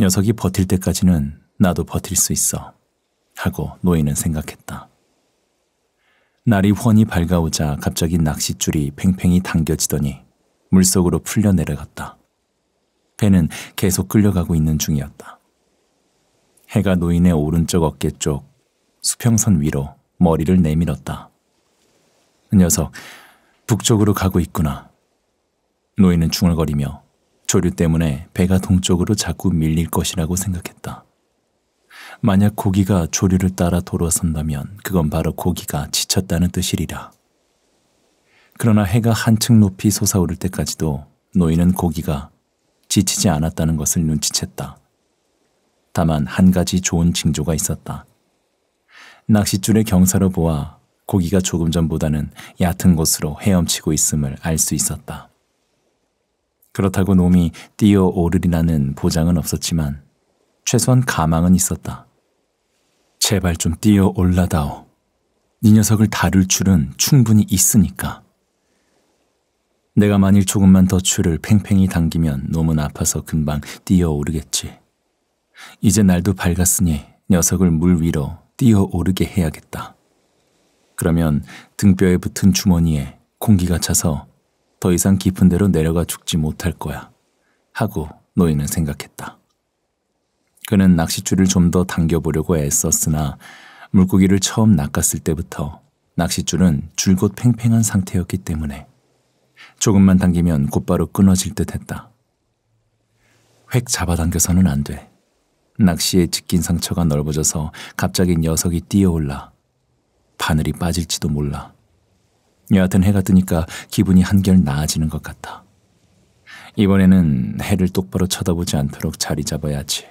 녀석이 버틸 때까지는 나도 버틸 수 있어. 하고 노인은 생각했다. 날이 훤히 밝아오자 갑자기 낚싯줄이 팽팽히 당겨지더니 물속으로 풀려 내려갔다. 배는 계속 끌려가고 있는 중이었다. 해가 노인의 오른쪽 어깨 쪽 수평선 위로 머리를 내밀었다. 녀석, 북쪽으로 가고 있구나. 노인은 중얼거리며 조류 때문에 배가 동쪽으로 자꾸 밀릴 것이라고 생각했다. 만약 고기가 조류를 따라 돌아선다면 그건 바로 고기가 지쳤다는 뜻이리라. 그러나 해가 한층 높이 솟아오를 때까지도 노인은 고기가 지치지 않았다는 것을 눈치챘다. 다만 한 가지 좋은 징조가 있었다. 낚싯줄의 경사로 보아 고기가 조금 전보다는 얕은 곳으로 헤엄치고 있음을 알 수 있었다. 그렇다고 놈이 뛰어오르리라는 보장은 없었지만 최소한 가망은 있었다. 제발 좀 뛰어올라다오. 네 녀석을 다룰 줄은 충분히 있으니까. 내가 만일 조금만 더 줄을 팽팽히 당기면 놈은 아파서 금방 뛰어오르겠지. 이제 날도 밝았으니 녀석을 물 위로 뛰어오르게 해야겠다. 그러면 등뼈에 붙은 주머니에 공기가 차서 더 이상 깊은 데로 내려가 죽지 못할 거야. 하고 노인은 생각했다. 그는 낚싯줄을 좀 더 당겨보려고 애썼으나 물고기를 처음 낚았을 때부터 낚싯줄은 줄곧 팽팽한 상태였기 때문에 조금만 당기면 곧바로 끊어질 듯 했다. 획 잡아당겨서는 안 돼. 낚시에 찢긴 상처가 넓어져서 갑자기 녀석이 뛰어올라 바늘이 빠질지도 몰라. 여하튼 해가 뜨니까 기분이 한결 나아지는 것 같다. 이번에는 해를 똑바로 쳐다보지 않도록 자리 잡아야지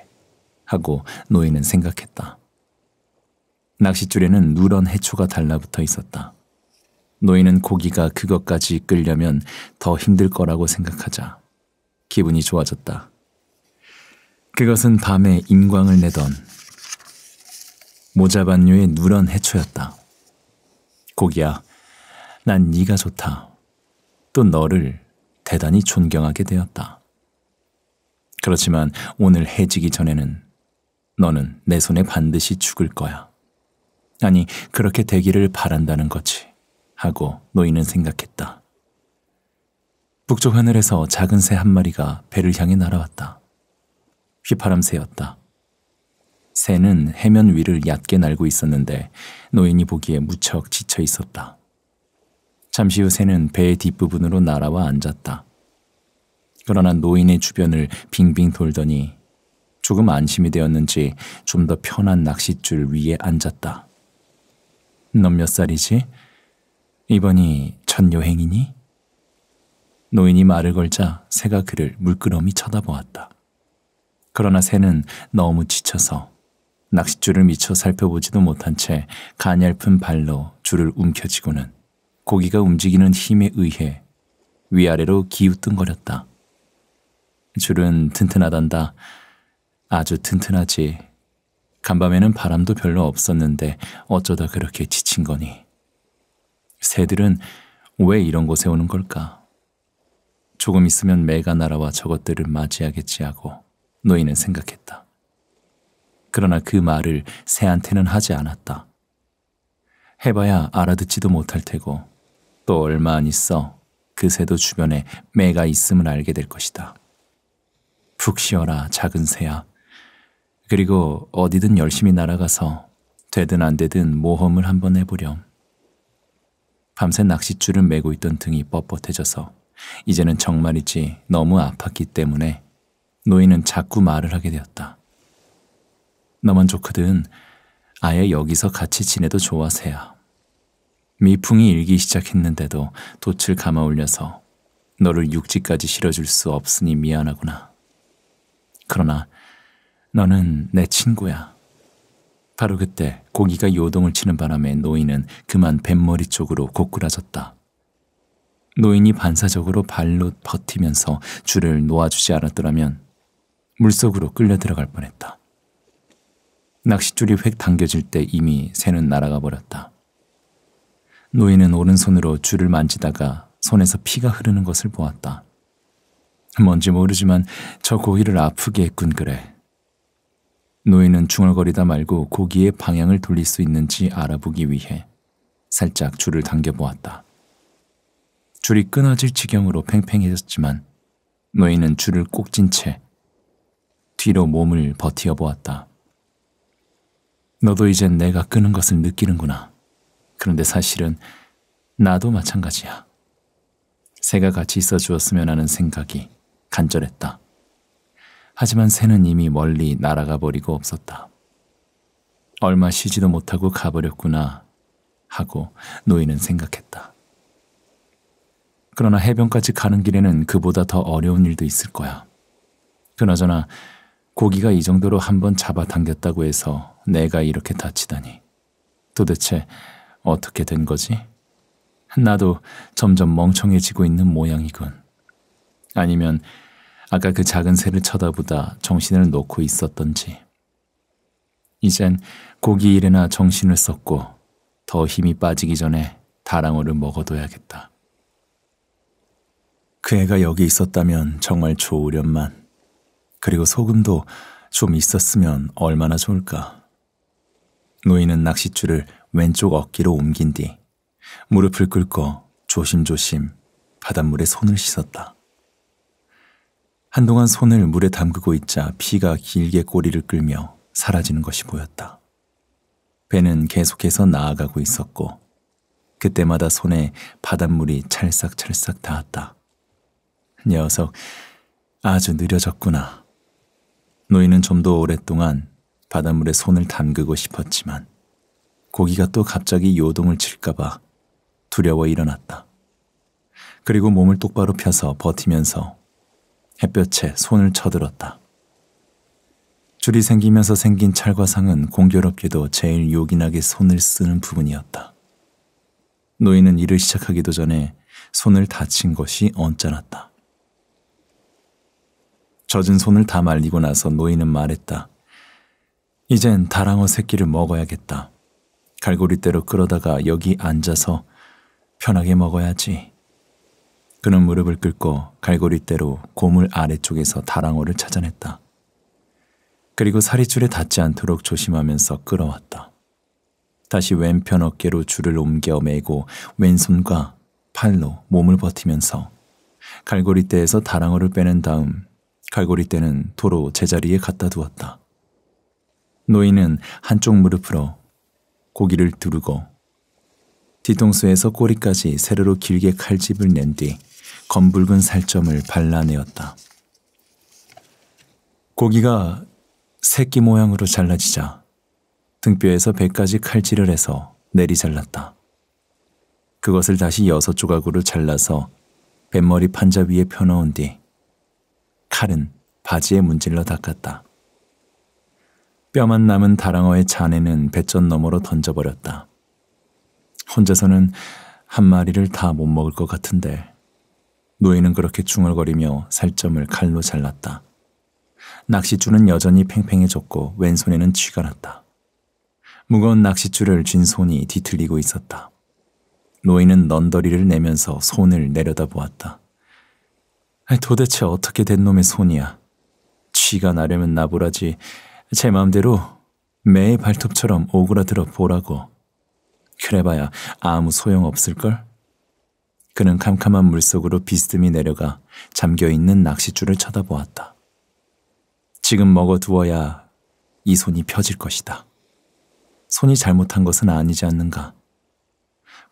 하고 노인은 생각했다. 낚싯줄에는 누런 해초가 달라붙어 있었다. 노인은 고기가 그것까지 이끌려면 더 힘들 거라고 생각하자 기분이 좋아졌다. 그것은 밤에 인광을 내던 모자반뇨의 누런 해초였다. 고기야, 난 네가 좋다. 또 너를 대단히 존경하게 되었다. 그렇지만 오늘 해지기 전에는 너는 내 손에 반드시 죽을 거야. 아니, 그렇게 되기를 바란다는 거지. 하고 노인은 생각했다. 북쪽 하늘에서 작은 새 한 마리가 배를 향해 날아왔다. 휘파람 새였다. 새는 해면 위를 얕게 날고 있었는데 노인이 보기에 무척 지쳐 있었다. 잠시 후 새는 배의 뒷부분으로 날아와 앉았다. 그러나 노인의 주변을 빙빙 돌더니 조금 안심이 되었는지 좀 더 편한 낚싯줄 위에 앉았다. 넌 몇 살이지? 이번이 첫 여행이니? 노인이 말을 걸자 새가 그를 물끄러미 쳐다보았다. 그러나 새는 너무 지쳐서 낚싯줄을 미쳐 살펴보지도 못한 채 가냘픈 발로 줄을 움켜쥐고는 고기가 움직이는 힘에 의해 위아래로 기우뚱거렸다. 줄은 튼튼하단다. 아주 튼튼하지. 간밤에는 바람도 별로 없었는데 어쩌다 그렇게 지친 거니. 새들은 왜 이런 곳에 오는 걸까? 조금 있으면 매가 날아와 저것들을 맞이하겠지 하고 노인은 생각했다. 그러나 그 말을 새한테는 하지 않았다. 해봐야 알아듣지도 못할 테고 또 얼마 안 있어 그새도 주변에 매가 있음을 알게 될 것이다. 푹 쉬어라 작은 새야. 그리고 어디든 열심히 날아가서 되든 안 되든 모험을 한번 해보렴. 밤새 낚싯줄을 메고 있던 등이 뻣뻣해져서 이제는 정말이지 너무 아팠기 때문에 노인은 자꾸 말을 하게 되었다. 너만 좋거든 아예 여기서 같이 지내도 좋아 새야. 미풍이 일기 시작했는데도 돛을 감아 올려서 너를 육지까지 실어줄 수 없으니 미안하구나. 그러나 너는 내 친구야. 바로 그때 고기가 요동을 치는 바람에 노인은 그만 뱃머리 쪽으로 고꾸라졌다. 노인이 반사적으로 발로 버티면서 줄을 놓아주지 않았더라면 물속으로 끌려 들어갈 뻔했다. 낚싯줄이 획 당겨질 때 이미 새는 날아가 버렸다. 노인은 오른손으로 줄을 만지다가 손에서 피가 흐르는 것을 보았다. 뭔지 모르지만 저 고기를 아프게 했군 그래. 노인은 중얼거리다 말고 고기의 방향을 돌릴 수 있는지 알아보기 위해 살짝 줄을 당겨보았다. 줄이 끊어질 지경으로 팽팽해졌지만 노인은 줄을 꼭 쥔 채 뒤로 몸을 버티어 보았다. 너도 이젠 내가 끄는 것을 느끼는구나. 그런데 사실은 나도 마찬가지야. 새가 같이 있어 주었으면 하는 생각이 간절했다. 하지만 새는 이미 멀리 날아가 버리고 없었다. 얼마 쉬지도 못하고 가버렸구나 하고 노인은 생각했다. 그러나 해변까지 가는 길에는 그보다 더 어려운 일도 있을 거야. 그나저나 고기가 이 정도로 한 번 잡아당겼다고 해서 내가 이렇게 다치다니. 도대체 어떻게 된 거지? 나도 점점 멍청해지고 있는 모양이군. 아니면 아까 그 작은 새를 쳐다보다 정신을 놓고 있었던지. 이젠 고기 일에나 정신을 썼고 더 힘이 빠지기 전에 다랑어를 먹어둬야겠다. 그 애가 여기 있었다면 정말 좋으련만. 그리고 소금도 좀 있었으면 얼마나 좋을까. 노인은 낚싯줄을 왼쪽 어깨로 옮긴 뒤 무릎을 꿇고 조심조심 바닷물에 손을 씻었다. 한동안 손을 물에 담그고 있자 피가 길게 꼬리를 끌며 사라지는 것이 보였다. 배는 계속해서 나아가고 있었고 그때마다 손에 바닷물이 찰싹찰싹 닿았다. 녀석 아주 느려졌구나. 노인은 좀 더 오랫동안 바닷물에 손을 담그고 싶었지만 고기가 또 갑자기 요동을 칠까봐 두려워 일어났다. 그리고 몸을 똑바로 펴서 버티면서 햇볕에 손을 쳐들었다. 줄이 생기면서 생긴 찰과상은 공교롭게도 제일 요긴하게 손을 쓰는 부분이었다. 노인은 일을 시작하기도 전에 손을 다친 것이 언짢았다. 젖은 손을 다 말리고 나서 노인은 말했다. 이젠 다랑어 새끼를 먹어야겠다. 갈고리대로 끌어다가 여기 앉아서 편하게 먹어야지. 그는 무릎을 꿇고 갈고리대로 고물 아래쪽에서 다랑어를 찾아냈다. 그리고 사리줄에 닿지 않도록 조심하면서 끌어왔다. 다시 왼편 어깨로 줄을 옮겨 매고 왼손과 팔로 몸을 버티면서 갈고리대에서 다랑어를 빼낸 다음 갈고리대는 도로 제자리에 갖다 두었다. 노인은 한쪽 무릎으로 고기를 두르고 뒤통수에서 꼬리까지 세로로 길게 칼집을 낸 뒤 검붉은 살점을 발라내었다. 고기가 새끼 모양으로 잘라지자 등뼈에서 배까지 칼질을 해서 내리 잘랐다. 그것을 다시 여섯 조각으로 잘라서 뱃머리 판자 위에 펴놓은 뒤 칼은 바지에 문질러 닦았다. 뼈만 남은 다랑어의 잔해는 배전 너머로 던져버렸다. 혼자서는 한 마리를 다 못 먹을 것 같은데 노인은 그렇게 중얼거리며 살점을 칼로 잘랐다. 낚싯줄은 여전히 팽팽해졌고 왼손에는 쥐가 났다. 무거운 낚싯줄을 쥔 손이 뒤틀리고 있었다. 노인은 넌더리를 내면서 손을 내려다보았다. 도대체 어떻게 된 놈의 손이야? 쥐가 나려면 나보라지 제 마음대로 매의 발톱처럼 오그라들어 보라고. 그래봐야 아무 소용 없을걸? 그는 캄캄한 물속으로 비스듬히 내려가 잠겨있는 낚싯줄을 쳐다보았다. 지금 먹어두어야 이 손이 펴질 것이다. 손이 잘못한 것은 아니지 않는가.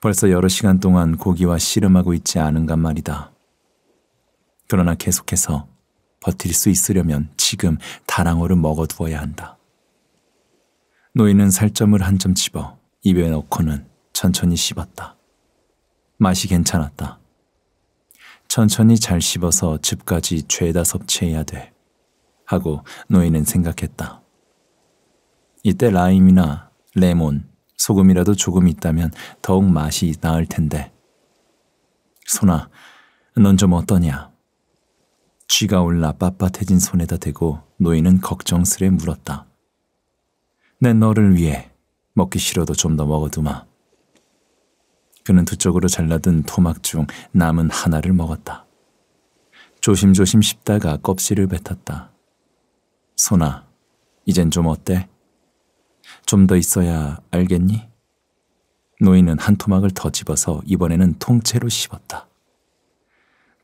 벌써 여러 시간 동안 고기와 씨름하고 있지 않은가 말이다. 그러나 계속해서 버틸 수 있으려면 지금 다랑어를 먹어두어야 한다. 노인은 살점을 한 점 집어 입에 넣고는 천천히 씹었다. 맛이 괜찮았다. 천천히 잘 씹어서 집까지 죄다 섭취해야 돼. 하고 노인은 생각했다. 이때 라임이나 레몬, 소금이라도 조금 있다면 더욱 맛이 나을 텐데. 소나, 넌 좀 어떠냐? 쥐가 올라 빳빳해진 손에다 대고 노인은 걱정스레 물었다. 내 너를 위해 먹기 싫어도 좀 더 먹어두마. 그는 두 쪽으로 잘라든 토막 중 남은 하나를 먹었다. 조심조심 씹다가 껍질을 뱉었다. 소나, 이젠 좀 어때? 좀 더 있어야 알겠니? 노인은 한 토막을 더 집어서 이번에는 통째로 씹었다.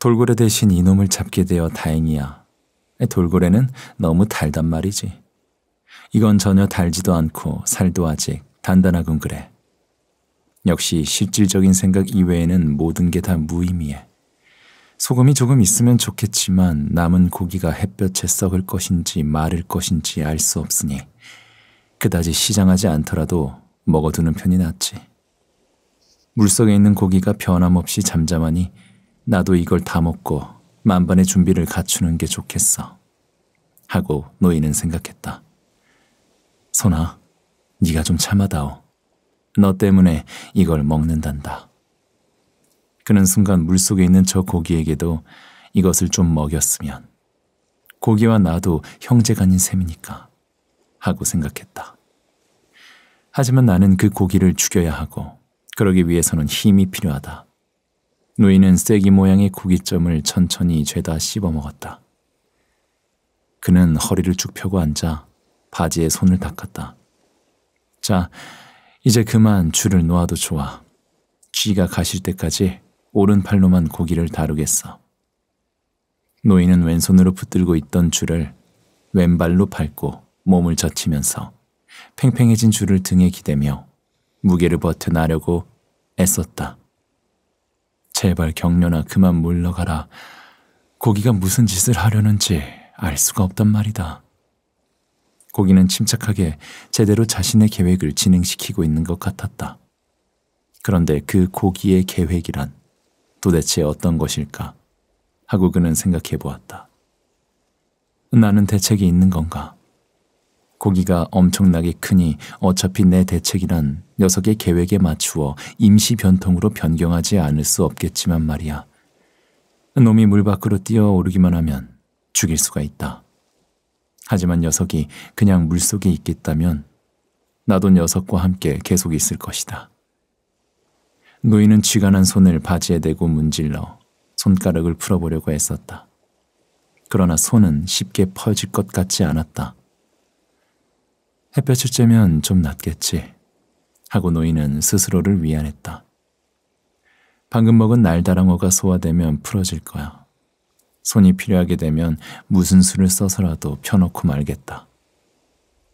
돌고래 대신 이놈을 잡게 되어 다행이야. 돌고래는 너무 달단 말이지. 이건 전혀 달지도 않고 살도 아직 단단하군 그래. 역시 실질적인 생각 이외에는 모든 게 다 무의미해. 소금이 조금 있으면 좋겠지만 남은 고기가 햇볕에 썩을 것인지 마를 것인지 알 수 없으니 그다지 시장하지 않더라도 먹어두는 편이 낫지. 물속에 있는 고기가 변함없이 잠잠하니 나도 이걸 다 먹고 만반의 준비를 갖추는 게 좋겠어. 하고 노인은 생각했다. 선아, 네가 좀 참아다오. 너 때문에 이걸 먹는단다. 그는 순간 물속에 있는 저 고기에게도 이것을 좀 먹였으면 고기와 나도 형제간인 셈이니까 하고 생각했다. 하지만 나는 그 고기를 죽여야 하고 그러기 위해서는 힘이 필요하다. 노인은 쐐기 모양의 고깃점을 천천히 죄다 씹어먹었다. 그는 허리를 쭉 펴고 앉아 바지에 손을 닦았다. 자, 이제 그만 줄을 놓아도 좋아. 쥐가 가실 때까지 오른팔로만 고기를 다루겠어. 노인은 왼손으로 붙들고 있던 줄을 왼발로 밟고 몸을 젖히면서 팽팽해진 줄을 등에 기대며 무게를 버텨나려고 애썼다. 제발 경련아 그만 물러가라. 고기가 무슨 짓을 하려는지 알 수가 없단 말이다. 고기는 침착하게 제대로 자신의 계획을 진행시키고 있는 것 같았다. 그런데 그 고기의 계획이란 도대체 어떤 것일까? 하고 그는 생각해 보았다. 나는 대책이 있는 건가? 고기가 엄청나게 크니 어차피 내 대책이란 녀석의 계획에 맞추어 임시 변통으로 변경하지 않을 수 없겠지만 말이야. 놈이 물 밖으로 뛰어오르기만 하면 죽일 수가 있다. 하지만 녀석이 그냥 물 속에 있겠다면 나도 녀석과 함께 계속 있을 것이다. 노인은 쥐가 난 손을 바지에 대고 문질러 손가락을 풀어보려고 애썼다. 그러나 손은 쉽게 퍼질 것 같지 않았다. 햇볕을 쬐면 좀 낫겠지 하고 노인은 스스로를 위안했다. 방금 먹은 날다랑어가 소화되면 풀어질 거야. 손이 필요하게 되면 무슨 수를 써서라도 펴놓고 말겠다.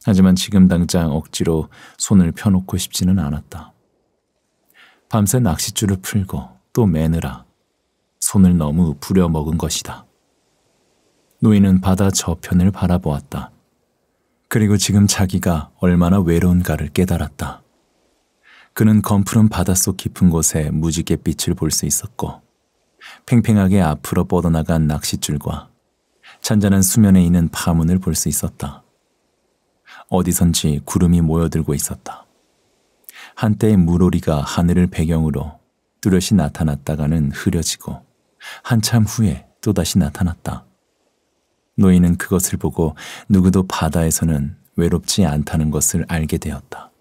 하지만 지금 당장 억지로 손을 펴놓고 싶지는 않았다. 밤새 낚싯줄을 풀고 또 매느라 손을 너무 부려먹은 것이다. 노인은 바다 저편을 바라보았다. 그리고 지금 자기가 얼마나 외로운가를 깨달았다. 그는 검푸른 바닷속 깊은 곳에 무지갯 빛을 볼 수 있었고 팽팽하게 앞으로 뻗어나간 낚싯줄과 잔잔한 수면에 있는 파문을 볼 수 있었다. 어디선지 구름이 모여들고 있었다. 한때 의 물오리가 하늘을 배경으로 뚜렷이 나타났다가는 흐려지고 한참 후에 또다시 나타났다. 노인은 그것을 보고 누구도 바다에서는 외롭지 않다는 것을 알게 되었다.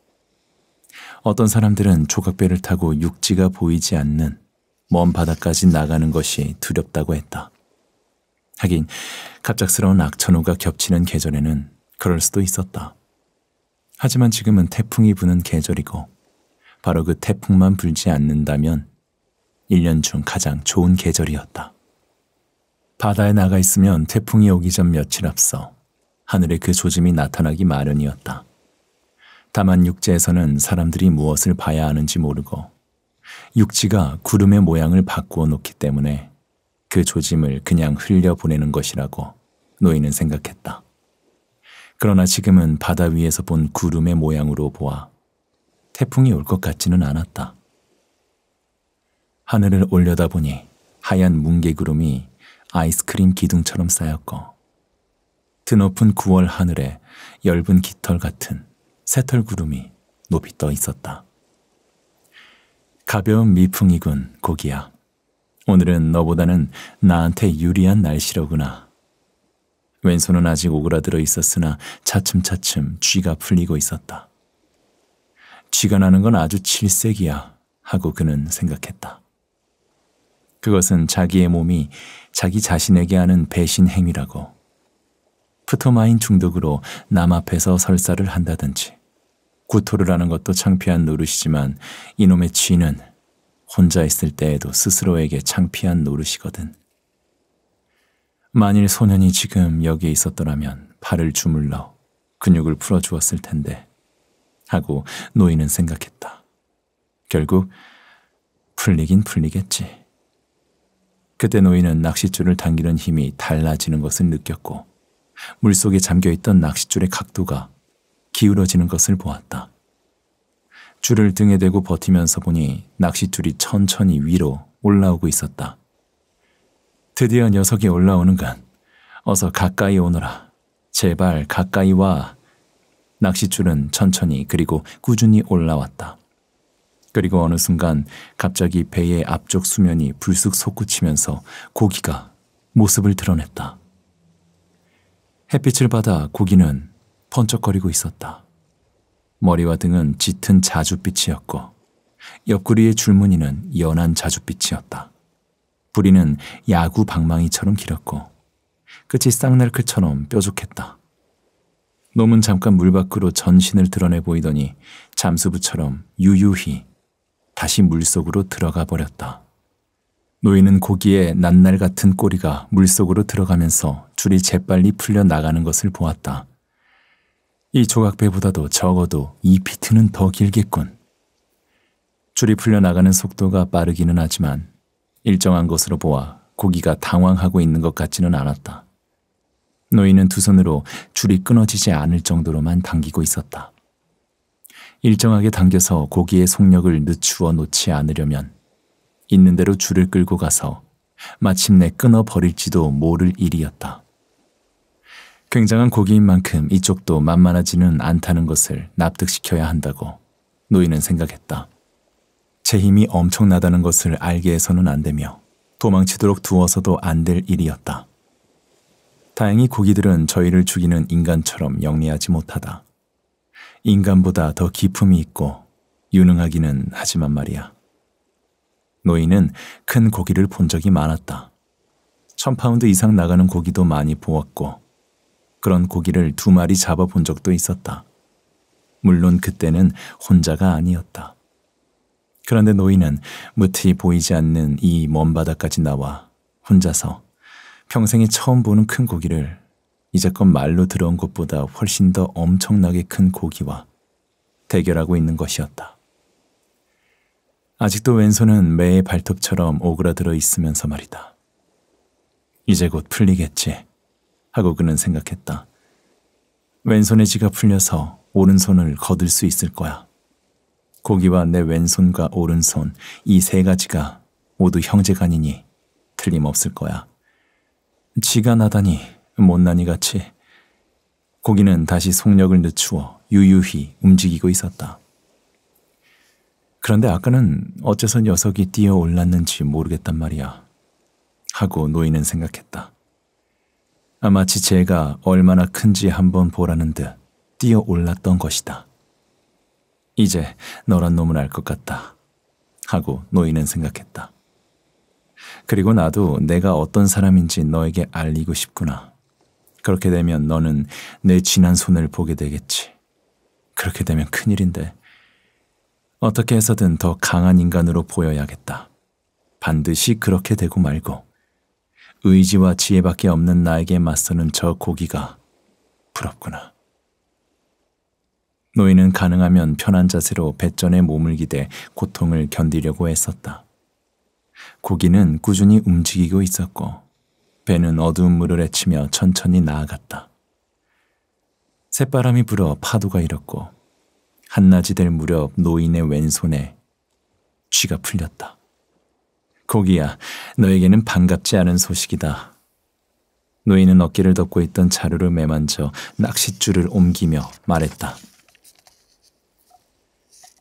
어떤 사람들은 조각배를 타고 육지가 보이지 않는 먼 바다까지 나가는 것이 두렵다고 했다. 하긴 갑작스러운 악천후가 겹치는 계절에는 그럴 수도 있었다. 하지만 지금은 태풍이 부는 계절이고 바로 그 태풍만 불지 않는다면 1년 중 가장 좋은 계절이었다. 바다에 나가 있으면 태풍이 오기 전 며칠 앞서 하늘에 그 조짐이 나타나기 마련이었다. 다만 육지에서는 사람들이 무엇을 봐야 하는지 모르고 육지가 구름의 모양을 바꾸어 놓기 때문에 그 조짐을 그냥 흘려보내는 것이라고 노인은 생각했다. 그러나 지금은 바다 위에서 본 구름의 모양으로 보아 태풍이 올 것 같지는 않았다. 하늘을 올려다보니 하얀 뭉게구름이 아이스크림 기둥처럼 쌓였고 드높은 9월 하늘에 엷은 깃털 같은 새털 구름이 높이 떠 있었다. 가벼운 미풍이군, 고기야. 오늘은 너보다는 나한테 유리한 날씨로구나. 왼손은 아직 오그라들어 있었으나 차츰차츰 쥐가 풀리고 있었다. 쥐가 나는 건 아주 칠색이야 하고 그는 생각했다. 그것은 자기의 몸이 자기 자신에게 하는 배신 행위라고. 프토마인 중독으로 남 앞에서 설사를 한다든지 구토를 하는 것도 창피한 노릇이지만 이놈의 쥐는 혼자 있을 때에도 스스로에게 창피한 노릇이거든. 만일 소년이 지금 여기에 있었더라면 발을 주물러 근육을 풀어주었을 텐데 하고 노인은 생각했다. 결국 풀리긴 풀리겠지. 그때 노인은 낚싯줄을 당기는 힘이 달라지는 것을 느꼈고 물속에 잠겨있던 낚싯줄의 각도가 기울어지는 것을 보았다. 줄을 등에 대고 버티면서 보니 낚싯줄이 천천히 위로 올라오고 있었다. 드디어 녀석이 올라오는건 어서 가까이 오너라. 제발 가까이 와. 낚싯줄은 천천히 그리고 꾸준히 올라왔다. 그리고 어느 순간 갑자기 배의 앞쪽 수면이 불쑥 솟구치면서 고기가 모습을 드러냈다. 햇빛을 받아 고기는 번쩍거리고 있었다. 머리와 등은 짙은 자줏빛이었고 옆구리의 줄무늬는 연한 자줏빛이었다. 부리는 야구 방망이처럼 길었고 끝이 쌍날크처럼 뾰족했다. 놈은 잠깐 물 밖으로 전신을 드러내 보이더니 잠수부처럼 유유히 다시 물속으로 들어가 버렸다. 노인은 고기에 낱날 같은 꼬리가 물속으로 들어가면서 줄이 재빨리 풀려 나가는 것을 보았다. 이 조각배보다도 적어도 이 피트는 더 길겠군. 줄이 풀려나가는 속도가 빠르기는 하지만 일정한 것으로 보아 고기가 당황하고 있는 것 같지는 않았다. 노인은 두 손으로 줄이 끊어지지 않을 정도로만 당기고 있었다. 일정하게 당겨서 고기의 속력을 늦추어 놓지 않으려면 있는 대로 줄을 끌고 가서 마침내 끊어 버릴지도 모를 일이었다. 굉장한 고기인 만큼 이쪽도 만만하지는 않다는 것을 납득시켜야 한다고 노인은 생각했다. 제 힘이 엄청나다는 것을 알게 해서는 안 되며 도망치도록 두어서도 안 될 일이었다. 다행히 고기들은 저희를 죽이는 인간처럼 영리하지 못하다. 인간보다 더 기품이 있고 유능하기는 하지만 말이야. 노인은 큰 고기를 본 적이 많았다. 천 파운드 이상 나가는 고기도 많이 보았고 그런 고기를 두 마리 잡아 본 적도 있었다. 물론 그때는 혼자가 아니었다. 그런데 노인은 무티 보이지 않는 이 먼 바다까지 나와 혼자서 평생에 처음 보는 큰 고기를 이제껏 말로 들어온 것보다 훨씬 더 엄청나게 큰 고기와 대결하고 있는 것이었다. 아직도 왼손은 매의 발톱처럼 오그라들어 있으면서 말이다. 이제 곧 풀리겠지 하고 그는 생각했다. 왼손의 지가 풀려서 오른손을 거둘 수 있을 거야. 고기와 내 왼손과 오른손 이 세 가지가 모두 형제간이니 틀림없을 거야. 지가 나다니 못난이 같이 고기는 다시 속력을 늦추어 유유히 움직이고 있었다. 그런데 아까는 어째서 녀석이 뛰어 올랐는지 모르겠단 말이야. 하고 노인은 생각했다. 아마 지체가 얼마나 큰지 한번 보라는 듯 뛰어 올랐던 것이다. 이제 너란 놈은 알 것 같다. 하고 노인은 생각했다. 그리고 나도 내가 어떤 사람인지 너에게 알리고 싶구나. 그렇게 되면 너는 내 진한 손을 보게 되겠지. 그렇게 되면 큰일인데 어떻게 해서든 더 강한 인간으로 보여야겠다. 반드시 그렇게 되고 말고 의지와 지혜밖에 없는 나에게 맞서는 저 고기가 부럽구나. 노인은 가능하면 편한 자세로 배전에 몸을 기대 고통을 견디려고 했었다. 고기는 꾸준히 움직이고 있었고 배는 어두운 물을 헤치며 천천히 나아갔다. 새바람이 불어 파도가 일었고 한낮이 될 무렵 노인의 왼손에 쥐가 풀렸다. 고기야, 너에게는 반갑지 않은 소식이다. 노인은 어깨를 덮고 있던 자루를 매만져 낚싯줄을 옮기며 말했다.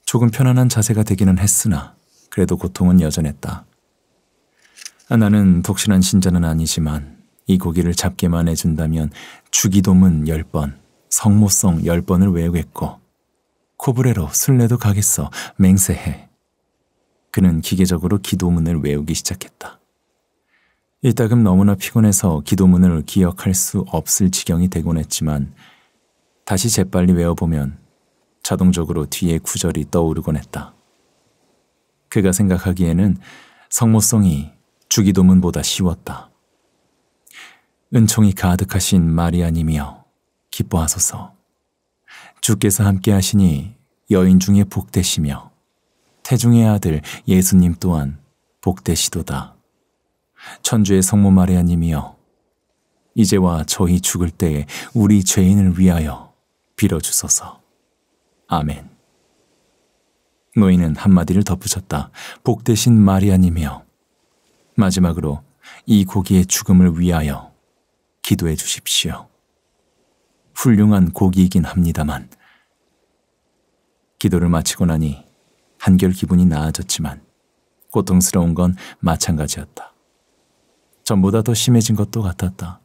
조금 편안한 자세가 되기는 했으나 그래도 고통은 여전했다. 아, 나는 독실한 신자는 아니지만 이 고기를 잡게만 해준다면 주기도문 10번, 성모성 10번을 외우겠고 코브레로 순례도 가겠어 맹세해. 그는 기계적으로 기도문을 외우기 시작했다. 이따금 너무나 피곤해서 기도문을 기억할 수 없을 지경이 되곤 했지만 다시 재빨리 외워보면 자동적으로 뒤에 구절이 떠오르곤 했다. 그가 생각하기에는 성모성이 주기도문보다 쉬웠다. 은총이 가득하신 마리아님이여 기뻐하소서. 주께서 함께 하시니 여인 중에 복되시며 태중의 아들 예수님 또한 복되시도다. 천주의 성모 마리아님이여 이제와 저희 죽을 때에 우리 죄인을 위하여 빌어주소서. 아멘. 노인은 한마디를 덧붙였다. 복되신 마리아님이여 마지막으로 이 고기의 죽음을 위하여 기도해 주십시오. 훌륭한 고기이긴 합니다만 기도를 마치고 나니 한결 기분이 나아졌지만 고통스러운 건 마찬가지였다. 전보다 더 심해진 것도 같았다.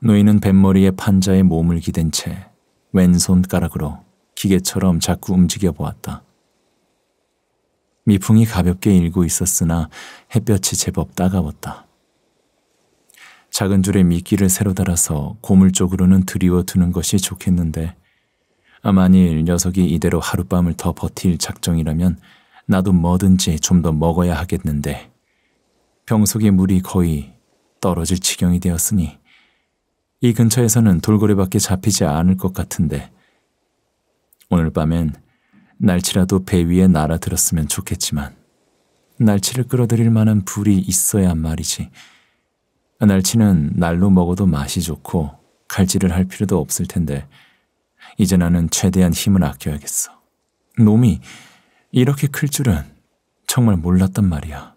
노인은 뱃머리에 판자에 몸을 기댄 채 왼손가락으로 기계처럼 자꾸 움직여 보았다. 미풍이 가볍게 일고 있었으나 햇볕이 제법 따가웠다. 작은 줄에 미끼를 새로 달아서 고물 쪽으로는 드리워 두는 것이 좋겠는데 만일 녀석이 이대로 하룻밤을 더 버틸 작정이라면 나도 뭐든지 좀 더 먹어야 하겠는데 병속의 물이 거의 떨어질 지경이 되었으니 이 근처에서는 돌고래밖에 잡히지 않을 것 같은데 오늘 밤엔 날치라도 배 위에 날아들었으면 좋겠지만 날치를 끌어들일 만한 불이 있어야한 말이지. 날치는 날로 먹어도 맛이 좋고 갈질을할 필요도 없을 텐데 이제 나는 최대한 힘을 아껴야겠어. 놈이 이렇게 클 줄은 정말 몰랐단 말이야.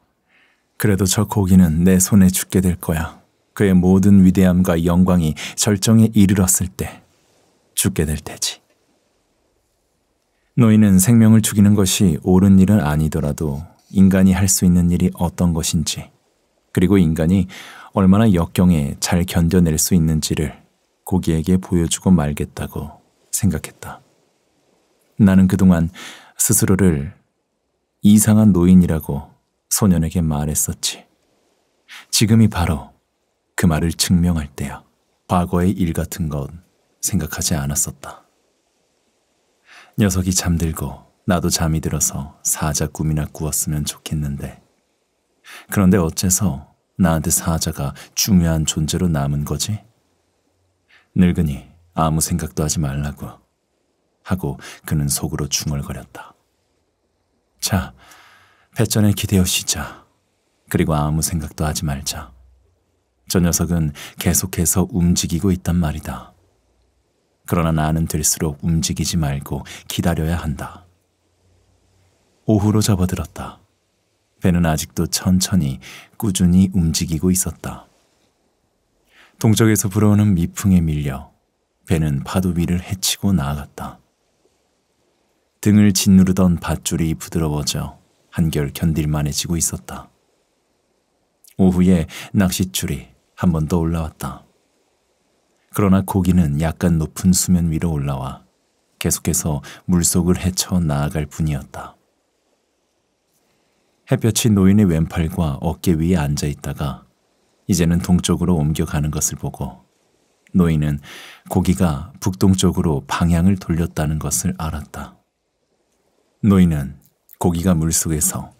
그래도 저 고기는 내 손에 죽게 될 거야. 그의 모든 위대함과 영광이 절정에 이르렀을 때 죽게 될 테지. 너희는 생명을 죽이는 것이 옳은 일은 아니더라도 인간이 할 수 있는 일이 어떤 것인지 그리고 인간이 얼마나 역경에 잘 견뎌낼 수 있는지를 고기에게 보여주고 말겠다고 생각했다. 나는 그동안 스스로를 이상한 노인이라고 소년에게 말했었지. 지금이 바로 그 말을 증명할 때야. 과거의 일 같은 건 생각하지 않았었다. 녀석이 잠들고 나도 잠이 들어서 사자 꿈이나 꾸었으면 좋겠는데. 그런데 어째서 나한테 사자가 중요한 존재로 남은 거지? 늙으니 아무 생각도 하지 말라고 하고 그는 속으로 중얼거렸다. 자, 배전에 기대어 쉬자. 그리고 아무 생각도 하지 말자. 저 녀석은 계속해서 움직이고 있단 말이다. 그러나 나는 될수록 움직이지 말고 기다려야 한다. 오후로 접어들었다. 배는 아직도 천천히 꾸준히 움직이고 있었다. 동쪽에서 불어오는 미풍에 밀려 배는 파도 위를 헤치고 나아갔다. 등을 짓누르던 밧줄이 부드러워져 한결 견딜만해지고 있었다. 오후에 낚싯줄이 한 번 더 올라왔다. 그러나 고기는 약간 높은 수면 위로 올라와 계속해서 물속을 헤쳐 나아갈 뿐이었다. 햇볕이 노인의 왼팔과 어깨 위에 앉아 있다가 이제는 동쪽으로 옮겨가는 것을 보고 노인은 고기가 북동쪽으로 방향을 돌렸다는 것을 알았다. 노인은 고기가 물속에서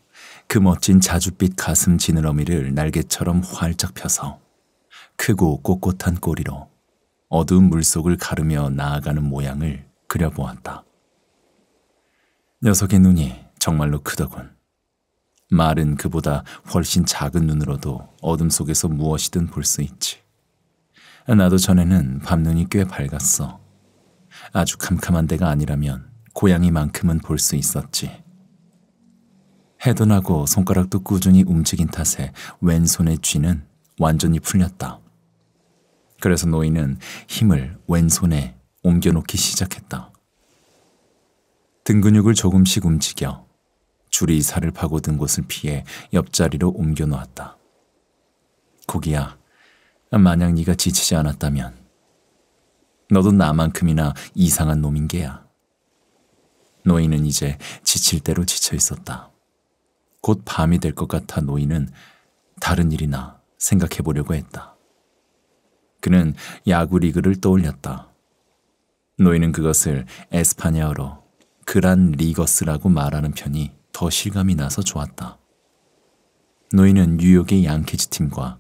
그 멋진 자줏빛 가슴 지느러미를 날개처럼 활짝 펴서 크고 꼿꼿한 꼬리로 어두운 물속을 가르며 나아가는 모양을 그려보았다. 녀석의 눈이 정말로 크더군. 말은 그보다 훨씬 작은 눈으로도 어둠 속에서 무엇이든 볼 수 있지. 나도 전에는 밤눈이 꽤 밝았어. 아주 캄캄한 데가 아니라면 고양이만큼은 볼 수 있었지. 해도 나고 손가락도 꾸준히 움직인 탓에 왼손의 쥐는 완전히 풀렸다. 그래서 노인은 힘을 왼손에 옮겨놓기 시작했다. 등 근육을 조금씩 움직여 줄이 살을 파고든 곳을 피해 옆자리로 옮겨놓았다. 고기야, 만약 네가 지치지 않았다면 너도 나만큼이나 이상한 놈인 게야. 노인은 이제 지칠 대로 지쳐 있었다. 곧 밤이 될 것 같아 노인은 다른 일이나 생각해 보려고 했다. 그는 야구리그를 떠올렸다. 노인은 그것을 에스파냐어로 그란 리거스라고 말하는 편이 더 실감이 나서 좋았다. 노인은 뉴욕의 양키즈 팀과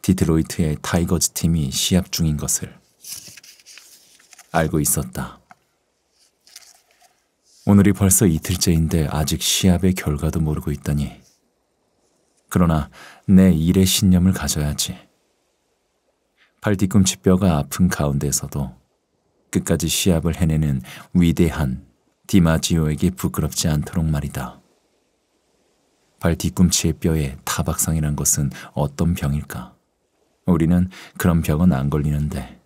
디트로이트의 타이거즈 팀이 시합 중인 것을 알고 있었다. 오늘이 벌써 이틀째인데 아직 시합의 결과도 모르고 있다니. 그러나 내일의 신념을 가져야지. 팔 뒤꿈치 뼈가 아픈 가운데서도 끝까지 시합을 해내는 위대한 디마지오에게 부끄럽지 않도록 말이다. 발 뒤꿈치의 뼈에 타박상이란 것은 어떤 병일까? 우리는 그런 병은 안 걸리는데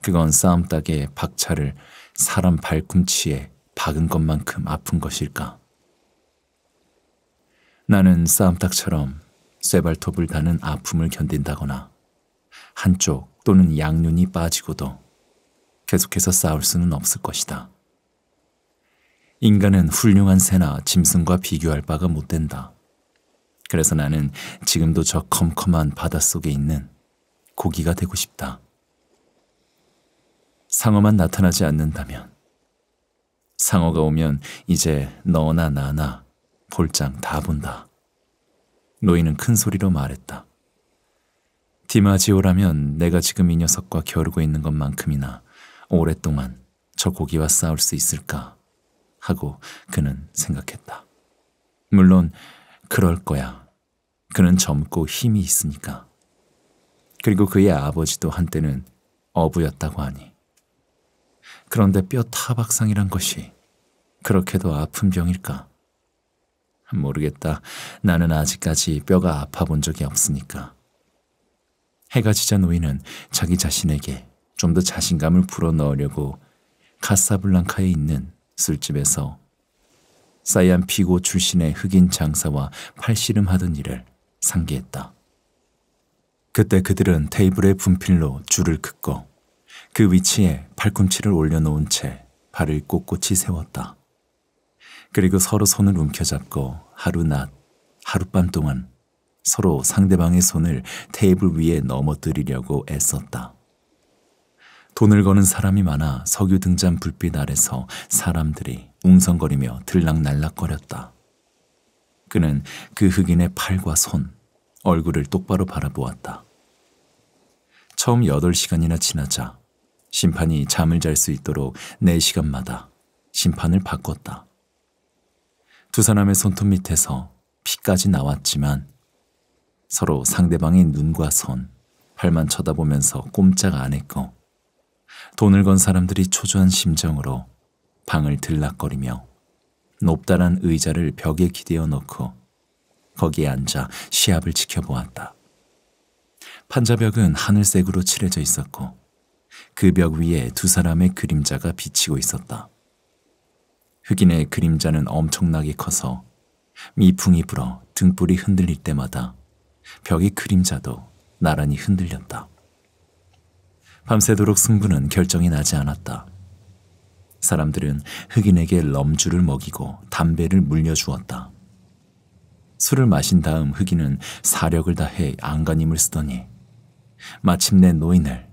그건 싸움 따에 박차를 사람 발꿈치에 박은 것만큼 아픈 것일까? 나는 싸움닭처럼 쇠발톱을 다는 아픔을 견딘다거나 한쪽 또는 양눈이 빠지고도 계속해서 싸울 수는 없을 것이다. 인간은 훌륭한 새나 짐승과 비교할 바가 못 된다. 그래서 나는 지금도 저 컴컴한 바닷속에 있는 고기가 되고 싶다. 상어만 나타나지 않는다면 상어가 오면 이제 너나 나나 볼장 다 본다. 노인은 큰 소리로 말했다. 디마지오라면 내가 지금 이 녀석과 겨루고 있는 것만큼이나 오랫동안 저 고기와 싸울 수 있을까 하고 그는 생각했다. 물론 그럴 거야. 그는 젊고 힘이 있으니까. 그리고 그의 아버지도 한때는 어부였다고 하니. 그런데 뼈 타박상이란 것이 그렇게도 아픈 병일까? 모르겠다. 나는 아직까지 뼈가 아파 본 적이 없으니까. 해가 지자 노인은 자기 자신에게 좀 더 자신감을 불어넣으려고 카사블랑카에 있는 술집에서 사이안 피고 출신의 흑인 장사와 팔씨름하던 일을 상기했다. 그때 그들은 테이블의 분필로 줄을 긋고 그 위치에 팔꿈치를 올려놓은 채 발을 꼿꼿이 세웠다. 그리고 서로 손을 움켜잡고 하루 낮, 하룻밤 동안 서로 상대방의 손을 테이블 위에 넘어뜨리려고 애썼다. 돈을 거는 사람이 많아 석유 등잔 불빛 아래서 사람들이 웅성거리며 들락날락거렸다. 그는 그 흑인의 팔과 손, 얼굴을 똑바로 바라보았다. 처음 8시간이나 지나자 심판이 잠을 잘 수 있도록 4시간마다 심판을 바꿨다. 두 사람의 손톱 밑에서 피까지 나왔지만 서로 상대방의 눈과 손, 팔만 쳐다보면서 꼼짝 안 했고 돈을 건 사람들이 초조한 심정으로 방을 들락거리며 높다란 의자를 벽에 기대어 놓고 거기에 앉아 시합을 지켜보았다. 판자벽은 하늘색으로 칠해져 있었고 그 벽 위에 두 사람의 그림자가 비치고 있었다. 흑인의 그림자는 엄청나게 커서 미풍이 불어 등불이 흔들릴 때마다 벽의 그림자도 나란히 흔들렸다. 밤새도록 승부는 결정이 나지 않았다. 사람들은 흑인에게 럼주를 먹이고 담배를 물려주었다. 술을 마신 다음 흑인은 사력을 다해 안간힘을 쓰더니 마침내 노인을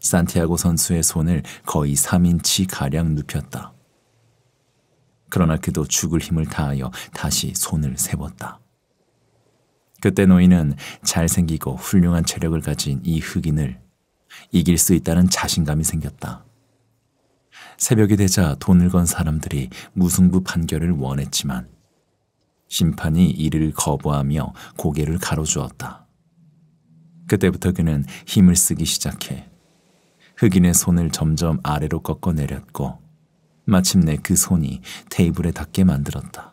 산티아고 선수의 손을 거의 3인치 가량 눕혔다. 그러나 그도 죽을 힘을 다하여 다시 손을 세웠다. 그때 노인은 잘생기고 훌륭한 체력을 가진 이 흑인을 이길 수 있다는 자신감이 생겼다. 새벽이 되자 돈을 건 사람들이 무승부 판결을 원했지만 심판이 이를 거부하며 고개를 가로주었다. 그때부터 그는 힘을 쓰기 시작해 흑인의 손을 점점 아래로 꺾어 내렸고 마침내 그 손이 테이블에 닿게 만들었다.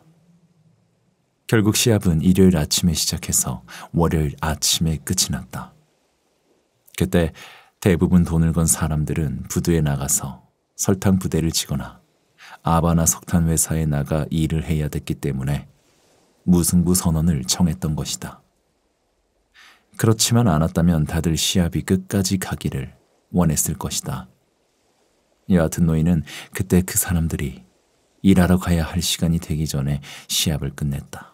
결국 시합은 일요일 아침에 시작해서 월요일 아침에 끝이 났다. 그때 대부분 돈을 건 사람들은 부두에 나가서 설탕 부대를 치거나 아바나 석탄 회사에 나가 일을 해야 됐기 때문에 무승부 선언을 청했던 것이다. 그렇지만 않았다면 다들 시합이 끝까지 가기를 원했을 것이다. 여하튼 노인은 그때 그 사람들이 일하러 가야 할 시간이 되기 전에 시합을 끝냈다.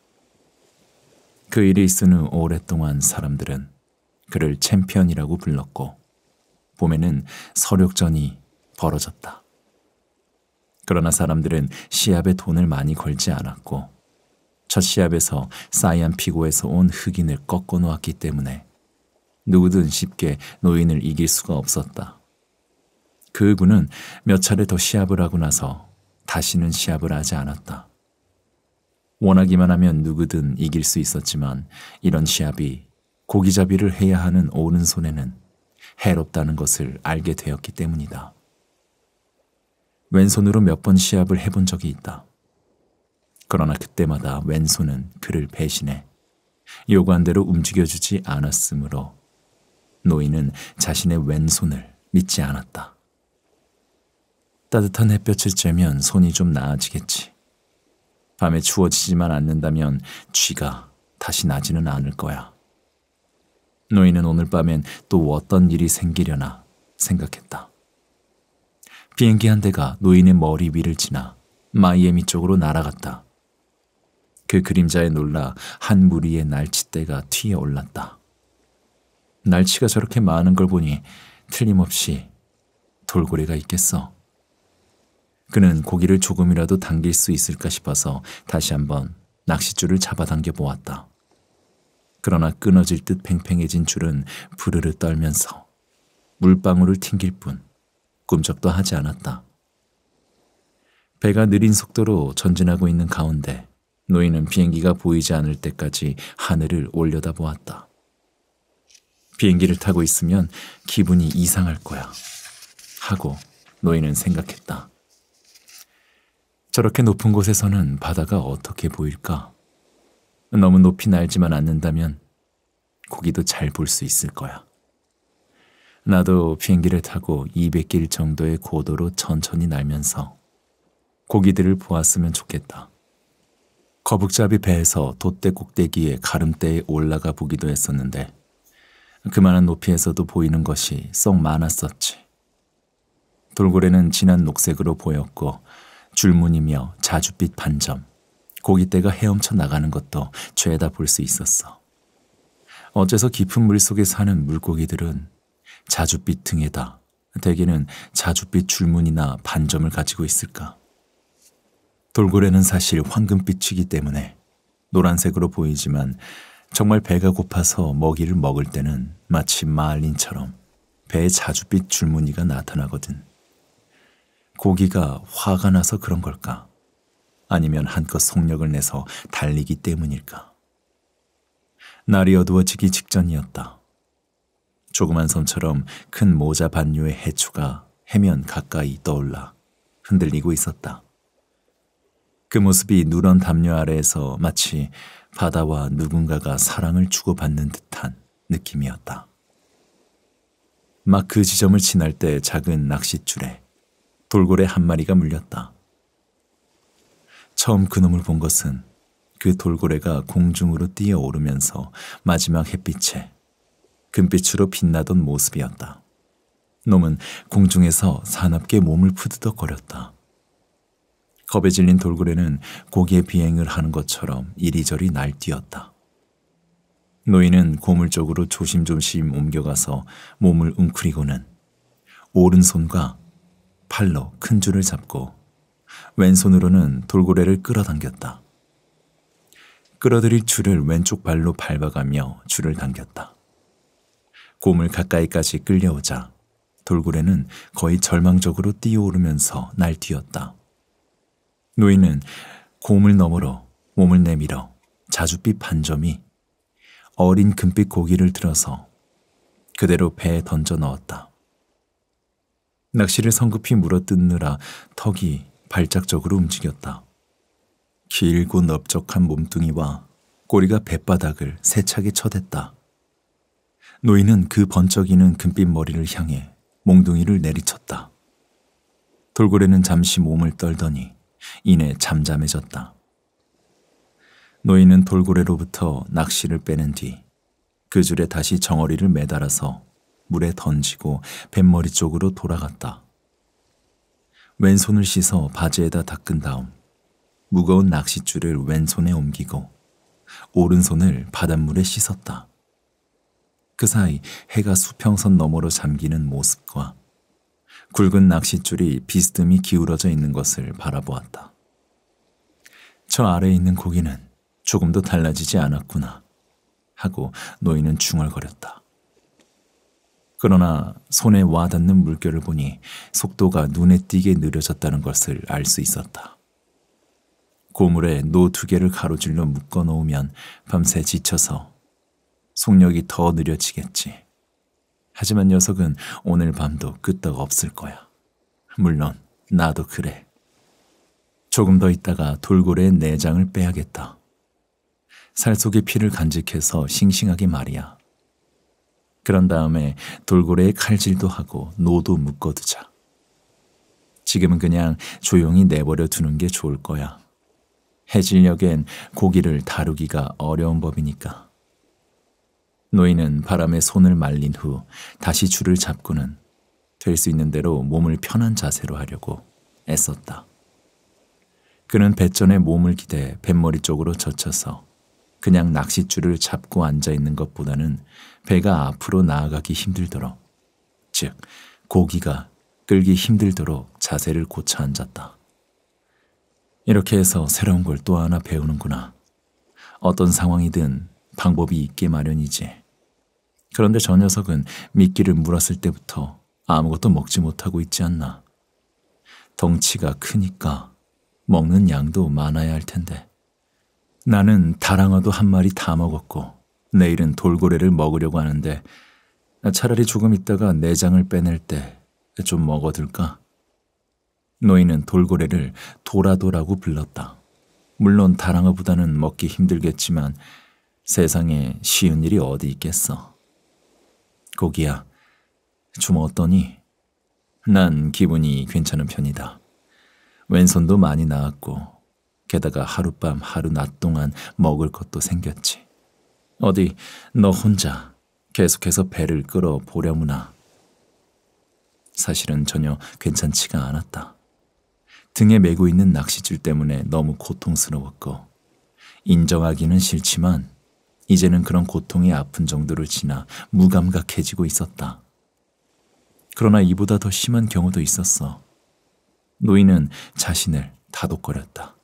그 일이 있은 후 오랫동안 사람들은 그를 챔피언이라고 불렀고 봄에는 서력전이 벌어졌다. 그러나 사람들은 시합에 돈을 많이 걸지 않았고 첫 시합에서 사이안 피고에서 온 흑인을 꺾어 놓았기 때문에 누구든 쉽게 노인을 이길 수가 없었다. 그 군은 몇 차례 더 시합을 하고 나서 다시는 시합을 하지 않았다. 원하기만 하면 누구든 이길 수 있었지만 이런 시합이 고기잡이를 해야 하는 오른손에는 해롭다는 것을 알게 되었기 때문이다. 왼손으로 몇 번 시합을 해본 적이 있다. 그러나 그때마다 왼손은 그를 배신해 요구한대로 움직여주지 않았으므로 노인은 자신의 왼손을 믿지 않았다. 따뜻한 햇볕을 쬐면 손이 좀 나아지겠지. 밤에 추워지지만 않는다면 쥐가 다시 나지는 않을 거야. 노인은 오늘 밤엔 또 어떤 일이 생기려나 생각했다. 비행기 한 대가 노인의 머리 위를 지나 마이애미 쪽으로 날아갔다. 그 그림자에 놀라 한 무리의 날치대가 튀어 올랐다. 날치가 저렇게 많은 걸 보니 틀림없이 돌고래가 있겠어. 그는 고기를 조금이라도 당길 수 있을까 싶어서 다시 한번 낚싯줄을 잡아당겨 보았다. 그러나 끊어질 듯 팽팽해진 줄은 부르르 떨면서 물방울을 튕길 뿐 꿈쩍도 하지 않았다. 배가 느린 속도로 전진하고 있는 가운데 노인은 비행기가 보이지 않을 때까지 하늘을 올려다 보았다. 비행기를 타고 있으면 기분이 이상할 거야. 하고 노인은 생각했다. 저렇게 높은 곳에서는 바다가 어떻게 보일까? 너무 높이 날지만 않는다면 고기도 잘 볼 수 있을 거야. 나도 비행기를 타고 200길 정도의 고도로 천천히 날면서 고기들을 보았으면 좋겠다. 거북잡이 배에서 돛대 꼭대기에 가름대에 올라가 보기도 했었는데 그만한 높이에서도 보이는 것이 썩 많았었지. 돌고래는 진한 녹색으로 보였고 줄무늬며 자줏빛 반점, 고깃대가 헤엄쳐 나가는 것도 죄다 볼 수 있었어. 어째서 깊은 물속에 사는 물고기들은 자줏빛 등에다 대개는 자줏빛 줄무늬나 반점을 가지고 있을까? 돌고래는 사실 황금빛이기 때문에 노란색으로 보이지만 정말 배가 고파서 먹이를 먹을 때는 마치 마을린처럼 배에 자줏빛 줄무늬가 나타나거든. 고기가 화가 나서 그런 걸까? 아니면 한껏 속력을 내서 달리기 때문일까? 날이 어두워지기 직전이었다. 조그만 섬처럼 큰 모자 반류의 해초가 해면 가까이 떠올라 흔들리고 있었다. 그 모습이 누런 담요 아래에서 마치 바다와 누군가가 사랑을 주고받는 듯한 느낌이었다. 막 그 지점을 지날 때 작은 낚싯줄에 돌고래 한 마리가 물렸다. 처음 그놈을 본 것은 그 돌고래가 공중으로 뛰어오르면서 마지막 햇빛에 금빛으로 빛나던 모습이었다. 놈은 공중에서 사납게 몸을 푸드덕거렸다. 겁에 질린 돌고래는 고개 비행을 하는 것처럼 이리저리 날뛰었다. 노인은 고물 쪽으로 조심조심 옮겨가서 몸을 웅크리고는 오른손과 팔로 큰 줄을 잡고 왼손으로는 돌고래를 끌어당겼다. 끌어들일 줄을 왼쪽 발로 밟아가며 줄을 당겼다. 곰을 가까이까지 끌려오자 돌고래는 거의 절망적으로 뛰어오르면서 날뛰었다. 노인은 곰을 너머로 몸을 내밀어 자줏빛 반점이 어린 금빛 고기를 들어서 그대로 배에 던져 넣었다. 낚시를 성급히 물어뜯느라 턱이 발작적으로 움직였다. 길고 넓적한 몸뚱이와 꼬리가 뱃바닥을 세차게 쳐댔다. 노인은 그 번쩍이는 금빛 머리를 향해 몽둥이를 내리쳤다. 돌고래는 잠시 몸을 떨더니 이내 잠잠해졌다. 노인은 돌고래로부터 낚시를 빼낸 뒤 그 줄에 다시 정어리를 매달아서 물에 던지고 뱃머리 쪽으로 돌아갔다. 왼손을 씻어 바지에다 닦은 다음 무거운 낚싯줄을 왼손에 옮기고 오른손을 바닷물에 씻었다. 그 사이 해가 수평선 너머로 잠기는 모습과 굵은 낚싯줄이 비스듬히 기울어져 있는 것을 바라보았다. 저 아래에 있는 고기는 조금도 달라지지 않았구나 하고 노인은 중얼거렸다. 그러나 손에 와닿는 물결을 보니 속도가 눈에 띄게 느려졌다는 것을 알 수 있었다. 고물에 노 두 개를 가로질러 묶어 놓으면 밤새 지쳐서 속력이 더 느려지겠지. 하지만 녀석은 오늘 밤도 끄떡 없을 거야. 물론 나도 그래. 조금 더 있다가 돌고래의 내장을 빼야겠다. 살 속의 피를 간직해서 싱싱하게 말이야. 그런 다음에 돌고래의 칼질도 하고 노도 묶어두자. 지금은 그냥 조용히 내버려 두는 게 좋을 거야. 해질녘엔 고기를 다루기가 어려운 법이니까. 노인은 바람에 손을 말린 후 다시 줄을 잡고는 될 수 있는 대로 몸을 편한 자세로 하려고 애썼다. 그는 배전에 몸을 기대 뱃머리 쪽으로 젖혀서 그냥 낚싯줄을 잡고 앉아 있는 것보다는 배가 앞으로 나아가기 힘들도록, 즉 고기가 끌기 힘들도록 자세를 고쳐 앉았다. 이렇게 해서 새로운 걸 또 하나 배우는구나. 어떤 상황이든 방법이 있게 마련이지. 그런데 저 녀석은 미끼를 물었을 때부터 아무것도 먹지 못하고 있지 않나. 덩치가 크니까 먹는 양도 많아야 할 텐데. 나는 다랑어도 한 마리 다 먹었고 내일은 돌고래를 먹으려고 하는데 차라리 조금 있다가 내장을 빼낼 때 좀 먹어둘까? 노인은 돌고래를 도라도라고 불렀다. 물론 다랑어보다는 먹기 힘들겠지만 세상에 쉬운 일이 어디 있겠어. 고기야, 좀 어떠니? 난 기분이 괜찮은 편이다. 왼손도 많이 나았고 게다가 하룻밤 하루 낮 동안 먹을 것도 생겼지. 어디 너 혼자 계속해서 배를 끌어 보려무나. 사실은 전혀 괜찮지가 않았다. 등에 메고 있는 낚싯줄 때문에 너무 고통스러웠고 인정하기는 싫지만 이제는 그런 고통이 아픈 정도를 지나 무감각해지고 있었다. 그러나 이보다 더 심한 경우도 있었어. 노인은 자신을 다독거렸다.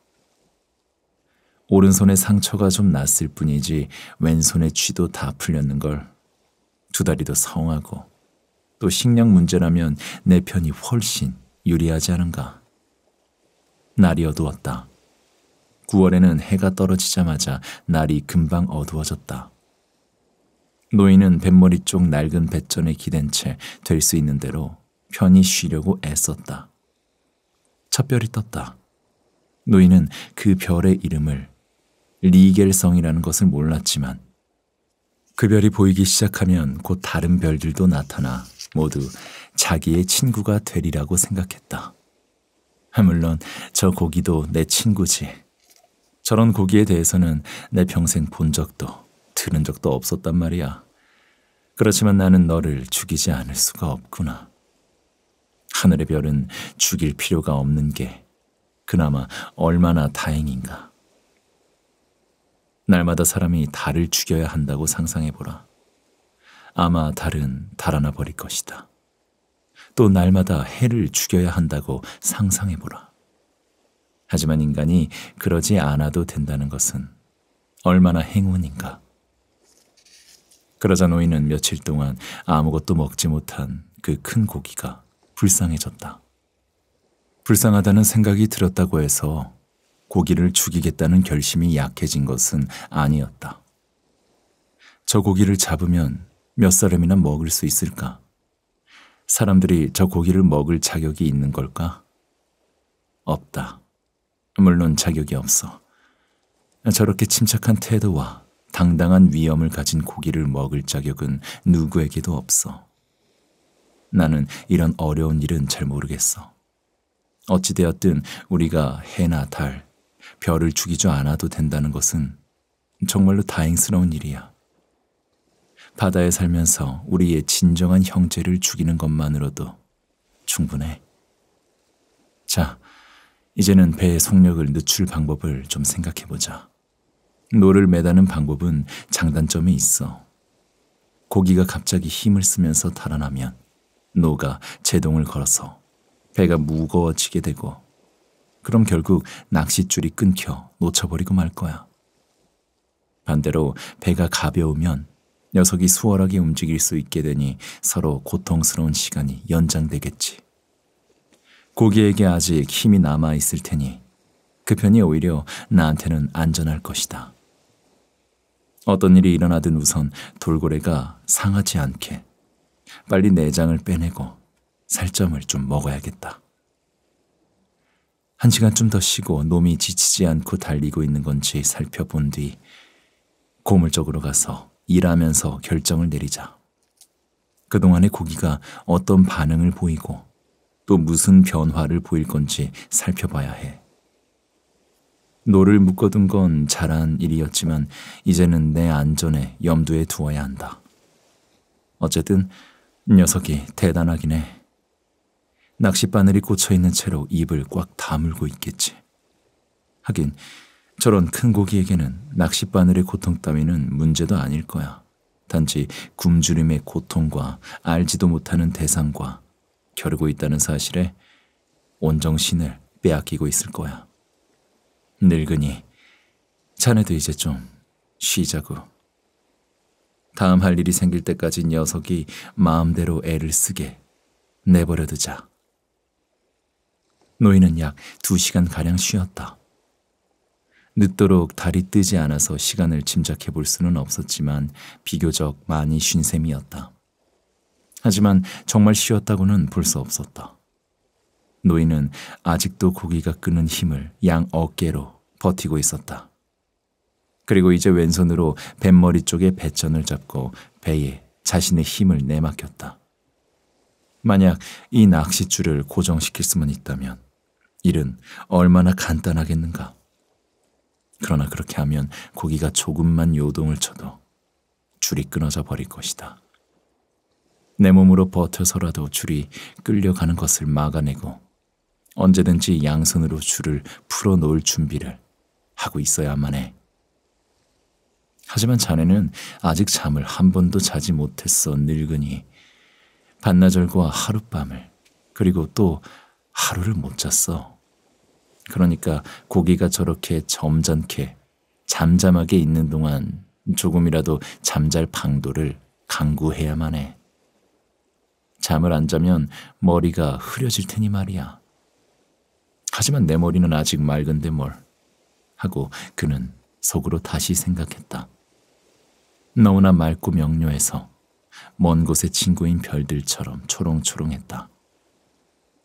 오른손에 상처가 좀 났을 뿐이지 왼손의 쥐도다 풀렸는 걸. 두 다리도 성하고 또 식량 문제라면 내 편이 훨씬 유리하지 않은가. 날이 어두웠다. 9월에는 해가 떨어지자마자 날이 금방 어두워졌다. 노인은 뱃머리 쪽 낡은 배전에 기댄 채 될 수 있는 대로 편히 쉬려고 애썼다. 첫별이 떴다. 노인은 그 별의 이름을 리겔성이라는 것을 몰랐지만 그 별이 보이기 시작하면 곧 다른 별들도 나타나 모두 자기의 친구가 되리라고 생각했다. 물론 저 고기도 내 친구지. 저런 고기에 대해서는 내 평생 본 적도 들은 적도 없었단 말이야. 그렇지만 나는 너를 죽이지 않을 수가 없구나. 하늘의 별은 죽일 필요가 없는 게 그나마 얼마나 다행인가. 날마다 사람이 달을 죽여야 한다고 상상해보라. 아마 달은 달아나 버릴 것이다. 또 날마다 해를 죽여야 한다고 상상해보라. 하지만 인간이 그러지 않아도 된다는 것은 얼마나 행운인가. 그러자 노인은 며칠 동안 아무것도 먹지 못한 그 큰 고기가 불쌍해졌다. 불쌍하다는 생각이 들었다고 해서 고기를 죽이겠다는 결심이 약해진 것은 아니었다. 저 고기를 잡으면 몇 사람이나 먹을 수 있을까? 사람들이 저 고기를 먹을 자격이 있는 걸까? 없다. 물론 자격이 없어. 저렇게 침착한 태도와 당당한 위험을 가진 고기를 먹을 자격은 누구에게도 없어. 나는 이런 어려운 일은 잘 모르겠어. 어찌되었든 우리가 해나 달, 별을 죽이지 않아도 된다는 것은 정말로 다행스러운 일이야. 바다에 살면서 우리의 진정한 형제를 죽이는 것만으로도 충분해. 자, 이제는 배의 속력을 늦출 방법을 좀 생각해보자. 노를 매다는 방법은 장단점이 있어. 고기가 갑자기 힘을 쓰면서 달아나면 노가 제동을 걸어서 배가 무거워지게 되고 그럼 결국 낚싯줄이 끊겨 놓쳐버리고 말 거야. 반대로 배가 가벼우면 녀석이 수월하게 움직일 수 있게 되니 서로 고통스러운 시간이 연장되겠지. 고기에게 아직 힘이 남아 있을 테니 그 편이 오히려 나한테는 안전할 것이다. 어떤 일이 일어나든 우선 돌고래가 상하지 않게 빨리 내장을 빼내고 살점을 좀 먹어야겠다. 한 시간쯤 더 쉬고 놈이 지치지 않고 달리고 있는 건지 살펴본 뒤 고물 적으로 가서 일하면서 결정을 내리자. 그동안의 고기가 어떤 반응을 보이고 또 무슨 변화를 보일 건지 살펴봐야 해. 노를 묶어둔 건 잘한 일이었지만 이제는 내 안전에 염두에 두어야 한다. 어쨌든 녀석이 대단하긴 해. 낚싯바늘이 꽂혀있는 채로 입을 꽉 다물고 있겠지. 하긴 저런 큰 고기에게는 낚싯바늘의 고통 따위는 문제도 아닐 거야. 단지 굶주림의 고통과 알지도 못하는 대상과 겨루고 있다는 사실에 온정신을 빼앗기고 있을 거야. 늙으니 자네도 이제 좀 쉬자고. 다음 할 일이 생길 때까지 녀석이 마음대로 애를 쓰게 내버려두자. 노인은 약2시간가량 쉬었다. 늦도록 달이 뜨지 않아서 시간을 짐작해 볼 수는 없었지만 비교적 많이 쉰 셈이었다. 하지만 정말 쉬었다고는 볼 수 없었다. 노인은 아직도 고기가 끄는 힘을 양 어깨로 버티고 있었다. 그리고 이제 왼손으로 뱃머리 쪽에 배전을 잡고 배에 자신의 힘을 내맡겼다. 만약 이 낚싯줄을 고정시킬 수만 있다면 일은 얼마나 간단하겠는가. 그러나 그렇게 하면 고기가 조금만 요동을 쳐도 줄이 끊어져 버릴 것이다. 내 몸으로 버텨서라도 줄이 끌려가는 것을 막아내고 언제든지 양손으로 줄을 풀어놓을 준비를 하고 있어야만 해. 하지만 자네는 아직 잠을 한 번도 자지 못했어 늙으니 반나절과 하룻밤을 그리고 또 하루를 못 잤어. 그러니까 고기가 저렇게 점잖게 잠잠하게 있는 동안 조금이라도 잠잘 방도를 강구해야만 해. 잠을 안 자면 머리가 흐려질 테니 말이야. 하지만 내 머리는 아직 맑은데 뭘. 하고 그는 속으로 다시 생각했다. 너무나 맑고 명료해서 먼 곳의 친구인 별들처럼 초롱초롱했다.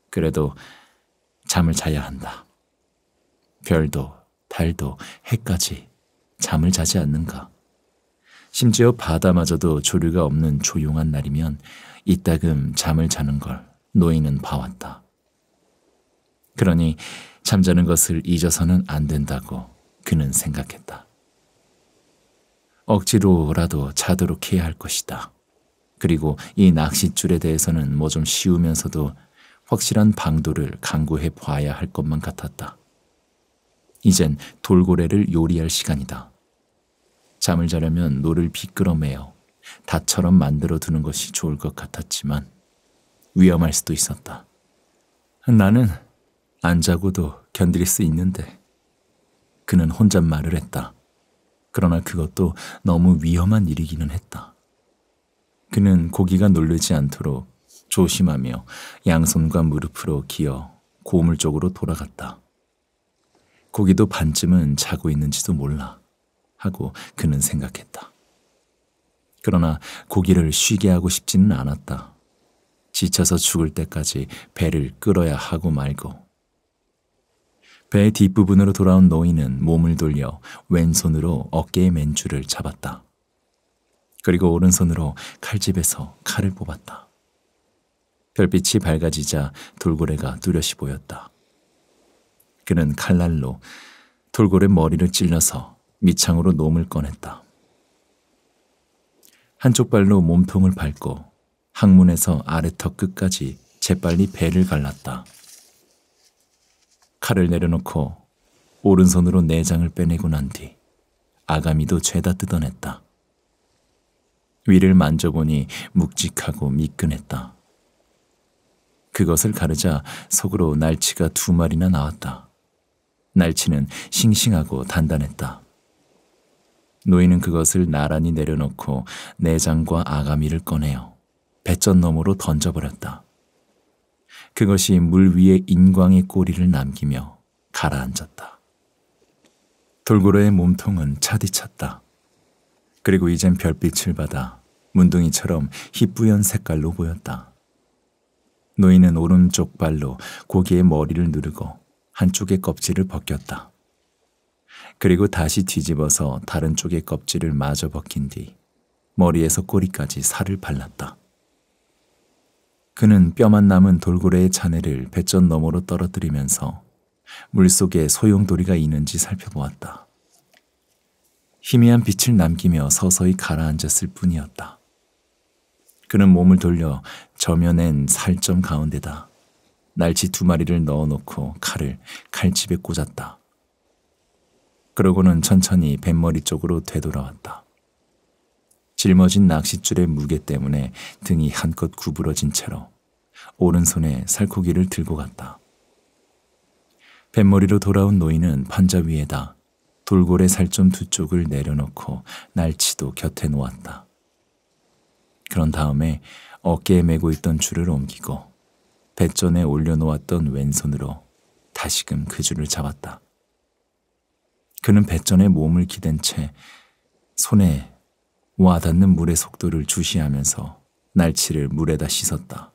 그래도 잠을 자야 한다. 별도, 달도, 해까지 잠을 자지 않는가. 심지어 바다마저도 조류가 없는 조용한 날이면 이따금 잠을 자는 걸 노인은 봐왔다. 그러니 잠자는 것을 잊어서는 안 된다고 그는 생각했다. 억지로라도 자도록 해야 할 것이다. 그리고 이 낚싯줄에 대해서는 뭐 좀 쉬우면서도 확실한 방도를 강구해 봐야 할 것만 같았다. 이젠 돌고래를 요리할 시간이다. 잠을 자려면 노를 비끄러 매어 닷처럼 만들어 두는 것이 좋을 것 같았지만 위험할 수도 있었다. 나는 안 자고도 견딜 수 있는데 그는 혼잣말을 했다. 그러나 그것도 너무 위험한 일이기는 했다. 그는 고기가 놀르지 않도록 조심하며 양손과 무릎으로 기어 고물 쪽으로 돌아갔다. 고기도 반쯤은 자고 있는지도 몰라 하고 그는 생각했다. 그러나 고기를 쉬게 하고 싶지는 않았다. 지쳐서 죽을 때까지 배를 끌어야 하고 말고. 배 뒷부분으로 돌아온 노인은 몸을 돌려 왼손으로 어깨의 맨줄을 잡았다. 그리고 오른손으로 칼집에서 칼을 뽑았다. 별빛이 밝아지자 돌고래가 뚜렷이 보였다. 그는 칼날로 돌고래 머리를 찔러서 밑창으로 놈을 꺼냈다. 한쪽 발로 몸통을 밟고 항문에서 아래턱 끝까지 재빨리 배를 갈랐다. 칼을 내려놓고 오른손으로 내장을 빼내고 난 뒤 아가미도 죄다 뜯어냈다. 위를 만져보니 묵직하고 미끈했다. 그것을 가르자 속으로 날치가 두 마리나 나왔다. 날치는 싱싱하고 단단했다. 노인은 그것을 나란히 내려놓고 내장과 아가미를 꺼내어 배전 너머로 던져버렸다. 그것이 물 위에 인광의 꼬리를 남기며 가라앉았다. 돌고래의 몸통은 차디찼다. 그리고 이젠 별빛을 받아 문둥이처럼 희뿌연 색깔로 보였다. 노인은 오른쪽 발로 고기의 머리를 누르고 한쪽의 껍질을 벗겼다. 그리고 다시 뒤집어서 다른 쪽의 껍질을 마저 벗긴 뒤 머리에서 꼬리까지 살을 발랐다. 그는 뼈만 남은 돌고래의 잔해를 배전 너머로 떨어뜨리면서 물속에 소용돌이가 있는지 살펴보았다. 희미한 빛을 남기며 서서히 가라앉았을 뿐이었다. 그는 몸을 돌려 저면엔 살점 가운데다 날치 두 마리를 넣어놓고 칼을 칼집에 꽂았다. 그러고는 천천히 뱃머리 쪽으로 되돌아왔다. 짊어진 낚싯줄의 무게 때문에 등이 한껏 구부러진 채로 오른손에 살코기를 들고 갔다. 뱃머리로 돌아온 노인은 판자 위에다 돌고래 살점두 쪽을 내려놓고 날치도 곁에 놓았다. 그런 다음에 어깨에 메고 있던 줄을 옮기고 배전에 올려놓았던 왼손으로 다시금 그 줄을 잡았다. 그는 배전에 몸을 기댄 채 손에 와닿는 물의 속도를 주시하면서 날치를 물에다 씻었다.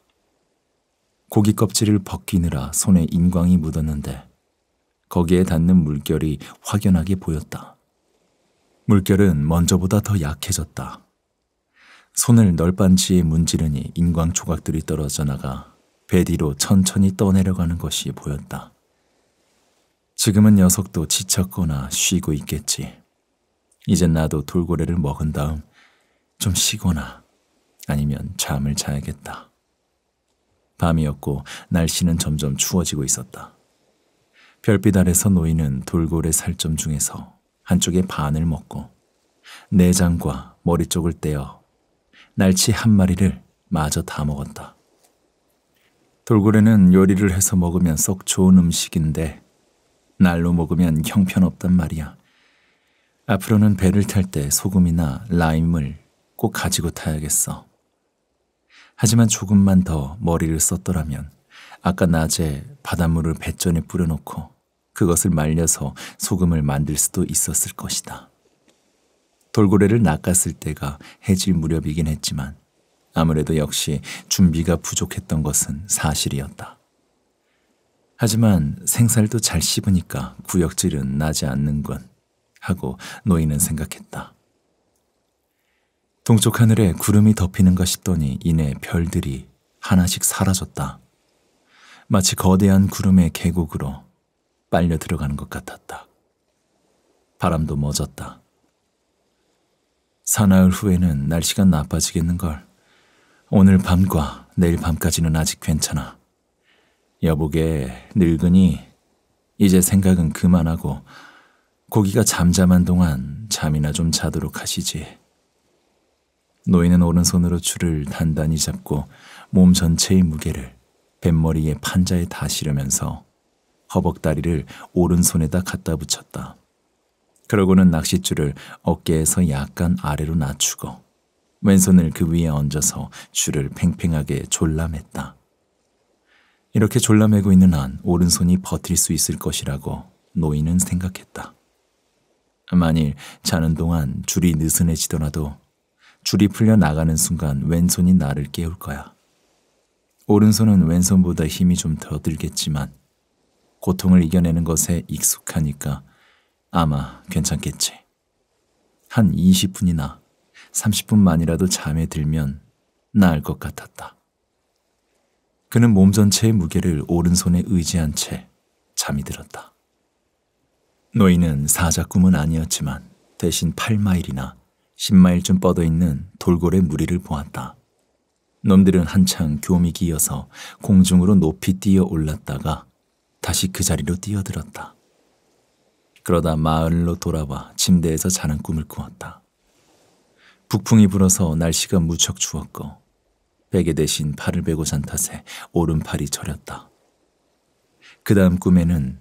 고기 껍질을 벗기느라 손에 인광이 묻었는데 거기에 닿는 물결이 확연하게 보였다. 물결은 먼저보다 더 약해졌다. 손을 널빤지에 문지르니 인광 조각들이 떨어져 나가 배디로 천천히 떠내려가는 것이 보였다. 지금은 녀석도 지쳤거나 쉬고 있겠지. 이젠 나도 돌고래를 먹은 다음 좀 쉬거나 아니면 잠을 자야겠다. 밤이었고 날씨는 점점 추워지고 있었다. 별빛 아래서 노이는 돌고래 살점 중에서 한쪽에 반을 먹고 내장과 머리 쪽을 떼어 날치 한 마리를 마저 다 먹었다. 돌고래는 요리를 해서 먹으면 썩 좋은 음식인데 날로 먹으면 형편없단 말이야. 앞으로는 배를 탈 때 소금이나 라임을 꼭 가지고 타야겠어. 하지만 조금만 더 머리를 썼더라면 아까 낮에 바닷물을 배전에 뿌려놓고 그것을 말려서 소금을 만들 수도 있었을 것이다. 돌고래를 낚았을 때가 해질 무렵이긴 했지만 아무래도 역시 준비가 부족했던 것은 사실이었다. 하지만 생살도 잘 씹으니까 구역질은 나지 않는건 하고 노인은 생각했다. 동쪽 하늘에 구름이 덮이는가 싶더니 이내 별들이 하나씩 사라졌다. 마치 거대한 구름의 계곡으로 빨려 들어가는 것 같았다. 바람도 멎었다. 사나흘 후에는 날씨가 나빠지겠는걸. 오늘 밤과 내일 밤까지는 아직 괜찮아. 여보게 늙으니 이제 생각은 그만하고 고기가 잠잠한 동안 잠이나 좀 자도록 하시지. 노인은 오른손으로 줄을 단단히 잡고 몸 전체의 무게를 뱃머리의 판자에 다 실으면서 허벅다리를 오른손에다 갖다 붙였다. 그러고는 낚싯줄을 어깨에서 약간 아래로 낮추고 왼손을 그 위에 얹어서 줄을 팽팽하게 졸라맸다. 이렇게 졸라매고 있는 한 오른손이 버틸 수 있을 것이라고 노인은 생각했다. 만일 자는 동안 줄이 느슨해지더라도 줄이 풀려 나가는 순간 왼손이 나를 깨울 거야. 오른손은 왼손보다 힘이 좀 더 들겠지만 고통을 이겨내는 것에 익숙하니까 아마 괜찮겠지. 한 20분이나 30분만이라도 잠에 들면 나을 것 같았다. 그는 몸 전체의 무게를 오른손에 의지한 채 잠이 들었다. 노인은 사자 꿈은 아니었지만 대신 8마일이나 10마일쯤 뻗어 있는 돌고래 무리를 보았다. 놈들은 한창 교미 기여서 공중으로 높이 뛰어 올랐다가 다시 그 자리로 뛰어들었다. 그러다 마을로 돌아와 침대에서 자는 꿈을 꾸었다. 북풍이 불어서 날씨가 무척 추웠고 베개 대신 팔을 베고 잔 탓에 오른팔이 저렸다. 그 다음 꿈에는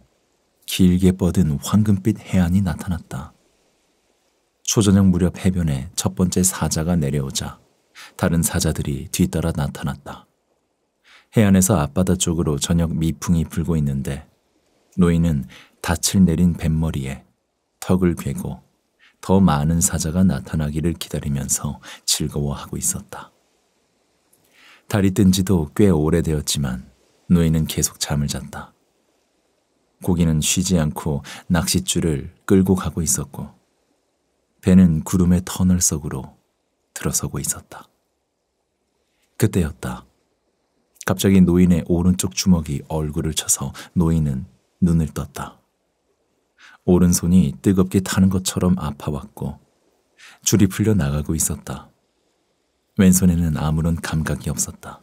길게 뻗은 황금빛 해안이 나타났다. 초저녁 무렵 해변에 첫 번째 사자가 내려오자 다른 사자들이 뒤따라 나타났다. 해안에서 앞바다 쪽으로 저녁 미풍이 불고 있는데 노인은 닻을 내린 뱃머리에 턱을 괴고 더 많은 사자가 나타나기를 기다리면서 즐거워하고 있었다. 달이 뜬 지도 꽤 오래되었지만 노인은 계속 잠을 잤다. 고기는 쉬지 않고 낚싯줄을 끌고 가고 있었고 배는 구름의 터널 속으로 들어서고 있었다. 그때였다. 갑자기 노인의 오른쪽 주먹이 얼굴을 쳐서 노인은 눈을 떴다. 오른손이 뜨겁게 타는 것처럼 아파왔고 줄이 풀려 나가고 있었다. 왼손에는 아무런 감각이 없었다.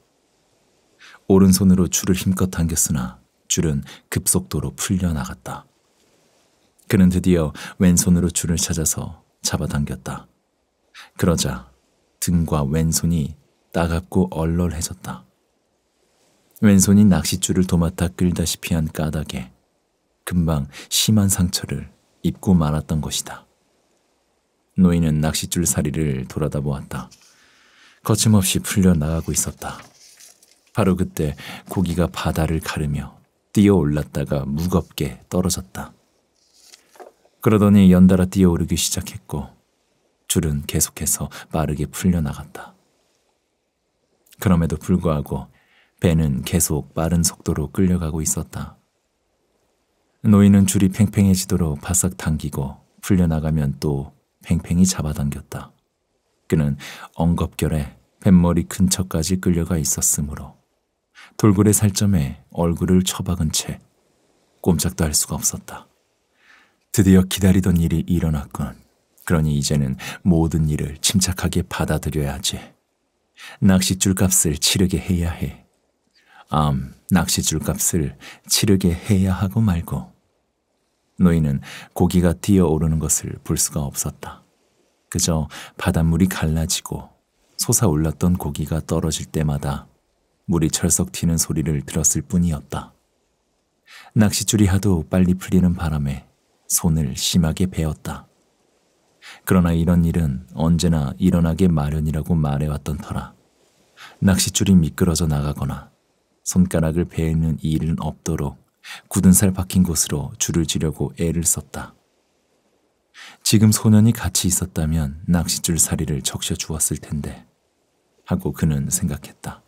오른손으로 줄을 힘껏 당겼으나 줄은 급속도로 풀려 나갔다. 그는 드디어 왼손으로 줄을 찾아서 잡아당겼다. 그러자 등과 왼손이 따갑고 얼얼해졌다. 왼손이 낚싯줄을 도맡아 끌다시피 한 까닭에 금방 심한 상처를 입고 말았던 것이다. 노인은 낚싯줄 사리를 돌아다 보았다. 거침없이 풀려나가고 있었다. 바로 그때 고기가 바다를 가르며 뛰어올랐다가 무겁게 떨어졌다. 그러더니 연달아 뛰어오르기 시작했고 줄은 계속해서 빠르게 풀려나갔다. 그럼에도 불구하고 배는 계속 빠른 속도로 끌려가고 있었다. 노인은 줄이 팽팽해지도록 바싹 당기고 풀려나가면 또 팽팽히 잡아당겼다. 그는 엉겁결에 뱃머리 근처까지 끌려가 있었으므로 돌고래 살점에 얼굴을 처박은 채 꼼짝도 할 수가 없었다. 드디어 기다리던 일이 일어났군. 그러니 이제는 모든 일을 침착하게 받아들여야지. 낚싯줄 값을 치르게 해야 해. 암, 낚시줄 값을 치르게 해야 하고 말고 노인은 고기가 뛰어오르는 것을 볼 수가 없었다. 그저 바닷물이 갈라지고 솟아올랐던 고기가 떨어질 때마다 물이 철썩 튀는 소리를 들었을 뿐이었다. 낚싯줄이 하도 빨리 풀리는 바람에 손을 심하게 베었다. 그러나 이런 일은 언제나 일어나게 마련이라고 말해왔던 터라 낚싯줄이 미끄러져 나가거나 손가락을 베이는 일은 없도록 굳은 살 박힌 곳으로 줄을 지려고 애를 썼다. 지금 소년이 같이 있었다면 낚싯줄 사리를 적셔 주었을 텐데 하고 그는 생각했다.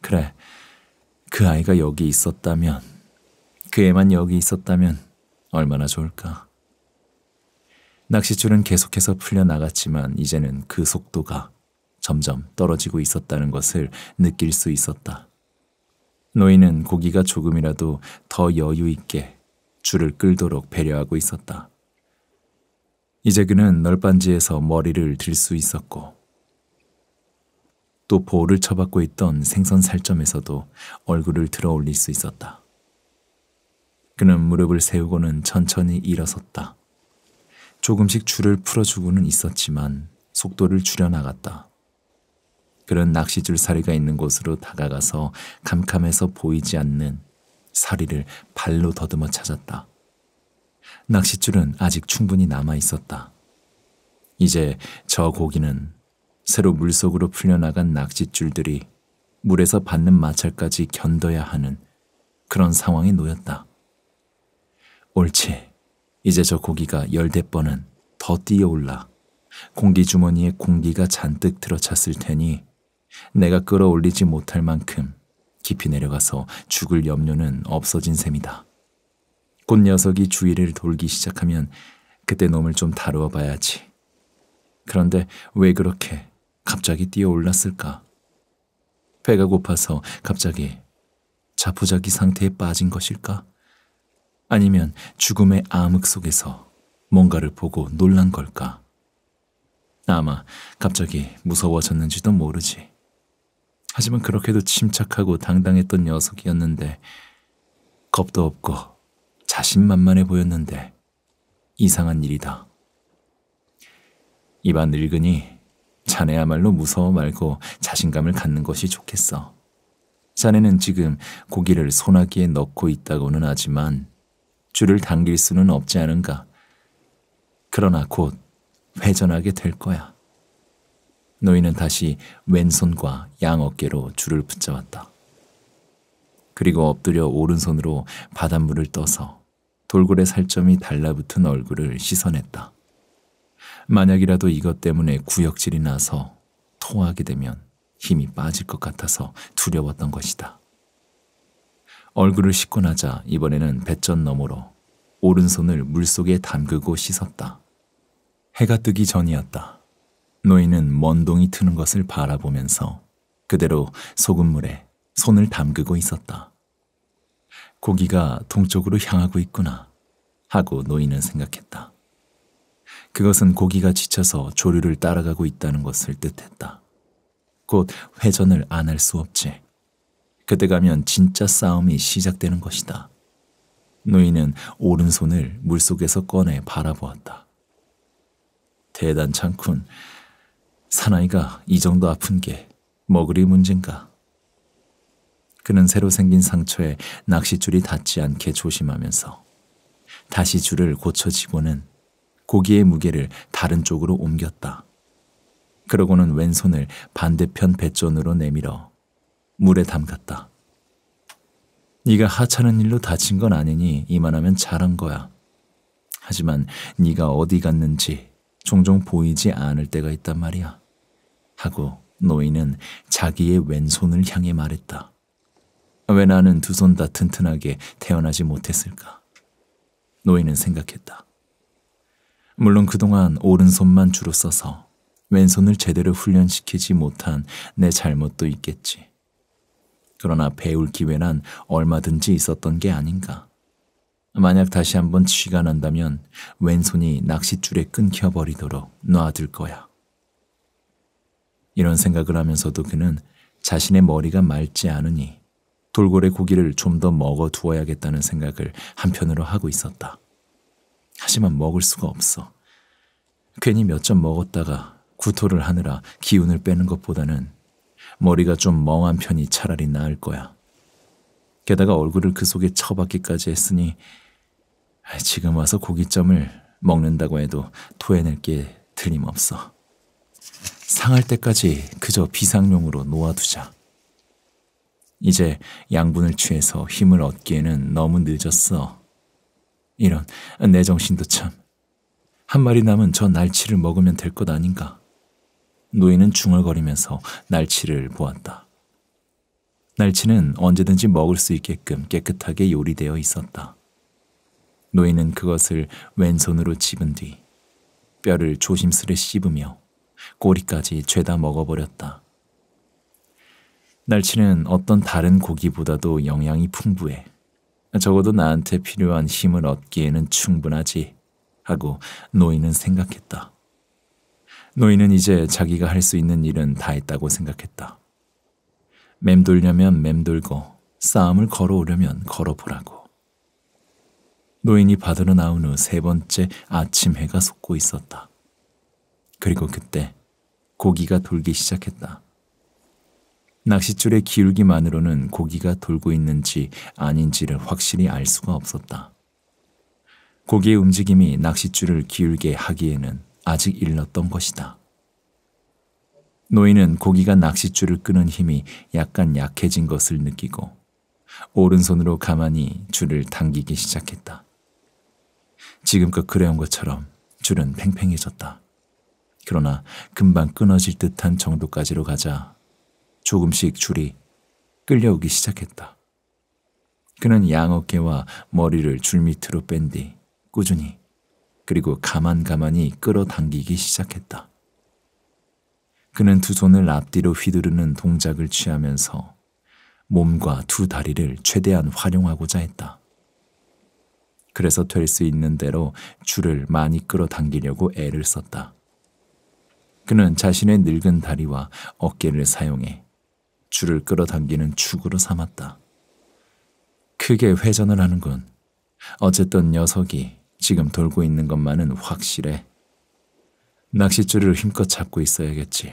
그래, 그 아이가 여기 있었다면, 그 애만 여기 있었다면 얼마나 좋을까. 낚싯줄은 계속해서 풀려나갔지만 이제는 그 속도가 점점 떨어지고 있었다는 것을 느낄 수 있었다. 노인은 고기가 조금이라도 더 여유 있게 줄을 끌도록 배려하고 있었다. 이제 그는 널빤지에서 머리를 들 수 있었고 또 보호를 처받고 있던 생선 살점에서도 얼굴을 들어 올릴 수 있었다. 그는 무릎을 세우고는 천천히 일어섰다. 조금씩 줄을 풀어주고는 있었지만 속도를 줄여나갔다. 그런 낚시줄사리가 있는 곳으로 다가가서 캄캄해서 보이지 않는 사리를 발로 더듬어 찾았다. 낚싯줄은 아직 충분히 남아 있었다. 이제 저 고기는 새로 물속으로 풀려나간 낚싯줄들이 물에서 받는 마찰까지 견뎌야 하는 그런 상황에 놓였다. 옳지. 이제 저 고기가 열댓 번은 더 뛰어올라 공기 주머니에 공기가 잔뜩 들어찼을 테니 내가 끌어올리지 못할 만큼 깊이 내려가서 죽을 염려는 없어진 셈이다. 꽃 녀석이 주위를 돌기 시작하면 그때 놈을 좀 다루어 봐야지. 그런데 왜 그렇게 갑자기 뛰어올랐을까? 배가 고파서 갑자기 자포자기 상태에 빠진 것일까? 아니면 죽음의 암흑 속에서 뭔가를 보고 놀란 걸까? 아마 갑자기 무서워졌는지도 모르지. 하지만 그렇게도 침착하고 당당했던 녀석이었는데 겁도 없고 자신만만해 보였는데 이상한 일이다. 이반 늙으니 자네야말로 무서워 말고 자신감을 갖는 것이 좋겠어. 자네는 지금 고기를 소나기에 넣고 있다고는 하지만 줄을 당길 수는 없지 않은가. 그러나 곧 회전하게 될 거야. 노인은 다시 왼손과 양 어깨로 줄을 붙잡았다. 그리고 엎드려 오른손으로 바닷물을 떠서 돌고래 살점이 달라붙은 얼굴을 씻어냈다. 만약이라도 이것 때문에 구역질이 나서 토하게 되면 힘이 빠질 것 같아서 두려웠던 것이다. 얼굴을 씻고 나자 이번에는 배전 너머로 오른손을 물속에 담그고 씻었다. 해가 뜨기 전이었다. 노인은 먼동이 트는 것을 바라보면서 그대로 소금물에 손을 담그고 있었다. 고기가 동쪽으로 향하고 있구나 하고 노인은 생각했다. 그것은 고기가 지쳐서 조류를 따라가고 있다는 것을 뜻했다. 곧 회전을 안 할 수 없지. 그때 가면 진짜 싸움이 시작되는 것이다. 노인은 오른손을 물속에서 꺼내 바라보았다. 대단찮군. 사나이가 이 정도 아픈 게 머그리 문젠가. 그는 새로 생긴 상처에 낚싯줄이 닿지 않게 조심하면서 다시 줄을 고쳐지고는 고기의 무게를 다른 쪽으로 옮겼다. 그러고는 왼손을 반대편 배전으로 내밀어 물에 담갔다. 네가 하찮은 일로 다친 건 아니니 이만하면 잘한 거야. 하지만 네가 어디 갔는지 종종 보이지 않을 때가 있단 말이야. 하고 노인은 자기의 왼손을 향해 말했다. 왜 나는 두 손 다 튼튼하게 태어나지 못했을까? 노인은 생각했다. 물론 그동안 오른손만 주로 써서 왼손을 제대로 훈련시키지 못한 내 잘못도 있겠지. 그러나 배울 기회란 얼마든지 있었던 게 아닌가. 만약 다시 한번 쥐가 난다면 왼손이 낚싯줄에 끊겨버리도록 놔둘 거야. 이런 생각을 하면서도 그는 자신의 머리가 맑지 않으니 돌고래 고기를 좀 더 먹어 두어야겠다는 생각을 한편으로 하고 있었다. 하지만 먹을 수가 없어. 괜히 몇 점 먹었다가 구토를 하느라 기운을 빼는 것보다는 머리가 좀 멍한 편이 차라리 나을 거야. 게다가 얼굴을 그 속에 처박기까지 했으니 아, 지금 와서 고기점을 먹는다고 해도 토해낼 게 틀림없어. 상할 때까지 그저 비상용으로 놓아두자. 이제 양분을 취해서 힘을 얻기에는 너무 늦었어. 이런 내 정신도 참. 한 마리 남은 저 날치를 먹으면 될 것 아닌가. 노인은 중얼거리면서 날치를 보았다. 날치는 언제든지 먹을 수 있게끔 깨끗하게 요리되어 있었다. 노인은 그것을 왼손으로 집은 뒤 뼈를 조심스레 씹으며 꼬리까지 죄다 먹어버렸다. 날치는 어떤 다른 고기보다도 영양이 풍부해. 적어도 나한테 필요한 힘을 얻기에는 충분하지. 하고 노인은 생각했다. 노인은 이제 자기가 할 수 있는 일은 다 했다고 생각했다. 맴돌려면 맴돌고 싸움을 걸어오려면 걸어보라고. 노인이 받으러 나온 후 세 번째 아침 해가 솟고 있었다. 그리고 그때 고기가 돌기 시작했다. 낚싯줄의 기울기만으로는 고기가 돌고 있는지 아닌지를 확실히 알 수가 없었다. 고기의 움직임이 낚싯줄을 기울게 하기에는 아직 일렀던 것이다. 노인은 고기가 낚싯줄을 끄는 힘이 약간 약해진 것을 느끼고 오른손으로 가만히 줄을 당기기 시작했다. 지금껏 그래온 것처럼 줄은 팽팽해졌다. 그러나 금방 끊어질 듯한 정도까지로 가자 조금씩 줄이 끌려오기 시작했다. 그는 양어깨와 머리를 줄 밑으로 뺀 뒤 꾸준히 그리고 가만가만히 끌어당기기 시작했다. 그는 두 손을 앞뒤로 휘두르는 동작을 취하면서 몸과 두 다리를 최대한 활용하고자 했다. 그래서 될 수 있는 대로 줄을 많이 끌어당기려고 애를 썼다. 그는 자신의 늙은 다리와 어깨를 사용해 줄을 끌어당기는 축으로 삼았다. 크게 회전을 하는군. 어쨌든 녀석이 지금 돌고 있는 것만은 확실해. 낚싯줄을 힘껏 잡고 있어야겠지.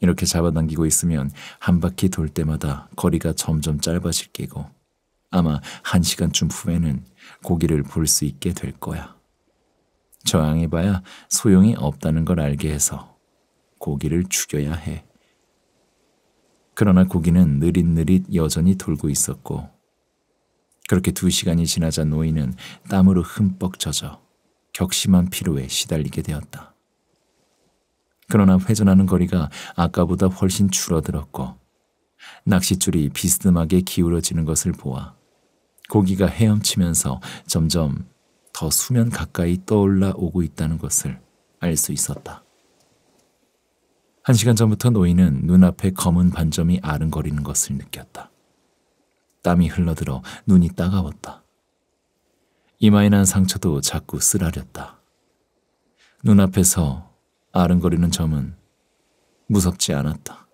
이렇게 잡아당기고 있으면 한 바퀴 돌 때마다 거리가 점점 짧아질 게고 아마 한 시간쯤 후에는 고기를 볼 수 있게 될 거야. 저항해봐야 소용이 없다는 걸 알게 해서 고기를 죽여야 해. 그러나 고기는 느릿느릿 여전히 돌고 있었고 그렇게 두 시간이 지나자 노인은 땀으로 흠뻑 젖어 격심한 피로에 시달리게 되었다. 그러나 회전하는 거리가 아까보다 훨씬 줄어들었고 낚싯줄이 비스듬하게 기울어지는 것을 보아 고기가 헤엄치면서 점점 더 수면 가까이 떠올라 오고 있다는 것을 알 수 있었다. 한 시간 전부터 노인은 눈앞에 검은 반점이 아른거리는 것을 느꼈다. 땀이 흘러들어 눈이 따가웠다. 이마에 난 상처도 자꾸 쓰라렸다. 눈앞에서 아른거리는 점은 무섭지 않았다.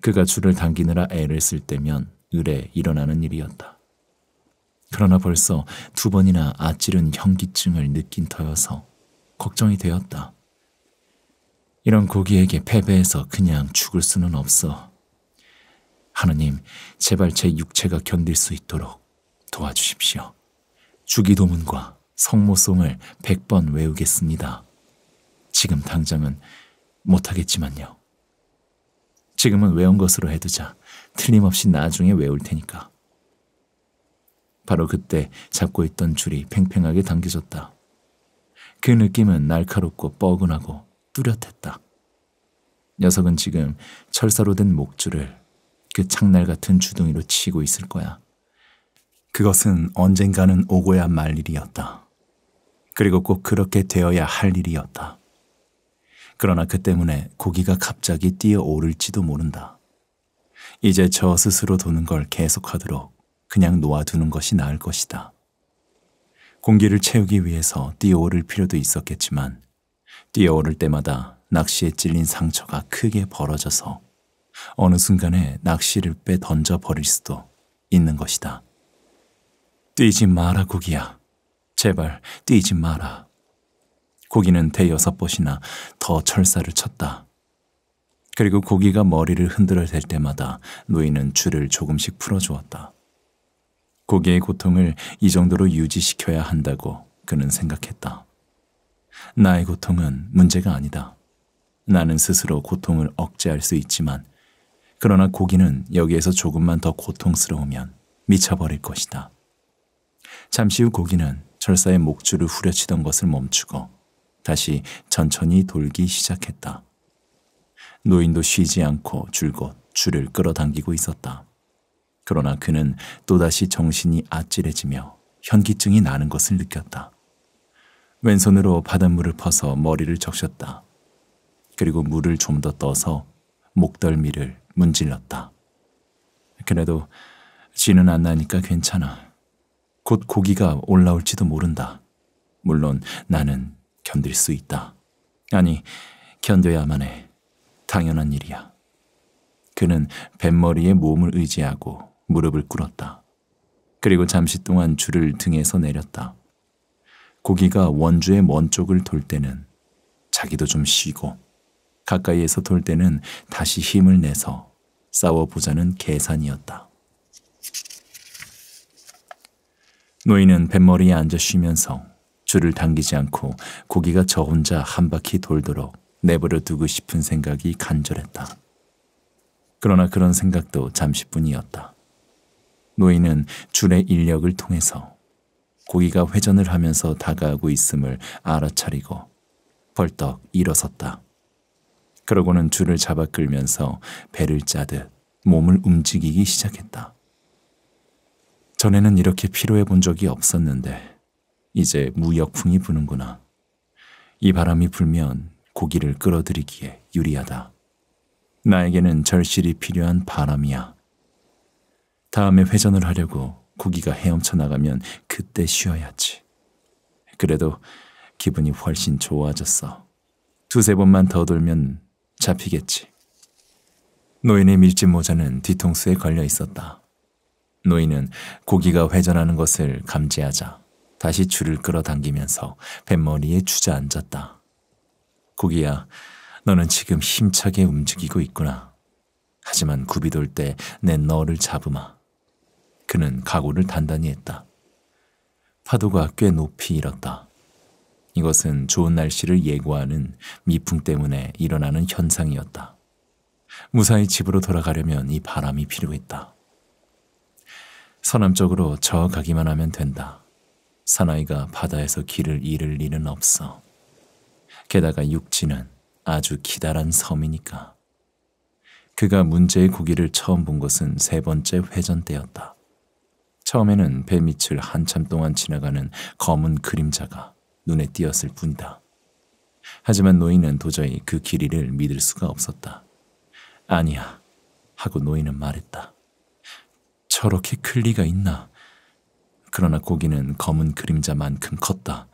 그가 줄을 당기느라 애를 쓸 때면 의뢰 일어나는 일이었다. 그러나 벌써 두 번이나 아찔은 현기증을 느낀 터여서 걱정이 되었다. 이런 고기에게 패배해서 그냥 죽을 수는 없어. 하느님, 제발 제 육체가 견딜 수 있도록 도와주십시오. 주기도문과 성모송을 백 번 외우겠습니다. 지금 당장은 못하겠지만요. 지금은 외운 것으로 해두자 틀림없이 나중에 외울 테니까. 바로 그때 잡고 있던 줄이 팽팽하게 당겨졌다. 그 느낌은 날카롭고 뻐근하고 뚜렷했다. 녀석은 지금 철사로 된 목줄을 그 창날 같은 주둥이로 치고 있을 거야. 그것은 언젠가는 오고야 말 일이었다. 그리고 꼭 그렇게 되어야 할 일이었다. 그러나 그 때문에 고기가 갑자기 뛰어오를지도 모른다. 이제 저 스스로 도는 걸 계속하도록 그냥 놓아두는 것이 나을 것이다. 공기를 채우기 위해서 뛰어오를 필요도 있었겠지만 뛰어오를 때마다 낚시에 찔린 상처가 크게 벌어져서 어느 순간에 낚시를 빼 던져 버릴 수도 있는 것이다. 뛰지 마라, 고기야. 제발 뛰지 마라. 고기는 대여섯 번이나 더 철사를 쳤다. 그리고 고기가 머리를 흔들어 댈 때마다 노인은 줄을 조금씩 풀어주었다. 고개의 고통을 이 정도로 유지시켜야 한다고 그는 생각했다. 나의 고통은 문제가 아니다. 나는 스스로 고통을 억제할 수 있지만 그러나 고기는 여기에서 조금만 더 고통스러우면 미쳐버릴 것이다. 잠시 후 고기는 철사의 목줄을 후려치던 것을 멈추고 다시 천천히 돌기 시작했다. 노인도 쉬지 않고 줄곧 줄을 끌어당기고 있었다. 그러나 그는 또다시 정신이 아찔해지며 현기증이 나는 것을 느꼈다. 왼손으로 바닷물을 퍼서 머리를 적셨다. 그리고 물을 좀 더 떠서 목덜미를 문질렀다. 그래도 쥐는안 나니까 괜찮아. 곧 고기가 올라올지도 모른다. 물론 나는 견딜 수 있다. 아니, 견뎌야만 해. 당연한 일이야. 그는 뱃머리에 몸을 의지하고 무릎을 꿇었다. 그리고 잠시 동안 줄을 등에서 내렸다. 고기가 원주의 먼 쪽을 돌 때는 자기도 좀 쉬고 가까이에서 돌 때는 다시 힘을 내서 싸워보자는 계산이었다. 노인은 뱃머리에 앉아 쉬면서 줄을 당기지 않고 고기가 저 혼자 한 바퀴 돌도록 내버려 두고 싶은 생각이 간절했다. 그러나 그런 생각도 잠시뿐이었다. 노인은 줄의 인력을 통해서 고기가 회전을 하면서 다가오고 있음을 알아차리고 벌떡 일어섰다. 그러고는 줄을 잡아 끌면서 배를 짜듯 몸을 움직이기 시작했다. 전에는 이렇게 피로해 본 적이 없었는데 이제 무역풍이 부는구나. 이 바람이 불면 고기를 끌어들이기에 유리하다. 나에게는 절실히 필요한 바람이야. 다음에 회전을 하려고 고기가 헤엄쳐 나가면 그때 쉬어야지. 그래도 기분이 훨씬 좋아졌어. 두세 번만 더 돌면 잡히겠지. 노인의 밀짚 모자는 뒤통수에 걸려 있었다. 노인은 고기가 회전하는 것을 감지하자 다시 줄을 끌어당기면서 뱃머리에 주저앉았다. 고기야, 너는 지금 힘차게 움직이고 있구나. 하지만 구비돌 때 내 너를 잡으마. 그는 각오를 단단히 했다. 파도가 꽤 높이 일었다. 이것은 좋은 날씨를 예고하는 미풍 때문에 일어나는 현상이었다. 무사히 집으로 돌아가려면 이 바람이 필요했다. 서남쪽으로 저 가기만 하면 된다. 사나이가 바다에서 길을 잃을 일은 없어. 게다가 육지는 아주 기다란 섬이니까. 그가 문제의 고기를 처음 본 것은 세 번째 회전 때였다. 처음에는 배 밑을 한참 동안 지나가는 검은 그림자가 눈에 띄었을 뿐이다. 하지만 노인은 도저히 그 길이를 믿을 수가 없었다. 아니야. 하고 노인은 말했다. 저렇게 클 리가 있나? 그러나 고기는 검은 그림자만큼 컸다.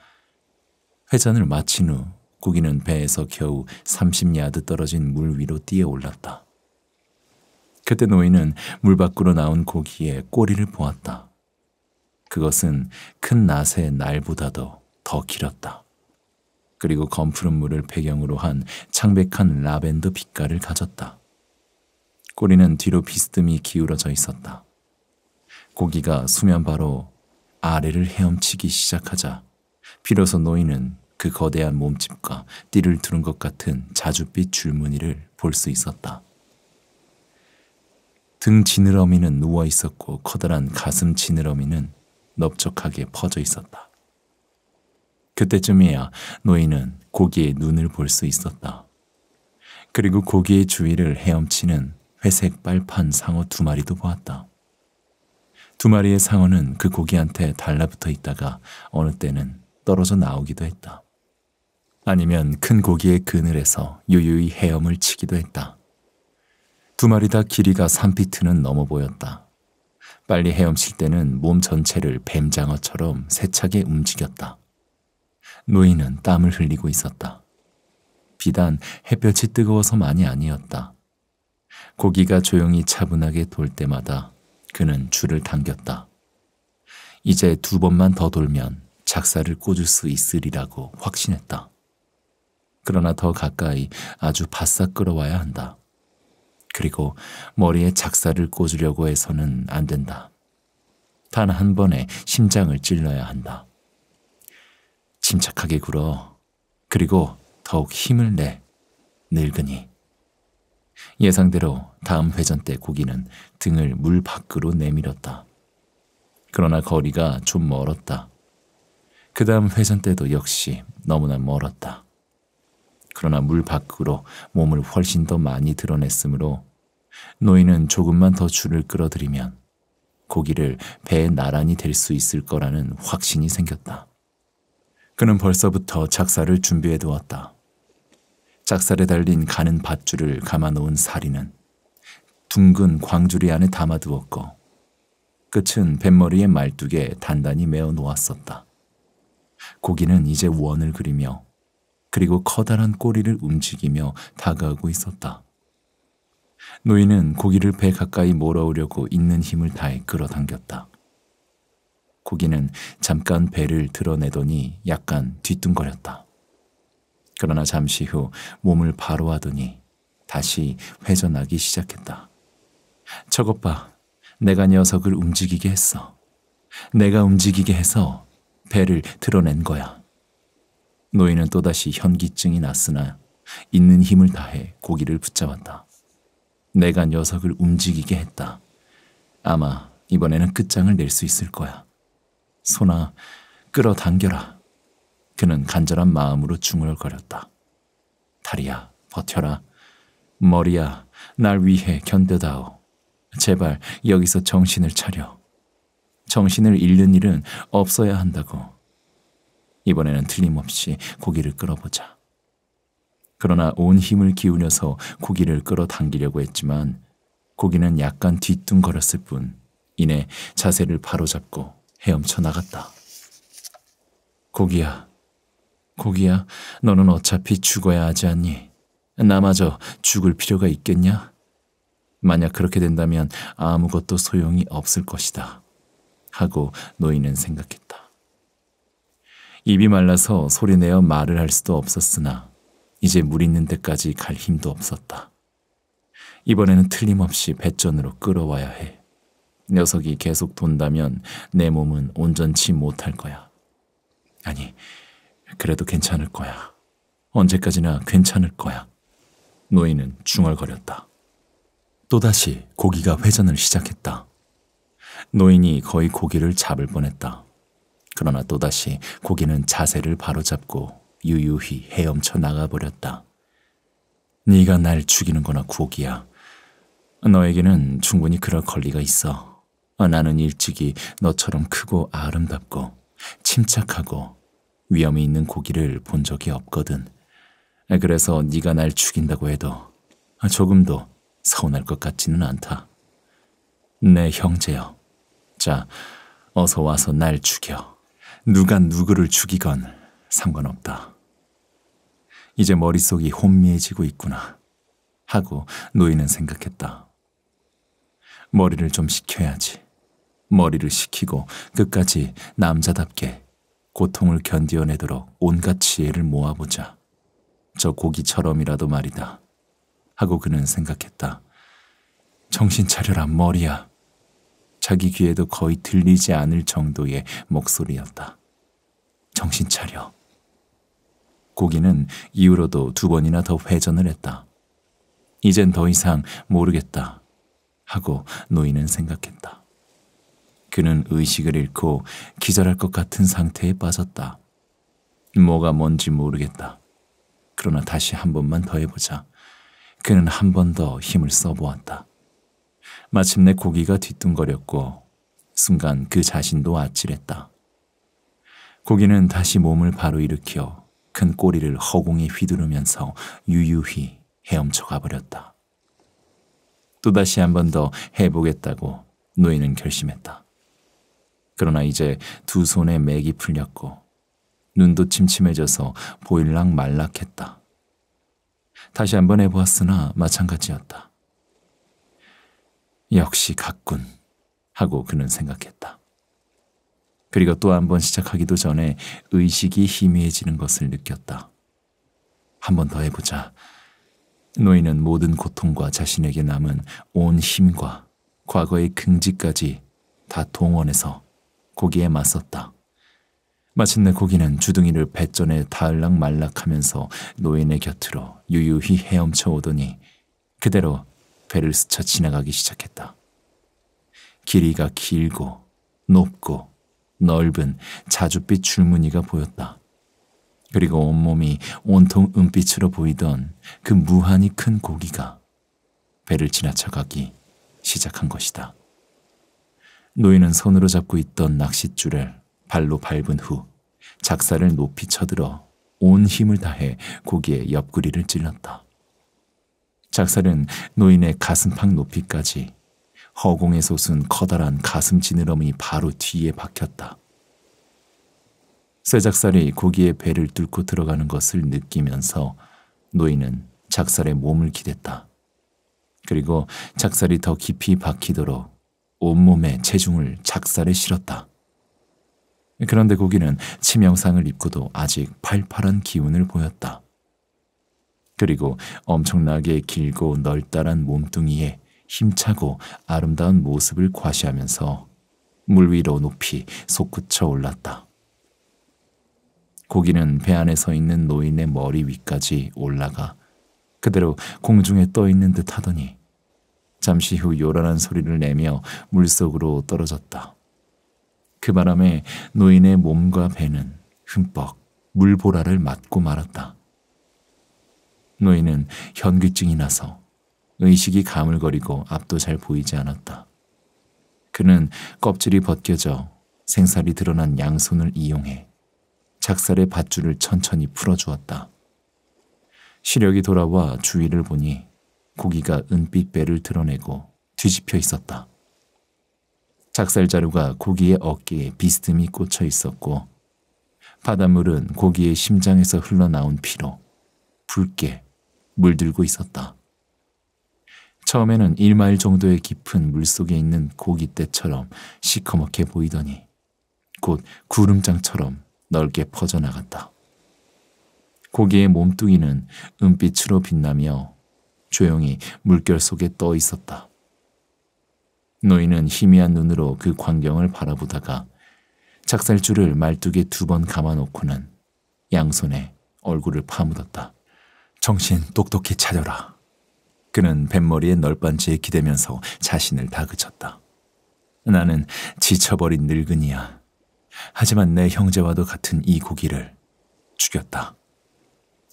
회전을 마친 후 고기는 배에서 겨우 30야드 떨어진 물 위로 뛰어올랐다. 그때 노인은 물 밖으로 나온 고기의 꼬리를 보았다. 그것은 큰 낫의 날보다도 더 길었다. 그리고 검푸른 물을 배경으로 한 창백한 라벤더 빛깔을 가졌다. 꼬리는 뒤로 비스듬히 기울어져 있었다. 고기가 수면 바로 아래를 헤엄치기 시작하자 비로소 노인은 그 거대한 몸집과 띠를 두른 것 같은 자줏빛 줄무늬를 볼 수 있었다. 등 지느러미는 누워 있었고 커다란 가슴 지느러미는 넓적하게 퍼져 있었다. 그때쯤이야 노인은 고기의 눈을 볼 수 있었다. 그리고 고기의 주위를 헤엄치는 회색 빨판 상어 두 마리도 보았다. 두 마리의 상어는 그 고기한테 달라붙어 있다가 어느 때는 떨어져 나오기도 했다. 아니면 큰 고기의 그늘에서 유유히 헤엄을 치기도 했다. 두 마리 다 길이가 3피트는 넘어 보였다. 빨리 헤엄칠 때는 몸 전체를 뱀장어처럼 세차게 움직였다. 노인은 땀을 흘리고 있었다. 비단 햇볕이 뜨거워서만이 아니었다. 고기가 조용히 차분하게 돌 때마다 그는 줄을 당겼다. 이제 두 번만 더 돌면 작사를 꽂을 수 있으리라고 확신했다. 그러나 더 가까이 아주 바싹 끌어와야 한다. 그리고 머리에 작살을 꽂으려고 해서는 안 된다. 단 한 번에 심장을 찔러야 한다. 침착하게 굴어. 그리고 더욱 힘을 내. 늙으니. 예상대로 다음 회전 때 고기는 등을 물 밖으로 내밀었다. 그러나 거리가 좀 멀었다. 그 다음 회전 때도 역시 너무나 멀었다. 그러나 물 밖으로 몸을 훨씬 더 많이 드러냈으므로 노인은 조금만 더 줄을 끌어들이면 고기를 배에 나란히 댈 수 있을 거라는 확신이 생겼다. 그는 벌써부터 작사를 준비해 두었다. 작살에 달린 가는 밧줄을 감아놓은 사리는 둥근 광주리 안에 담아두었고 끝은 뱃머리의 말뚝에 단단히 메어 놓았었다. 고기는 이제 원을 그리며 그리고 커다란 꼬리를 움직이며 다가오고 있었다. 노인은 고기를 배 가까이 몰아오려고 있는 힘을 다해 끌어당겼다. 고기는 잠깐 배를 드러내더니 약간 뒤뚱거렸다. 그러나 잠시 후 몸을 바로 하더니 다시 회전하기 시작했다. 저것 봐. 내가 녀석을 움직이게 했어. 내가 움직이게 해서 배를 드러낸 거야. 노인은 또다시 현기증이 났으나 있는 힘을 다해 고기를 붙잡았다. 내가 녀석을 움직이게 했다. 아마 이번에는 끝장을 낼 수 있을 거야. 소나 끌어당겨라. 그는 간절한 마음으로 중얼거렸다. 다리야, 버텨라. 머리야, 날 위해 견뎌다오. 제발 여기서 정신을 차려. 정신을 잃는 일은 없어야 한다고. 이번에는 틀림없이 고기를 끌어보자. 그러나 온 힘을 기울여서 고기를 끌어당기려고 했지만 고기는 약간 뒤뚱거렸을 뿐 이내 자세를 바로잡고 헤엄쳐 나갔다. 고기야, 고기야, 너는 어차피 죽어야 하지 않니? 나마저 죽을 필요가 있겠냐? 만약 그렇게 된다면 아무것도 소용이 없을 것이다. 하고 노인은 생각했다. 입이 말라서 소리내어 말을 할 수도 없었으나 이제 물 있는 데까지 갈 힘도 없었다. 이번에는 틀림없이 배전으로 끌어와야 해. 녀석이 계속 돈다면 내 몸은 온전치 못할 거야. 아니, 그래도 괜찮을 거야. 언제까지나 괜찮을 거야. 노인은 중얼거렸다. 또다시 고기가 회전을 시작했다. 노인이 거의 고기를 잡을 뻔했다. 그러나 또다시 고기는 자세를 바로잡고 유유히 헤엄쳐 나가버렸다. 네가 날 죽이는 거나 고기야. 너에게는 충분히 그럴 권리가 있어. 어, 나는 일찍이 너처럼 크고 아름답고 침착하고 위험이 있는 고기를 본 적이 없거든. 그래서 네가 날 죽인다고 해도 조금도 서운할 것 같지는 않다. 내 네, 형제여. 자, 어서 와서 날 죽여. 누가 누구를 죽이건 상관없다. 이제 머릿속이 혼미해지고 있구나 하고 노인은 생각했다. 머리를 좀 식혀야지. 머리를 식히고 끝까지 남자답게 고통을 견디어내도록 온갖 지혜를 모아보자. 저 고기처럼이라도 말이다. 하고 그는 생각했다. 정신 차려라 머리야. 자기 귀에도 거의 들리지 않을 정도의 목소리였다. 정신 차려. 고기는 이후로도 두 번이나 더 회전을 했다. 이젠 더 이상 모르겠다. 하고 노인은 생각했다. 그는 의식을 잃고 기절할 것 같은 상태에 빠졌다. 뭐가 뭔지 모르겠다. 그러나 다시 한 번만 더 해보자. 그는 한 번 더 힘을 써보았다. 마침내 고기가 뒤뚱거렸고 순간 그 자신도 아찔했다. 고기는 다시 몸을 바로 일으켜 큰 꼬리를 허공에 휘두르면서 유유히 헤엄쳐 가버렸다. 또다시 한 번 더 해보겠다고 노인은 결심했다. 그러나 이제 두 손에 맥이 풀렸고 눈도 침침해져서 보일랑 말락했다. 다시 한 번 해보았으나 마찬가지였다. 역시 갔군 하고 그는 생각했다. 그리고 또 한 번 시작하기도 전에 의식이 희미해지는 것을 느꼈다. 한 번 더 해보자. 노인은 모든 고통과 자신에게 남은 온 힘과 과거의 긍지까지 다 동원해서 고기에 맞섰다. 마침내 고기는 주둥이를 뱃전에 닿을락 말락하면서 노인의 곁으로 유유히 헤엄쳐 오더니 그대로 배를 스쳐 지나가기 시작했다. 길이가 길고 높고 넓은 자줏빛 줄무늬가 보였다. 그리고 온몸이 온통 은빛으로 보이던 그 무한히 큰 고기가 배를 지나쳐가기 시작한 것이다. 노인은 손으로 잡고 있던 낚싯줄을 발로 밟은 후작살을 높이 쳐들어 온 힘을 다해 고기의 옆구리를 찔렀다. 작살은 노인의 가슴팍 높이까지 허공에 솟은 커다란 가슴 지느러미 바로 뒤에 박혔다. 쇠작살이 고기의 배를 뚫고 들어가는 것을 느끼면서 노인은 작살에 몸을 기댔다. 그리고 작살이 더 깊이 박히도록 온몸에 체중을 작살에 실었다. 그런데 고기는 치명상을 입고도 아직 팔팔한 기운을 보였다. 그리고 엄청나게 길고 넓다란 몸뚱이에 힘차고 아름다운 모습을 과시하면서 물 위로 높이 솟구쳐 올랐다. 고기는 배 안에 서 있는 노인의 머리 위까지 올라가 그대로 공중에 떠 있는 듯 하더니 잠시 후 요란한 소리를 내며 물속으로 떨어졌다. 그 바람에 노인의 몸과 배는 흠뻑 물보라를 맞고 말았다. 노인은 현기증이 나서 의식이 가물거리고 앞도 잘 보이지 않았다. 그는 껍질이 벗겨져 생살이 드러난 양손을 이용해 작살의 밧줄을 천천히 풀어주었다. 시력이 돌아와 주위를 보니 고기가 은빛 배를 드러내고 뒤집혀 있었다. 작살 자루가 고기의 어깨에 비스듬히 꽂혀 있었고 바닷물은 고기의 심장에서 흘러나온 피로 붉게 물들고 있었다. 처음에는 1마일 정도의 깊은 물속에 있는 고깃대처럼 시커멓게 보이더니 곧 구름장처럼 넓게 퍼져나갔다. 고기의 몸뚱이는 은빛으로 빛나며 조용히 물결 속에 떠 있었다. 노인은 희미한 눈으로 그 광경을 바라보다가 작살줄을 말뚝에 두 번 감아놓고는 양손에 얼굴을 파묻었다. 정신 똑똑히 차려라. 그는 뱃머리의 널빤지에 기대면서 자신을 다그쳤다. 나는 지쳐버린 늙은이야. 하지만 내 형제와도 같은 이 고기를 죽였다.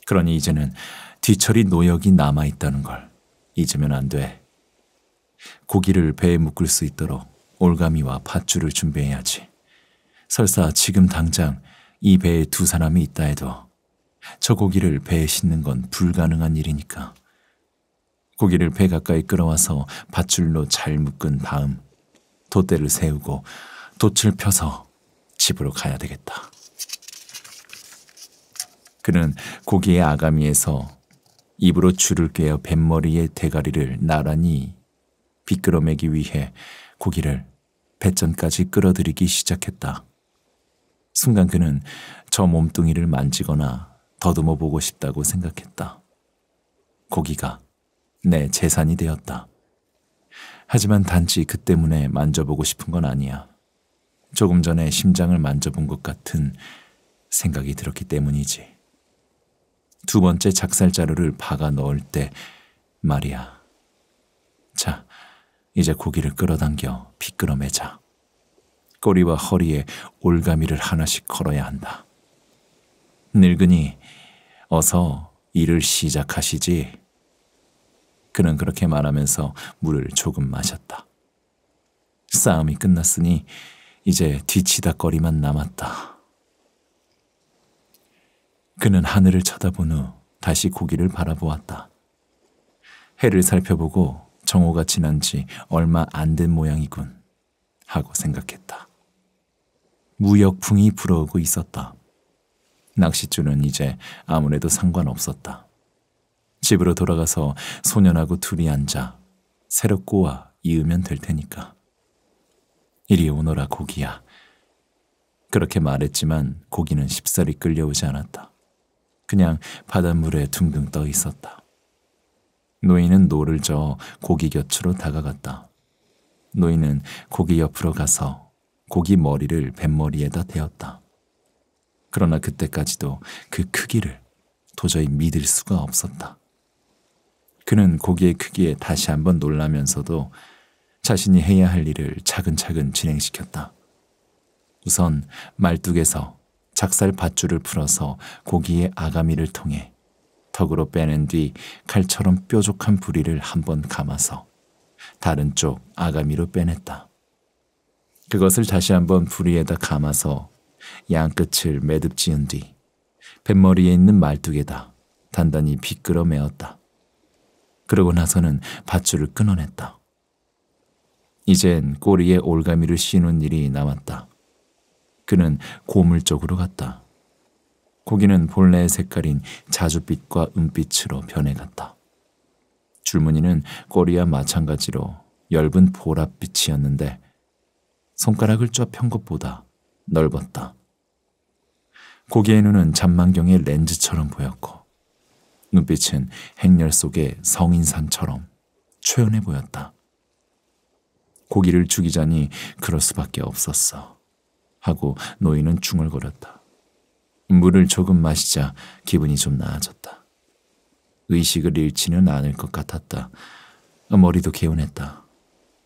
그러니 이제는 뒤처리 노역이 남아있다는 걸 잊으면 안 돼. 고기를 배에 묶을 수 있도록 올가미와 팥줄을 준비해야지. 설사 지금 당장 이 배에 두 사람이 있다 해도 저 고기를 배에 싣는 건 불가능한 일이니까. 고기를 배 가까이 끌어와서 밧줄로 잘 묶은 다음 돛대를 세우고 돛을 펴서 집으로 가야 되겠다. 그는 고기의 아가미에서 입으로 줄을 꿰어 뱃머리의 대가리를 나란히 비끄러매기 위해 고기를 배전까지 끌어들이기 시작했다. 순간 그는 저 몸뚱이를 만지거나 더듬어 보고 싶다고 생각했다. 고기가 내 재산이 되었다. 하지만 단지 그 때문에 만져보고 싶은 건 아니야. 조금 전에 심장을 만져본 것 같은 생각이 들었기 때문이지. 두 번째 작살 자루를 박아 넣을 때 말이야. 자, 이제 고기를 끌어당겨 비끄러매자 꼬리와 허리에 올가미를 하나씩 걸어야 한다. 늙은이 어서 일을 시작하시지. 그는 그렇게 말하면서 물을 조금 마셨다. 싸움이 끝났으니 이제 뒤치다거리만 남았다. 그는 하늘을 쳐다본 후 다시 고기를 바라보았다. 해를 살펴보고 정오가 지난 지 얼마 안 된 모양이군 하고 생각했다. 무역풍이 불어오고 있었다. 낚싯줄은 이제 아무래도 상관없었다. 집으로 돌아가서 소년하고 둘이 앉아 새로 꼬아 이으면 될 테니까. 이리 오너라 고기야. 그렇게 말했지만 고기는 쉽사리 끌려오지 않았다. 그냥 바닷물에 둥둥 떠 있었다. 노인은 노를 저어 고기 곁으로 다가갔다. 노인은 고기 옆으로 가서 고기 머리를 뱃머리에다 대었다. 그러나 그때까지도 그 크기를 도저히 믿을 수가 없었다. 그는 고기의 크기에 다시 한번 놀라면서도 자신이 해야 할 일을 차근차근 진행시켰다. 우선 말뚝에서 작살 밧줄을 풀어서 고기의 아가미를 통해 턱으로 빼낸 뒤 칼처럼 뾰족한 부리를 한번 감아서 다른 쪽 아가미로 빼냈다. 그것을 다시 한번 부리에다 감아서 양끝을 매듭 지은 뒤 뱃머리에 있는 말뚝에다 단단히 비끄러 매었다. 그러고 나서는 밧줄을 끊어냈다. 이젠 꼬리에 올가미를 씌우는 일이 남았다. 그는 고물 쪽으로 갔다. 고기는 본래의 색깔인 자줏빛과 은빛으로 변해갔다. 줄무늬는 꼬리와 마찬가지로 엷은 보랏빛이었는데 손가락을 쫙 편 것보다 넓었다. 고개의 눈은 잔망경의 렌즈처럼 보였고 눈빛은 행렬 속의 성인산처럼 초연해 보였다. 고기를 죽이자니 그럴 수밖에 없었어. 하고 노인은 중얼거렸다. 물을 조금 마시자 기분이 좀 나아졌다. 의식을 잃지는 않을 것 같았다. 머리도 개운했다.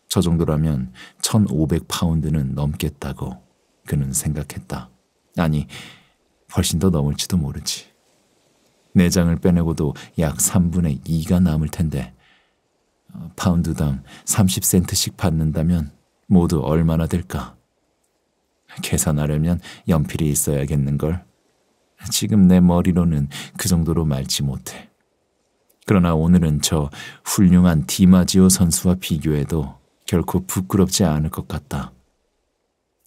저 정도라면 1500파운드는 넘겠다고 그는 생각했다. 아니, 훨씬 더 넘을지도 모르지. 내장을 네 빼내고도 약 3분의 2가 남을 텐데 어, 파운드당 30센트씩 받는다면 모두 얼마나 될까? 계산하려면 연필이 있어야겠는걸. 지금 내 머리로는 그 정도로 말지 못해. 그러나 오늘은 저 훌륭한 디마지오 선수와 비교해도 결코 부끄럽지 않을 것 같다.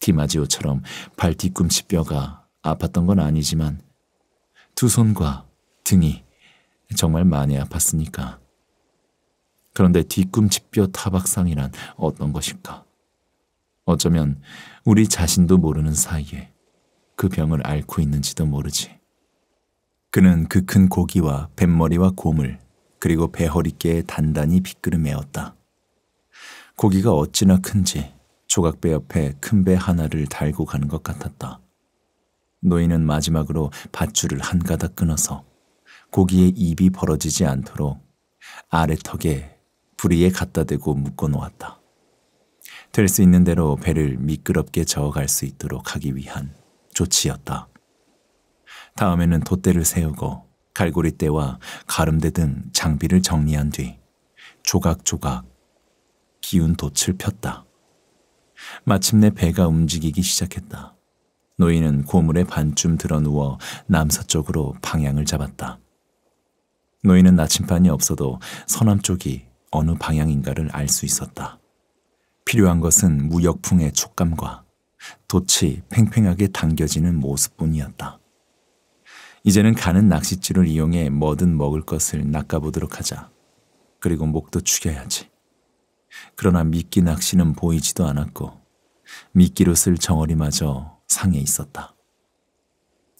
디마지오처럼 발 뒤꿈치 뼈가 아팠던 건 아니지만 두 손과 등이 정말 많이 아팠으니까. 그런데 뒤꿈치 뼈 타박상이란 어떤 것일까? 어쩌면 우리 자신도 모르는 사이에 그 병을 앓고 있는지도 모르지. 그는 그 큰 고기와 뱃머리와 곰을 그리고 배허리께 단단히 비끄름매었다 고기가 어찌나 큰지 조각배 옆에 큰 배 하나를 달고 가는 것 같았다. 노인은 마지막으로 밧줄을 한 가닥 끊어서 고기의 입이 벌어지지 않도록 아래 턱에 부리에 갖다 대고 묶어 놓았다. 될 수 있는 대로 배를 미끄럽게 저어갈 수 있도록 하기 위한 조치였다. 다음에는 돛대를 세우고 갈고리대와 가름대 등 장비를 정리한 뒤 조각조각 기운 돛을 폈다. 마침내 배가 움직이기 시작했다. 노인은 고물에 반쯤 들어 누워 남서쪽으로 방향을 잡았다. 노인은 나침반이 없어도 서남쪽이 어느 방향인가를 알 수 있었다. 필요한 것은 무역풍의 촉감과 도치 팽팽하게 당겨지는 모습뿐이었다. 이제는 가는 낚싯줄을 이용해 뭐든 먹을 것을 낚아보도록 하자. 그리고 목도 축여야지. 그러나 미끼 낚시는 보이지도 않았고 미끼로 쓸 정어리마저 상에 있었다.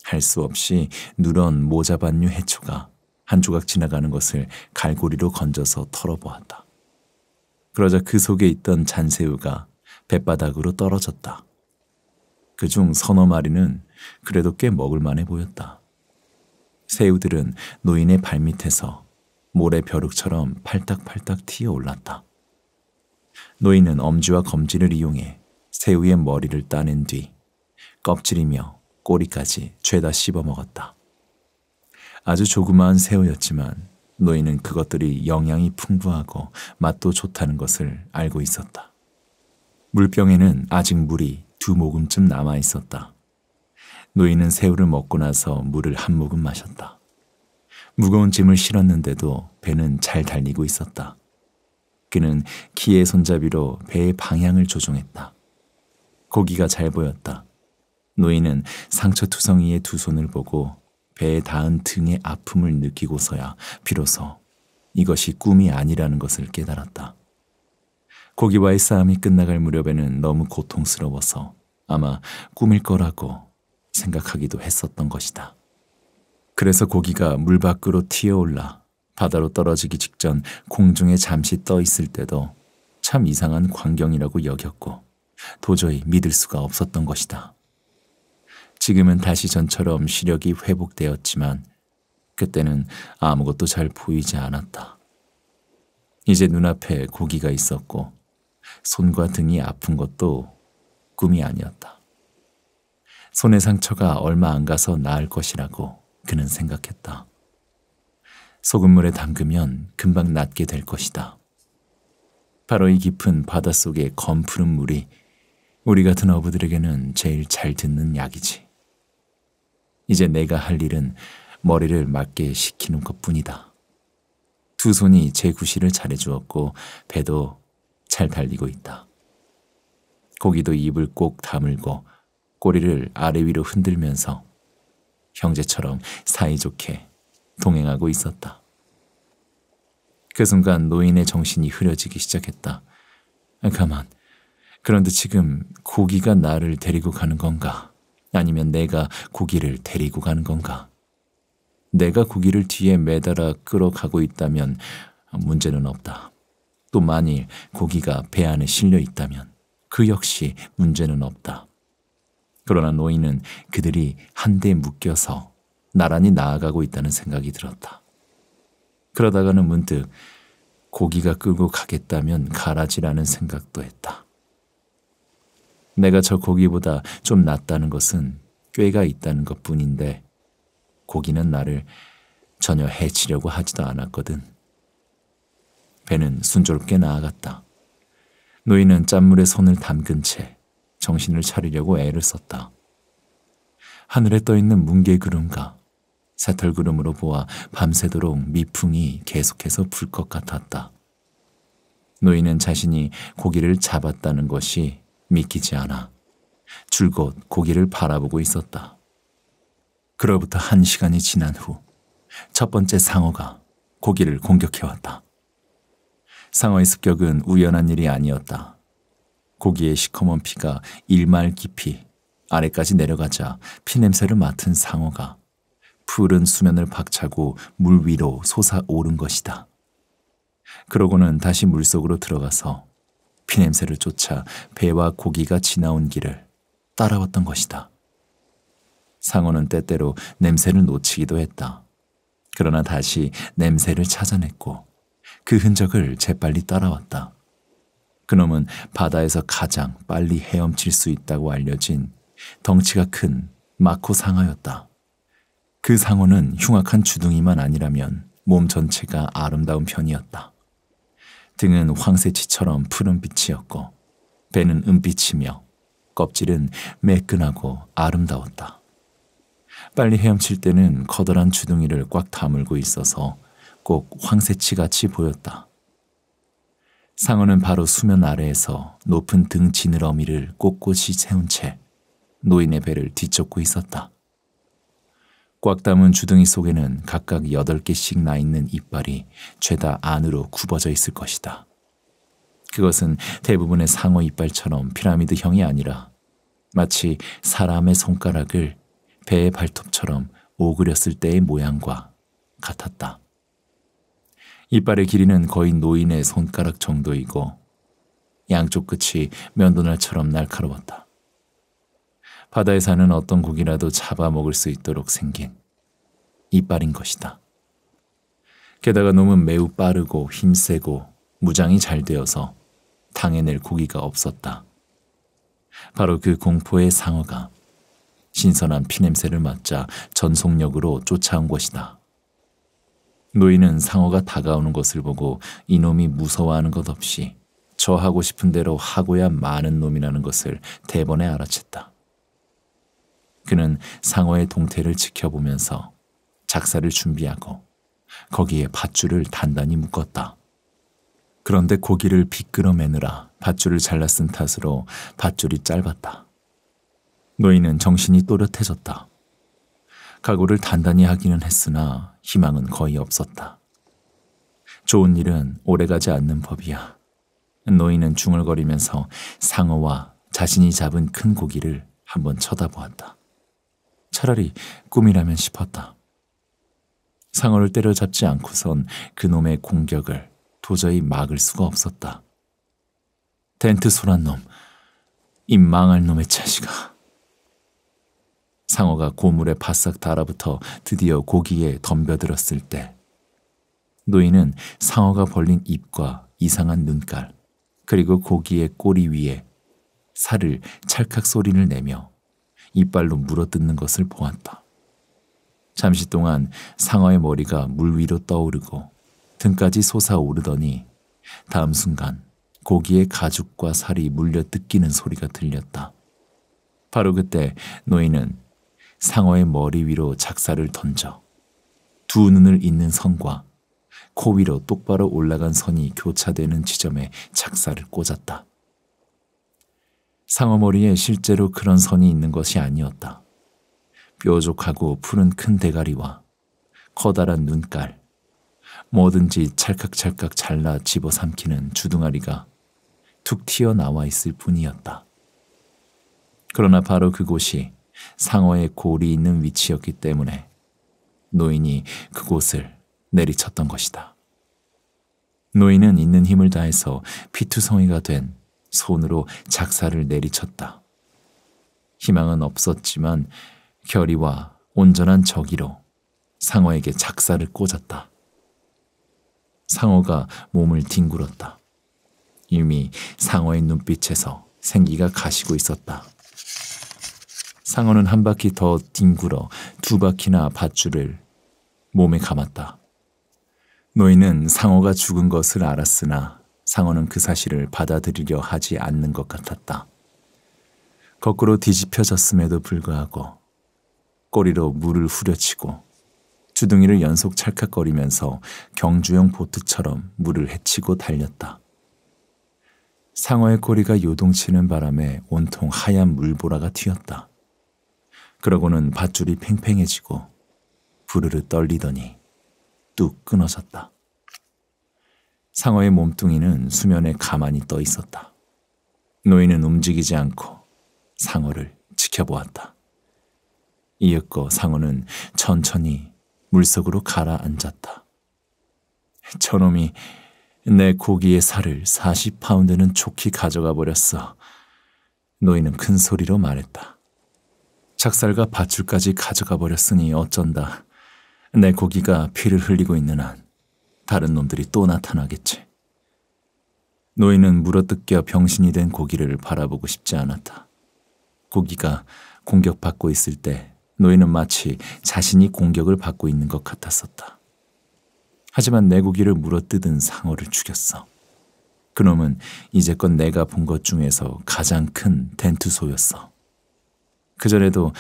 할 수 없이 누런 모자반류 해초가 한 조각 지나가는 것을 갈고리로 건져서 털어보았다. 그러자 그 속에 있던 잔새우가 뱃바닥으로 떨어졌다. 그중 서너 마리는 그래도 꽤 먹을만해 보였다. 새우들은 노인의 발밑에서 모래 벼룩처럼 팔딱팔딱 튀어 올랐다. 노인은 엄지와 검지를 이용해 새우의 머리를 따낸 뒤 껍질이며 꼬리까지 죄다 씹어먹었다. 아주 조그마한 새우였지만 노인은 그것들이 영양이 풍부하고 맛도 좋다는 것을 알고 있었다. 물병에는 아직 물이 두 모금쯤 남아 있었다. 노인은 새우를 먹고 나서 물을 한 모금 마셨다. 무거운 짐을 실었는데도 배는 잘 달리고 있었다. 토는 키의 손잡이로 배의 방향을 조종했다. 고기가 잘 보였다. 노인은 상처투성이의 두 손을 보고 배에 닿은 등의 아픔을 느끼고서야 비로소 이것이 꿈이 아니라는 것을 깨달았다. 고기와의 싸움이 끝나갈 무렵에는 너무 고통스러워서 아마 꿈일 거라고 생각하기도 했었던 것이다. 그래서 고기가 물 밖으로 튀어올라 바다로 떨어지기 직전 공중에 잠시 떠 있을 때도 참 이상한 광경이라고 여겼고 도저히 믿을 수가 없었던 것이다. 지금은 다시 전처럼 시력이 회복되었지만 그때는 아무것도 잘 보이지 않았다. 이제 눈앞에 고기가 있었고 손과 등이 아픈 것도 꿈이 아니었다. 손의 상처가 얼마 안 가서 나을 것이라고 그는 생각했다. 소금물에 담그면 금방 낫게 될 것이다. 바로 이 깊은 바닷속의 검푸른 물이 우리 같은 어부들에게는 제일 잘 듣는 약이지. 이제 내가 할 일은 머리를 맞게 식히는 것뿐이다. 두 손이 제 구실을 잘해주었고 배도 잘 달리고 있다. 고기도 입을 꼭 다물고 꼬리를 아래 위로 흔들면서 형제처럼 사이좋게 동행하고 있었다. 그 순간 노인의 정신이 흐려지기 시작했다. 가만. 그런데 지금 고기가 나를 데리고 가는 건가? 아니면 내가 고기를 데리고 가는 건가? 내가 고기를 뒤에 매달아 끌어가고 있다면 문제는 없다. 또 만일 고기가 배 안에 실려 있다면 그 역시 문제는 없다. 그러나 노인은 그들이 한데 묶여서 나란히 나아가고 있다는 생각이 들었다. 그러다가는 문득 고기가 끌고 가겠다면 가라지라는 생각도 했다. 내가 저 고기보다 좀 낫다는 것은 꾀가 있다는 것 뿐인데 고기는 나를 전혀 해치려고 하지도 않았거든. 배는 순조롭게 나아갔다. 노인은 짠물에 손을 담근 채 정신을 차리려고 애를 썼다. 하늘에 떠 있는 뭉게구름과 새털구름으로 보아 밤새도록 미풍이 계속해서 불 것 같았다. 노인은 자신이 고기를 잡았다는 것이 믿기지 않아 줄곧 고기를 바라보고 있었다. 그로부터 한 시간이 지난 후 첫 번째 상어가 고기를 공격해왔다. 상어의 습격은 우연한 일이 아니었다. 고기의 시커먼 피가 일말 깊이 아래까지 내려가자 피냄새를 맡은 상어가 푸른 수면을 박차고 물 위로 솟아오른 것이다. 그러고는 다시 물속으로 들어가서 피냄새를 쫓아 배와 고기가 지나온 길을 따라왔던 것이다. 상어는 때때로 냄새를 놓치기도 했다. 그러나 다시 냄새를 찾아냈고 그 흔적을 재빨리 따라왔다. 그놈은 바다에서 가장 빨리 헤엄칠 수 있다고 알려진 덩치가 큰 마코 상어였다. 그 상어는 흉악한 주둥이만 아니라면 몸 전체가 아름다운 편이었다. 등은 황새치처럼 푸른 빛이었고 배는 은빛이며 껍질은 매끈하고 아름다웠다. 빨리 헤엄칠 때는 커다란 주둥이를 꽉 다물고 있어서 꼭 황새치 같이 보였다. 상어는 바로 수면 아래에서 높은 등 지느러미를 꼿꼿이 세운 채 노인의 배를 뒤쫓고 있었다. 꽉 담은 주둥이 속에는 각각 여덟 개씩 나 있는 이빨이 죄다 안으로 굽어져 있을 것이다. 그것은 대부분의 상어 이빨처럼 피라미드형이 아니라 마치 사람의 손가락을 배의 발톱처럼 오그렸을 때의 모양과 같았다. 이빨의 길이는 거의 노인의 손가락 정도이고 양쪽 끝이 면도날처럼 날카로웠다. 바다에 사는 어떤 고기라도 잡아먹을 수 있도록 생긴 이빨인 것이다. 게다가 놈은 매우 빠르고 힘세고 무장이 잘 되어서 당해낼 고기가 없었다. 바로 그 공포의 상어가 신선한 피냄새를 맡자 전속력으로 쫓아온 것이다. 노인은 상어가 다가오는 것을 보고 이놈이 무서워하는 것 없이 저하고 싶은 대로 하고야 많은 놈이라는 것을 대번에 알아챘다. 그는 상어의 동태를 지켜보면서 작사를 준비하고 거기에 밧줄을 단단히 묶었다. 그런데 고기를 비끄러매느라 밧줄을 잘라 쓴 탓으로 밧줄이 짧았다. 노인은 정신이 또렷해졌다. 각오를 단단히 하기는 했으나 희망은 거의 없었다. 좋은 일은 오래가지 않는 법이야. 노인은 중얼거리면서 상어와 자신이 잡은 큰 고기를 한번 쳐다보았다. 차라리 꿈이라면 싶었다. 상어를 때려잡지 않고선 그놈의 공격을 도저히 막을 수가 없었다. 텐트 소란 놈, 이 망할 놈의 자식아. 상어가 고물에 바싹 달아붙어 드디어 고기에 덤벼들었을 때 노인은 상어가 벌린 입과 이상한 눈깔 그리고 고기의 꼬리 위에 살을 찰칵 소리를 내며 이빨로 물어뜯는 것을 보았다. 잠시 동안 상어의 머리가 물 위로 떠오르고 등까지 솟아오르더니 다음 순간 고기의 가죽과 살이 물려 뜯기는 소리가 들렸다. 바로 그때 노인은 상어의 머리 위로 작사를 던져 두 눈을 잇는 선과 코 위로 똑바로 올라간 선이 교차되는 지점에 작사를 꽂았다. 상어머리에 실제로 그런 선이 있는 것이 아니었다. 뾰족하고 푸른 큰 대가리와 커다란 눈깔, 뭐든지 찰칵찰칵 잘라 집어삼키는 주둥아리가 툭 튀어나와 있을 뿐이었다. 그러나 바로 그곳이 상어의 골이 있는 위치였기 때문에 노인이 그곳을 내리쳤던 것이다. 노인은 있는 힘을 다해서 피투성이가 된 손으로 작사를 내리쳤다. 희망은 없었지만 결의와 온전한 적의로 상어에게 작사를 꽂았다. 상어가 몸을 뒹굴었다. 이미 상어의 눈빛에서 생기가 가시고 있었다. 상어는 한 바퀴 더 뒹굴어 두 바퀴나 밧줄을 몸에 감았다. 노인은 상어가 죽은 것을 알았으나 상어는 그 사실을 받아들이려 하지 않는 것 같았다. 거꾸로 뒤집혀졌음에도 불구하고 꼬리로 물을 후려치고 주둥이를 연속 찰칵거리면서 경주용 보트처럼 물을 헤치고 달렸다. 상어의 꼬리가 요동치는 바람에 온통 하얀 물보라가 튀었다. 그러고는 밧줄이 팽팽해지고 부르르 떨리더니 뚝 끊어졌다. 상어의 몸뚱이는 수면에 가만히 떠 있었다. 노인은 움직이지 않고 상어를 지켜보았다. 이윽고 상어는 천천히 물속으로 가라앉았다. 저놈이 내 고기의 살을 40파운드는 촉히 가져가 버렸어. 노인은 큰 소리로 말했다. 작살과 밧줄까지 가져가 버렸으니 어쩐다. 내 고기가 피를 흘리고 있는 한 다른 놈들이 또 나타나겠지. 노인은 물어뜯겨 병신이 된 고기를 바라보고 싶지 않았다. 고기가 공격받고 있을 때 노인은 마치 자신이 공격을 받고 있는 것 같았었다. 하지만 내 고기를 물어뜯은 상어를 죽였어. 그놈은 이제껏 내가 본 것 중에서 가장 큰 덴투소였어. 그전에도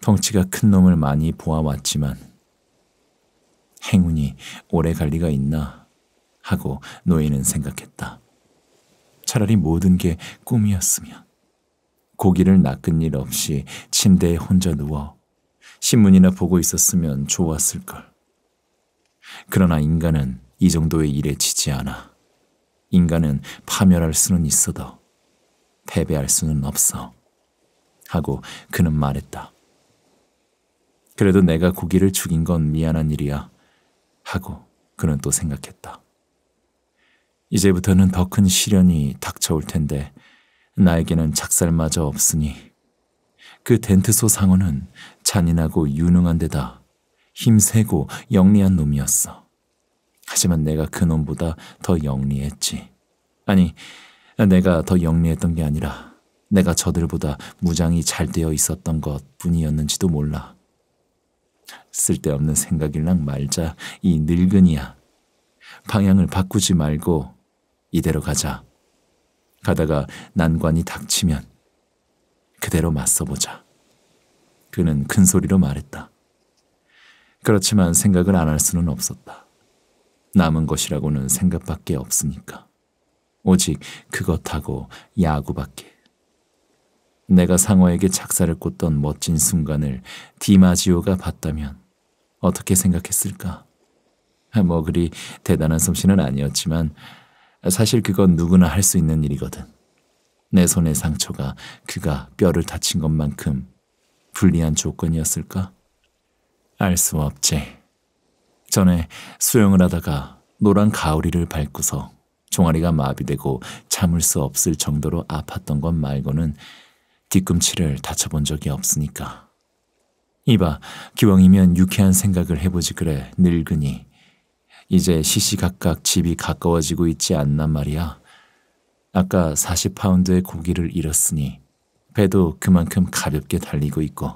덩치가 큰 놈을 많이 보아왔지만 행운이 오래 갈 리가 있나 하고 노인은 생각했다. 차라리 모든 게 꿈이었으면 고기를 낚은 일 없이 침대에 혼자 누워 신문이나 보고 있었으면 좋았을걸. 그러나 인간은 이 정도의 일에 지지 않아. 인간은 파멸할 수는 있어도 패배할 수는 없어. 하고 그는 말했다. 그래도 내가 고기를 죽인 건 미안한 일이야. 하고 그는 또 생각했다. 이제부터는 더 큰 시련이 닥쳐올 텐데 나에게는 작살마저 없으니 그 덴트소 상어는 잔인하고 유능한 데다 힘세고 영리한 놈이었어. 하지만 내가 그 놈보다 더 영리했지. 아니, 내가 더 영리했던 게 아니라 내가 저들보다 무장이 잘 되어 있었던 것 뿐이었는지도 몰라. 쓸데없는 생각일랑 말자 이 늙은이야. 방향을 바꾸지 말고 이대로 가자. 가다가 난관이 닥치면 그대로 맞서보자. 그는 큰 소리로 말했다. 그렇지만 생각을 안 할 수는 없었다. 남은 것이라고는 생각밖에 없으니까. 오직 그것하고 야구밖에. 내가 상어에게 작사를 꽂던 멋진 순간을 디마지오가 봤다면 어떻게 생각했을까? 아, 뭐 그리 대단한 솜씨는 아니었지만 사실 그건 누구나 할 수 있는 일이거든. 내 손의 상처가 그가 뼈를 다친 것만큼 불리한 조건이었을까? 알 수 없지. 전에 수영을 하다가 노란 가오리를 밟고서 종아리가 마비되고 참을 수 없을 정도로 아팠던 것 말고는 뒤꿈치를 다쳐본 적이 없으니까. 이봐, 기왕이면 유쾌한 생각을 해보지 그래, 늙으니. 이제 시시각각 집이 가까워지고 있지 않난 말이야. 아까 40파운드의 고기를 잃었으니 배도 그만큼 가볍게 달리고 있고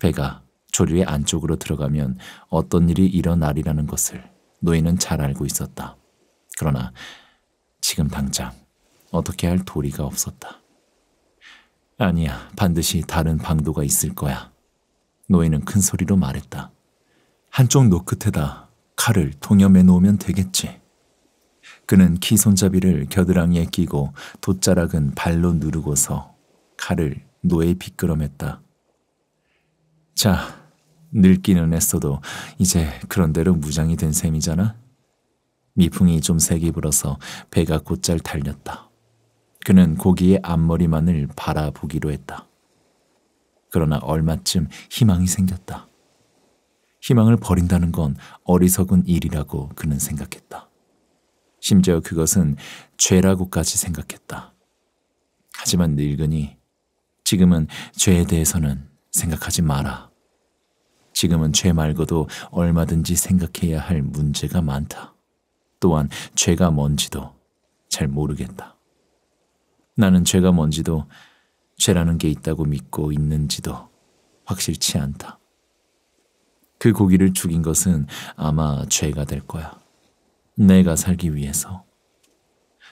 배가 조류의 안쪽으로 들어가면 어떤 일이 일어나리라는 것을 노인은 잘 알고 있었다. 그러나 지금 당장 어떻게 할 도리가 없었다. 아니야, 반드시 다른 방도가 있을 거야. 노예는 큰 소리로 말했다. 한쪽 노 끝에다 칼을 통염해 놓으면 되겠지. 그는 키 손잡이를 겨드랑이에 끼고 돗자락은 발로 누르고서 칼을 노예 비끄럼했다. 자, 늙기는 했어도 이제 그런대로 무장이 된 셈이잖아. 미풍이 좀 세게 불어서 배가 곧잘 달렸다. 그는 고기의 앞머리만을 바라보기로 했다. 그러나 얼마쯤 희망이 생겼다. 희망을 버린다는 건 어리석은 일이라고 그는 생각했다. 심지어 그것은 죄라고까지 생각했다. 하지만 늙으니 지금은 죄에 대해서는 생각하지 마라. 지금은 죄 말고도 얼마든지 생각해야 할 문제가 많다. 또한 죄가 뭔지도 잘 모르겠다. 나는 죄가 뭔지도 죄라는 게 있다고 믿고 있는지도 확실치 않다. 그 고기를 죽인 것은 아마 죄가 될 거야. 내가 살기 위해서.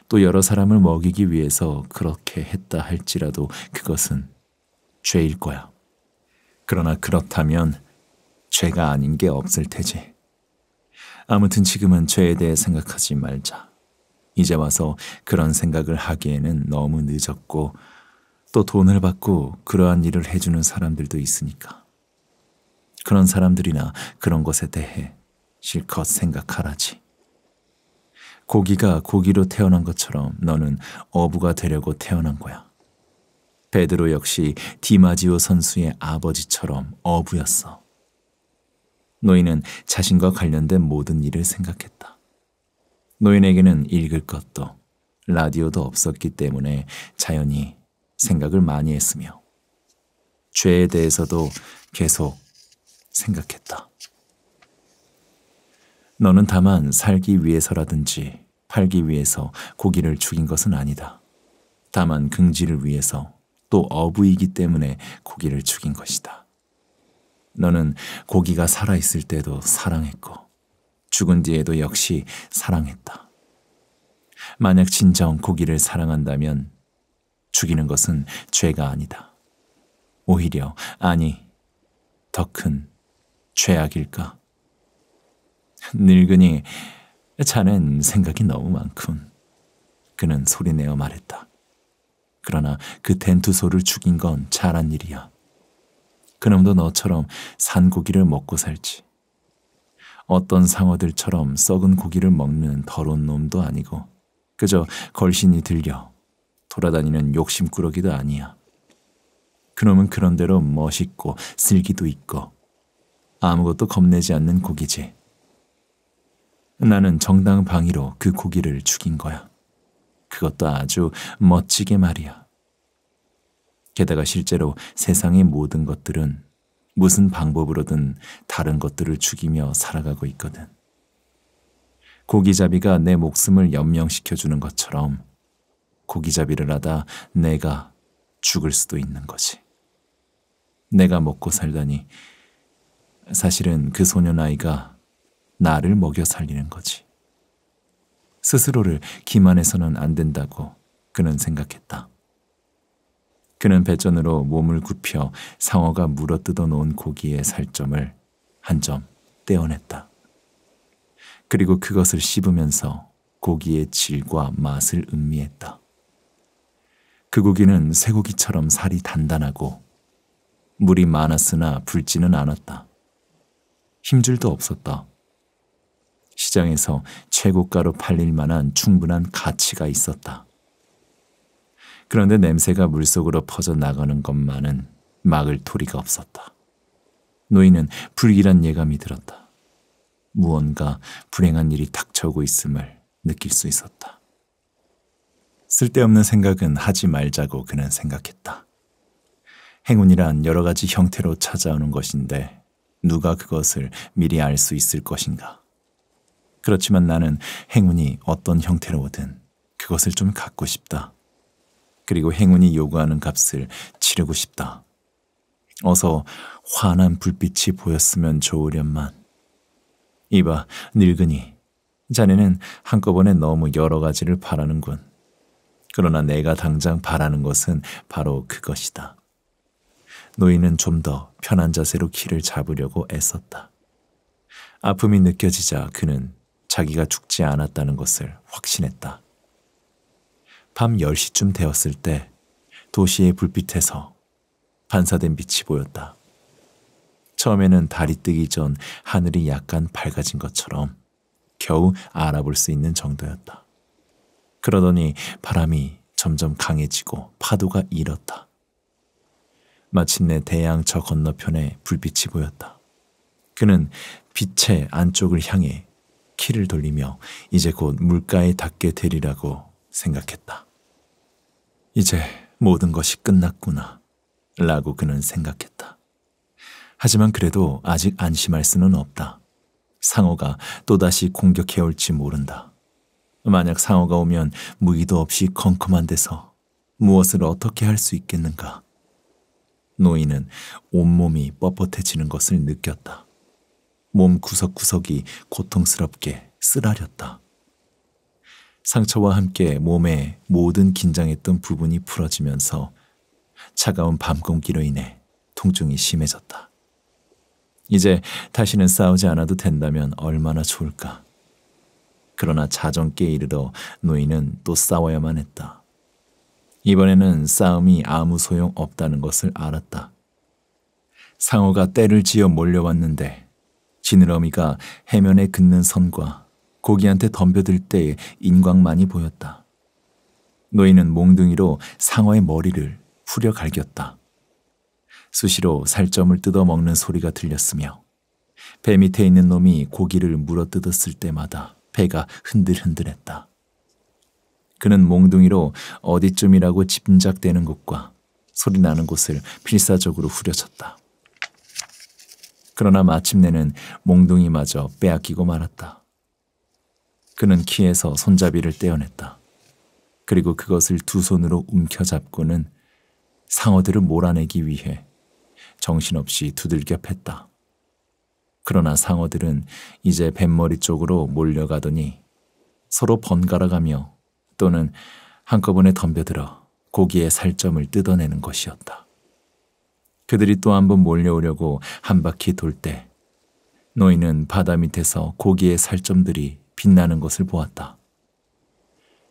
또 여러 사람을 먹이기 위해서 그렇게 했다 할지라도 그것은 죄일 거야. 그러나 그렇다면 죄가 아닌 게 없을 테지. 아무튼 지금은 죄에 대해 생각하지 말자. 이제 와서 그런 생각을 하기에는 너무 늦었고 또 돈을 받고 그러한 일을 해주는 사람들도 있으니까. 그런 사람들이나 그런 것에 대해 실컷 생각하라지. 고기가 고기로 태어난 것처럼 너는 어부가 되려고 태어난 거야. 베드로 역시 디마지오 선수의 아버지처럼 어부였어. 노인은 자신과 관련된 모든 일을 생각했다. 노인에게는 읽을 것도 라디오도 없었기 때문에 자연히 생각을 많이 했으며 죄에 대해서도 계속 생각했다. 너는 다만 살기 위해서라든지 팔기 위해서 고기를 죽인 것은 아니다. 다만 긍지를 위해서 또 어부이기 때문에 고기를 죽인 것이다. 너는 고기가 살아있을 때도 사랑했고 죽은 뒤에도 역시 사랑했다. 만약 진정 고기를 사랑한다면 죽이는 것은 죄가 아니다. 오히려 아니 더 큰 죄악일까? 늙은이 자넨 생각이 너무 많군. 그는 소리내어 말했다. 그러나 그 덴투소를 죽인 건 잘한 일이야. 그놈도 너처럼 산 고기를 먹고 살지. 어떤 상어들처럼 썩은 고기를 먹는 더러운 놈도 아니고 그저 걸신이 들려 돌아다니는 욕심꾸러기도 아니야. 그놈은 그런대로 멋있고 슬기도 있고 아무것도 겁내지 않는 고기지. 나는 정당방위로 그 고기를 죽인 거야. 그것도 아주 멋지게 말이야. 게다가 실제로 세상의 모든 것들은 무슨 방법으로든 다른 것들을 죽이며 살아가고 있거든. 고기잡이가 내 목숨을 연명시켜주는 것처럼 고기잡이를 하다 내가 죽을 수도 있는 거지. 내가 먹고 살다니 사실은 그 소년 아이가 나를 먹여 살리는 거지. 스스로를 기만해서는 안 된다고 그는 생각했다. 그는 배전으로 몸을 굽혀 상어가 물어뜯어 놓은 고기의 살점을 한 점 떼어냈다. 그리고 그것을 씹으면서 고기의 질과 맛을 음미했다. 그 고기는 쇠고기처럼 살이 단단하고 물이 많았으나 붉지는 않았다. 힘줄도 없었다. 시장에서 최고가로 팔릴 만한 충분한 가치가 있었다. 그런데 냄새가 물속으로 퍼져나가는 것만은 막을 도리가 없었다. 노인은 불길한 예감이 들었다. 무언가 불행한 일이 닥쳐오고 있음을 느낄 수 있었다. 쓸데없는 생각은 하지 말자고 그는 생각했다. 행운이란 여러 가지 형태로 찾아오는 것인데 누가 그것을 미리 알 수 있을 것인가? 그렇지만 나는 행운이 어떤 형태로 오든 그것을 좀 갖고 싶다. 그리고 행운이 요구하는 값을 치르고 싶다. 어서 환한 불빛이 보였으면 좋으련만. 이봐, 늙은이. 자네는 한꺼번에 너무 여러 가지를 바라는군. 그러나 내가 당장 바라는 것은 바로 그것이다. 노인은 좀 더 편한 자세로 키를 잡으려고 애썼다. 아픔이 느껴지자 그는 자기가 죽지 않았다는 것을 확신했다. 밤 10시쯤 되었을 때 도시의 불빛에서 반사된 빛이 보였다. 처음에는 달이 뜨기 전 하늘이 약간 밝아진 것처럼 겨우 알아볼 수 있는 정도였다. 그러더니 바람이 점점 강해지고 파도가 일었다. 마침내 대양 저 건너편에 불빛이 보였다. 그는 빛의 안쪽을 향해 키를 돌리며 이제 곧 물가에 닿게 되리라고 생각했다. 이제 모든 것이 끝났구나. 라고 그는 생각했다. 하지만 그래도 아직 안심할 수는 없다. 상어가 또다시 공격해올지 모른다. 만약 상어가 오면 무기도 없이 컴컴한 데서 무엇을 어떻게 할 수 있겠는가. 노인은 온몸이 뻣뻣해지는 것을 느꼈다. 몸 구석구석이 고통스럽게 쓰라렸다. 상처와 함께 몸의 모든 긴장했던 부분이 풀어지면서 차가운 밤 공기로 인해 통증이 심해졌다. 이제 다시는 싸우지 않아도 된다면 얼마나 좋을까. 그러나 자정께 이르러 노인은 또 싸워야만 했다. 이번에는 싸움이 아무 소용 없다는 것을 알았다. 상어가 때를 지어 몰려왔는데 지느러미가 해면에 긋는 선과 고기한테 덤벼들 때의 인광만이 보였다. 노인은 몽둥이로 상어의 머리를 후려 갈겼다. 수시로 살점을 뜯어먹는 소리가 들렸으며 배 밑에 있는 놈이 고기를 물어뜯었을 때마다 배가 흔들흔들했다. 그는 몽둥이로 어디쯤이라고 짐작되는 곳과 소리나는 곳을 필사적으로 후려쳤다. 그러나 마침내는 몽둥이마저 빼앗기고 말았다. 그는 키에서 손잡이를 떼어냈다. 그리고 그것을 두 손으로 움켜잡고는 상어들을 몰아내기 위해 정신없이 두들겨 팼다. 그러나 상어들은 이제 뱃머리 쪽으로 몰려가더니 서로 번갈아가며 또는 한꺼번에 덤벼들어 고기의 살점을 뜯어내는 것이었다. 그들이 또 한 번 몰려오려고 한 바퀴 돌 때 노인은 바다 밑에서 고기의 살점들이 빛나는 것을 보았다.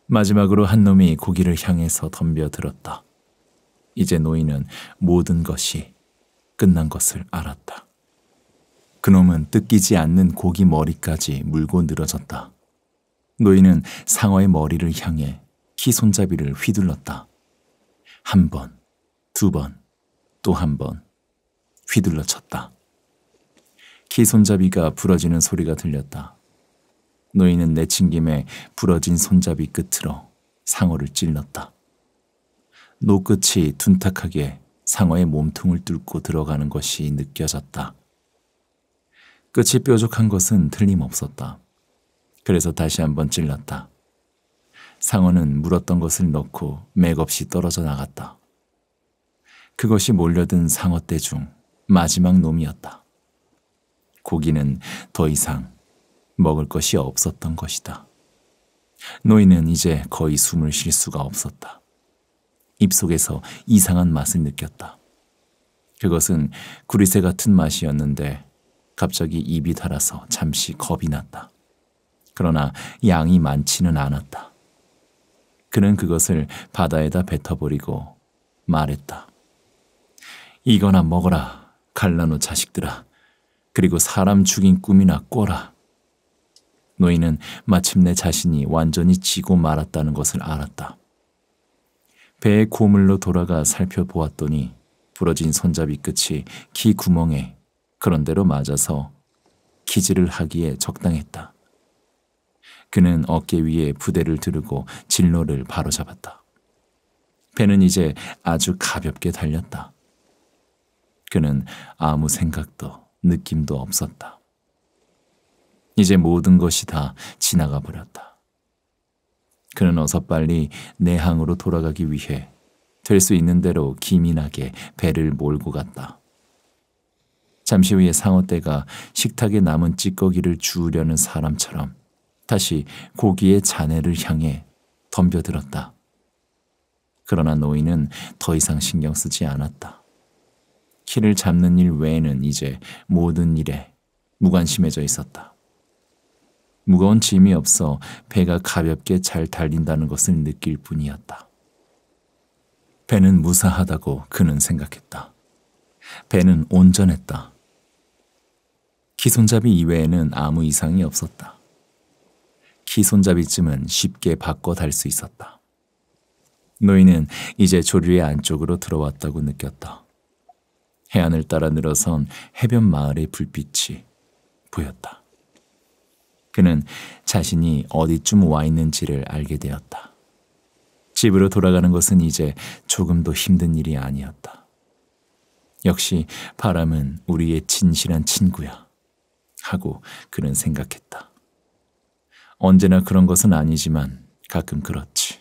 마지막으로 한 놈이 고기를 향해서 덤벼들었다. 이제 노인은 모든 것이 끝난 것을 알았다. 그놈은 뜯기지 않는 고기 머리까지 물고 늘어졌다. 노인은 상어의 머리를 향해 키 손잡이를 휘둘렀다. 한 번, 두 번, 또 한 번 휘둘러 쳤다. 키 손잡이가 부러지는 소리가 들렸다. 노인은 내친김에 부러진 손잡이 끝으로 상어를 찔렀다. 노끝이 둔탁하게 상어의 몸통을 뚫고 들어가는 것이 느껴졌다. 끝이 뾰족한 것은 틀림없었다. 그래서 다시 한번 찔렀다. 상어는 물었던 것을 넣고 맥없이 떨어져 나갔다. 그것이 몰려든 상어떼 중 마지막 놈이었다. 고기는 더 이상 먹을 것이 없었던 것이다. 노인은 이제 거의 숨을 쉴 수가 없었다. 입속에서 이상한 맛을 느꼈다. 그것은 구리새 같은 맛이었는데 갑자기 입이 달아서 잠시 겁이 났다. 그러나 양이 많지는 않았다. 그는 그것을 바다에다 뱉어버리고 말했다. 이거나 먹어라, 갈라노 자식들아. 그리고 사람 죽인 꿈이나 꿔라. 노인은 마침내 자신이 완전히 지고 말았다는 것을 알았다. 배의 고물로 돌아가 살펴보았더니 부러진 손잡이 끝이 키 구멍에 그런 대로 맞아서 기지를 하기에 적당했다. 그는 어깨 위에 부대를 두르고 진로를 바로잡았다. 배는 이제 아주 가볍게 달렸다. 그는 아무 생각도 느낌도 없었다. 이제 모든 것이 다 지나가 버렸다. 그는 어서 빨리 내항으로 돌아가기 위해 될 수 있는 대로 기민하게 배를 몰고 갔다. 잠시 후에 상어떼가 식탁에 남은 찌꺼기를 주우려는 사람처럼 다시 고기의 잔해를 향해 덤벼들었다. 그러나 노인은 더 이상 신경 쓰지 않았다. 키를 잡는 일 외에는 이제 모든 일에 무관심해져 있었다. 무거운 짐이 없어 배가 가볍게 잘 달린다는 것을 느낄 뿐이었다. 배는 무사하다고 그는 생각했다. 배는 온전했다. 키손잡이 이외에는 아무 이상이 없었다. 키손잡이쯤은 쉽게 바꿔 달 수 있었다. 노인은 이제 조류의 안쪽으로 들어왔다고 느꼈다. 해안을 따라 늘어선 해변 마을의 불빛이 보였다. 그는 자신이 어디쯤 와 있는지를 알게 되었다. 집으로 돌아가는 것은 이제 조금도 힘든 일이 아니었다. 역시 바람은 우리의 진실한 친구야. 하고 그는 생각했다. 언제나 그런 것은 아니지만 가끔 그렇지.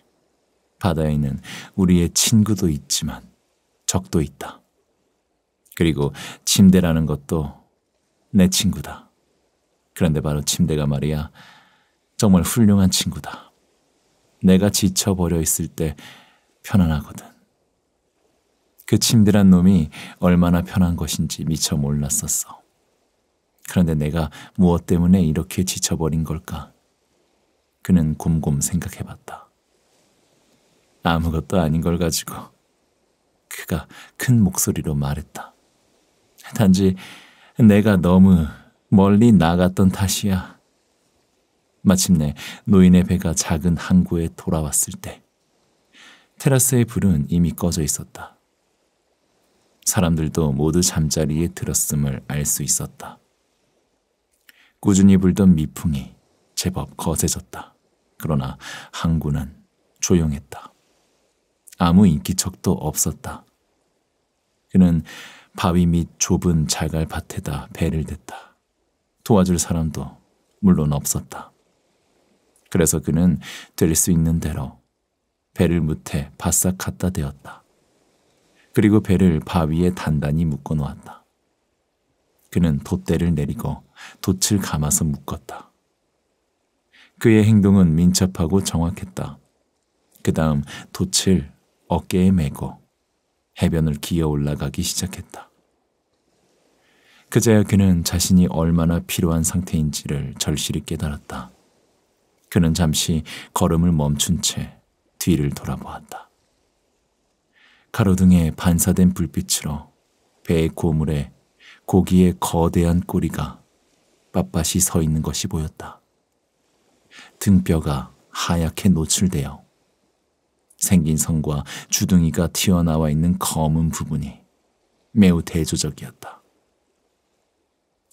바다에는 우리의 친구도 있지만 적도 있다. 그리고 침대라는 것도 내 친구다. 그런데 바로 침대가 말이야. 정말 훌륭한 친구다. 내가 지쳐버려 있을 때 편안하거든. 그 침대란 놈이 얼마나 편한 것인지 미처 몰랐었어. 그런데 내가 무엇 때문에 이렇게 지쳐버린 걸까? 그는 곰곰 생각해봤다. 아무것도 아닌 걸 가지고 그가 큰 목소리로 말했다. 단지 내가 너무 멀리 나갔던 탓이야. 마침내 노인의 배가 작은 항구에 돌아왔을 때 테라스의 불은 이미 꺼져 있었다. 사람들도 모두 잠자리에 들었음을 알 수 있었다. 꾸준히 불던 미풍이 제법 거세졌다. 그러나 항구는 조용했다. 아무 인기척도 없었다. 그는 바위 밑 좁은 자갈밭에다 배를 댔다. 도와줄 사람도 물론 없었다. 그래서 그는 될 수 있는 대로 배를 무해 바싹 갖다 대었다. 그리고 배를 바위에 단단히 묶어 놓았다. 그는 돛대를 내리고 돛을 감아서 묶었다. 그의 행동은 민첩하고 정확했다. 그 다음 돛을 어깨에 메고 해변을 기어 올라가기 시작했다. 그제야 그는 자신이 얼마나 필요한 상태인지를 절실히 깨달았다. 그는 잠시 걸음을 멈춘 채 뒤를 돌아보았다. 가로등에 반사된 불빛으로 배의 고물에 고기의 거대한 꼬리가 빳빳이 서 있는 것이 보였다. 등뼈가 하얗게 노출되어 생긴 성과 주둥이가 튀어나와 있는 검은 부분이 매우 대조적이었다.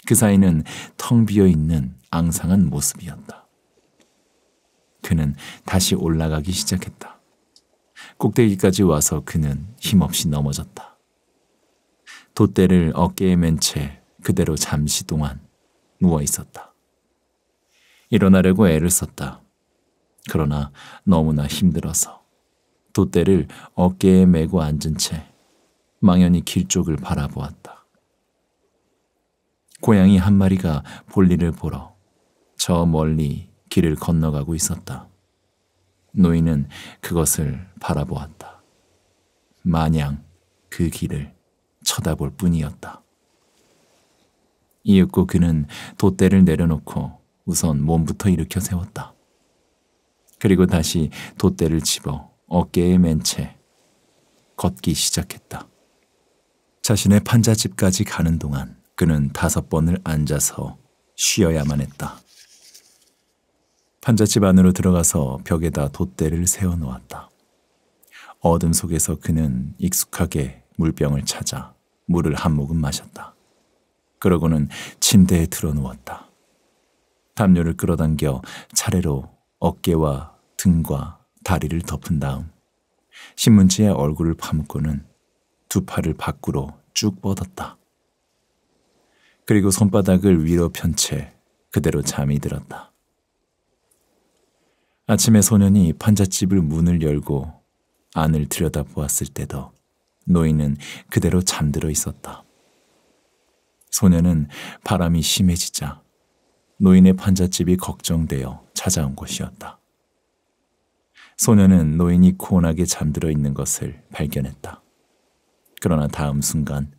그 사이는 텅 비어 있는 앙상한 모습이었다. 그는 다시 올라가기 시작했다. 꼭대기까지 와서 그는 힘없이 넘어졌다. 돛대를 어깨에 맨 채 그대로 잠시 동안 누워 있었다. 일어나려고 애를 썼다. 그러나 너무나 힘들어서 돛대를 어깨에 메고 앉은 채 망연히 길 쪽을 바라보았다. 고양이 한 마리가 볼일을 보러 저 멀리 길을 건너가고 있었다. 노인은 그것을 바라보았다. 마냥 그 길을 쳐다볼 뿐이었다. 이윽고 그는 돛대를 내려놓고 우선 몸부터 일으켜 세웠다. 그리고 다시 돛대를 집어 어깨에 맨 채 걷기 시작했다. 자신의 판자집까지 가는 동안 그는 다섯 번을 앉아서 쉬어야만 했다. 판자집 안으로 들어가서 벽에다 돛대를 세워 놓았다. 어둠 속에서 그는 익숙하게 물병을 찾아 물을 한 모금 마셨다. 그러고는 침대에 드러 누웠다. 담요를 끌어당겨 차례로 어깨와 등과 다리를 덮은 다음 신문지에 얼굴을 감고는 두 팔을 밖으로 쭉 뻗었다. 그리고 손바닥을 위로 편채 그대로 잠이 들었다. 아침에 소년이 판잣집을 문을 열고 안을 들여다보았을 때도 노인은 그대로 잠들어 있었다. 소녀는 바람이 심해지자 노인의 판잣집이 걱정되어 찾아온 것이었다. 소녀는 노인이 고온하게 잠들어 있는 것을 발견했다. 그러나 다음 순간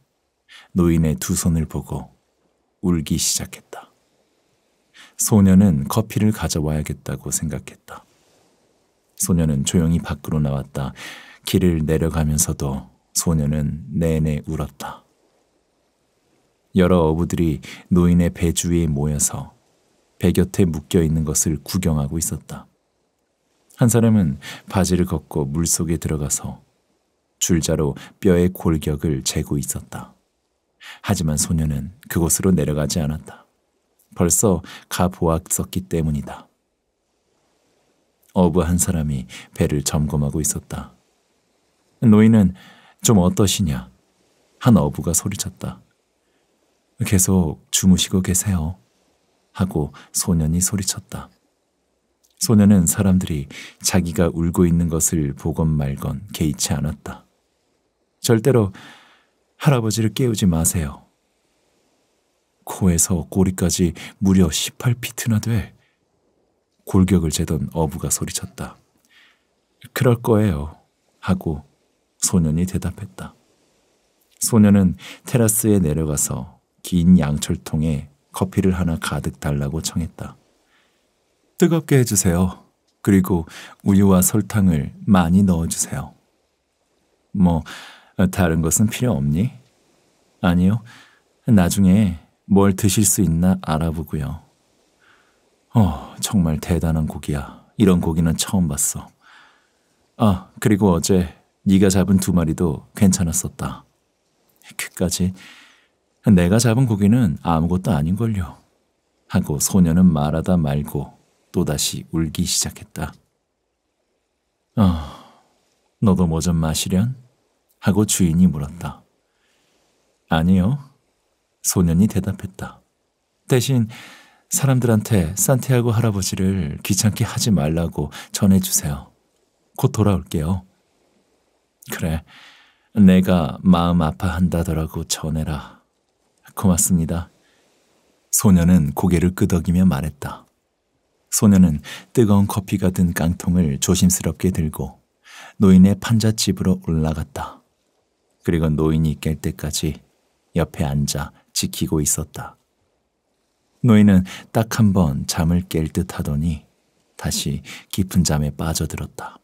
노인의 두 손을 보고 울기 시작했다. 소녀는 커피를 가져와야겠다고 생각했다. 소녀는 조용히 밖으로 나왔다. 길을 내려가면서도 소녀는 내내 울었다. 여러 어부들이 노인의 배 주위에 모여서 배 곁에 묶여 있는 것을 구경하고 있었다. 한 사람은 바지를 걷고 물 속에 들어가서 줄자로 뼈의 골격을 재고 있었다. 하지만 소녀는 그곳으로 내려가지 않았다. 벌써 가보았었기 때문이다. 어부 한 사람이 배를 점검하고 있었다. 노인은 좀 어떠시냐? 한 어부가 소리쳤다. 계속 주무시고 계세요. 하고 소년이 소리쳤다. 소년은 사람들이 자기가 울고 있는 것을 보건 말건 개의치 않았다. 절대로 할아버지를 깨우지 마세요. 코에서 꼬리까지 무려 18피트나 돼. 골격을 재던 어부가 소리쳤다. 그럴 거예요. 하고 소년이 대답했다. 소년은 테라스에 내려가서 긴 양철통에 커피를 하나 가득 달라고 청했다. 뜨겁게 해주세요. 그리고 우유와 설탕을 많이 넣어주세요. 뭐, 다른 것은 필요 없니? 아니요. 나중에 뭘 드실 수 있나 알아보고요. 어, 정말 대단한 고기야. 이런 고기는 처음 봤어. 아, 그리고 어제 네가 잡은 두 마리도 괜찮았었다. 그까지 내가 잡은 고기는 아무것도 아닌걸요. 하고 소녀는 말하다 말고 또다시 울기 시작했다. 아, 어, 너도 뭐 좀 마시련? 하고 주인이 물었다. 아니요. 소년이 대답했다. 대신 사람들한테 산티아고 할아버지를 귀찮게 하지 말라고 전해주세요. 곧 돌아올게요. 그래, 내가 마음 아파한다더라고 전해라. 고맙습니다. 소녀는 고개를 끄덕이며 말했다. 소녀는 뜨거운 커피가 든 깡통을 조심스럽게 들고 노인의 판잣집으로 올라갔다. 그리고 노인이 깰 때까지 옆에 앉아 지키고 있었다. 노인은 딱 한 번 잠을 깰 듯 하더니 다시 깊은 잠에 빠져들었다.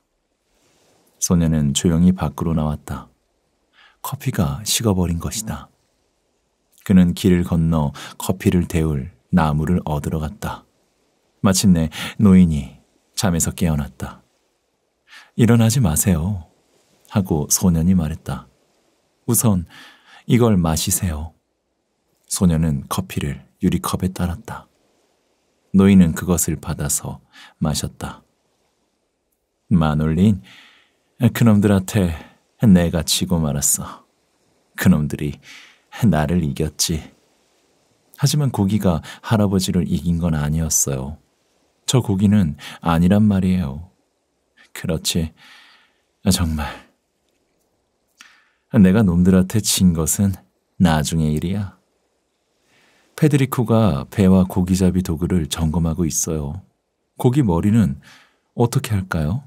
소녀는 조용히 밖으로 나왔다. 커피가 식어버린 것이다. 그는 길을 건너 커피를 데울 나무를 얻으러 갔다. 마침내 노인이 잠에서 깨어났다. 일어나지 마세요. 하고 소년이 말했다. 우선 이걸 마시세요. 소년은 커피를 유리컵에 따랐다. 노인은 그것을 받아서 마셨다. 마놀린, 그놈들한테 내가 지고 말았어. 그놈들이 나를 이겼지. 하지만 고기가 할아버지를 이긴 건 아니었어요. 저 고기는 아니란 말이에요. 그렇지. 정말. 내가 놈들한테 진 것은 나중의 일이야. 페드리코가 배와 고기잡이 도구를 점검하고 있어요. 고기 머리는 어떻게 할까요?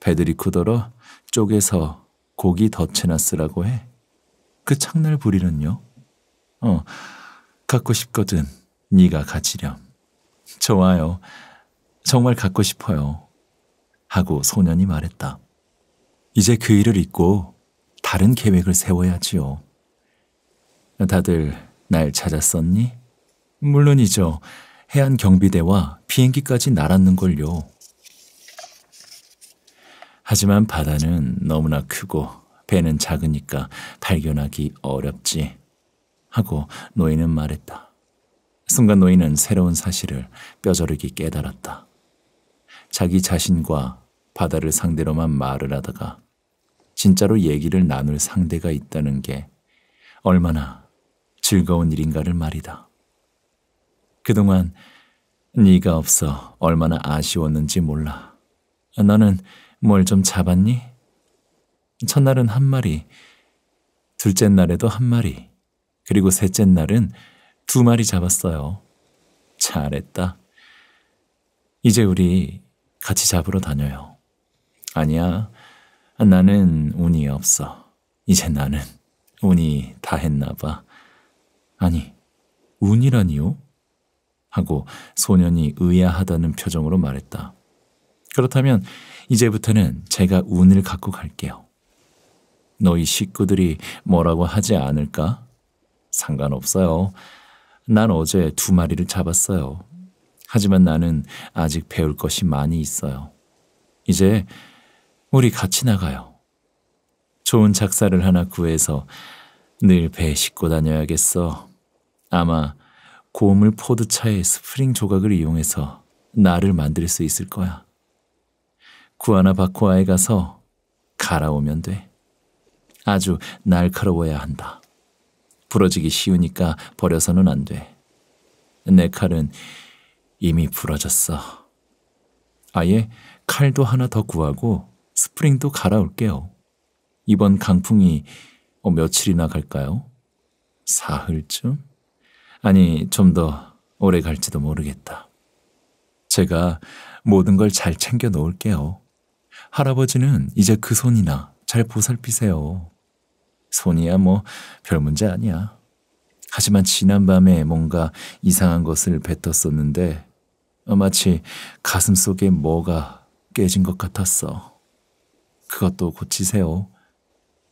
페드리코더러 쪼개서 고기 덫에나 쓰라고 해. 그 창날 부리는요? 어, 갖고 싶거든. 네가 가지렴. 좋아요. 정말 갖고 싶어요. 하고 소년이 말했다. 이제 그 일을 잊고 다른 계획을 세워야지요. 다들 날 찾았었니? 물론이죠. 해안 경비대와 비행기까지 날았는 걸요. 하지만 바다는 너무나 크고 배는 작으니까 발견하기 어렵지. 하고 노인은 말했다. 순간 노인은 새로운 사실을 뼈저리게 깨달았다. 자기 자신과 바다를 상대로만 말을 하다가 진짜로 얘기를 나눌 상대가 있다는 게 얼마나 즐거운 일인가를 말이다. 그동안 네가 없어 얼마나 아쉬웠는지 몰라. 너는 뭘 좀 잡았니? 첫날은 한 마리, 둘째 날에도 한 마리, 그리고 셋째 날은 두 마리 잡았어요. 잘했다. 이제 우리 같이 잡으러 다녀요. 아니야. 나는 운이 없어. 이제 나는 운이 다 했나 봐. 아니, 운이라니요? 하고 소년이 의아하다는 표정으로 말했다. 그렇다면 이제부터는 제가 운을 갖고 갈게요. 너희 식구들이 뭐라고 하지 않을까? 상관없어요. 난 어제 두 마리를 잡았어요. 하지만 나는 아직 배울 것이 많이 있어요. 이제 우리 같이 나가요. 좋은 작사를 하나 구해서 늘 배에 싣고 다녀야겠어. 아마 고물 포드차의 스프링 조각을 이용해서 나를 만들 수 있을 거야. 구하나 바코아에 가서 갈아오면 돼. 아주 날카로워야 한다. 부러지기 쉬우니까 버려서는 안 돼. 내 칼은 이미 부러졌어. 아예 칼도 하나 더 구하고 스프링도 갈아올게요. 이번 강풍이 어, 며칠이나 갈까요? 사흘쯤? 아니, 좀 더 오래 갈지도 모르겠다. 제가 모든 걸 잘 챙겨 놓을게요. 할아버지는 이제 그 손이나 잘 보살피세요. 손이야 뭐 별 문제 아니야. 하지만 지난밤에 뭔가 이상한 것을 뱉었었는데 어, 마치 가슴 속에 뭐가 깨진 것 같았어. 그것도 고치세요.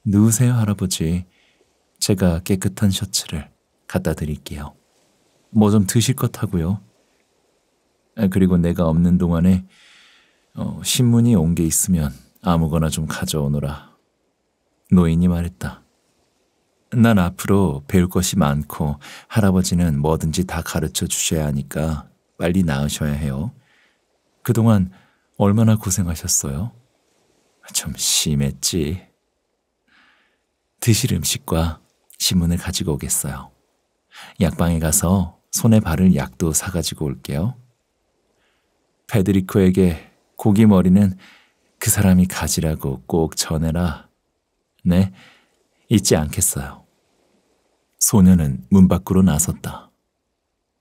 누우세요, 할아버지. 제가 깨끗한 셔츠를 갖다 드릴게요. 뭐 좀 드실 것 하고요. 아, 그리고 내가 없는 동안에 어, 신문이 온 게 있으면 아무거나 좀가져오노라 노인이 말했다. 난 앞으로 배울 것이 많고 할아버지는 뭐든지 다 가르쳐 주셔야 하니까 빨리 나으셔야 해요. 그동안 얼마나 고생하셨어요? 좀 심했지. 드실 음식과 신문을 가지고 오겠어요. 약방에 가서 손에 바를 약도 사가지고 올게요. 페드리코에게 고기 머리는 그 사람이 가지라고 꼭 전해라. 네, 잊지 않겠어요. 소녀는 문 밖으로 나섰다.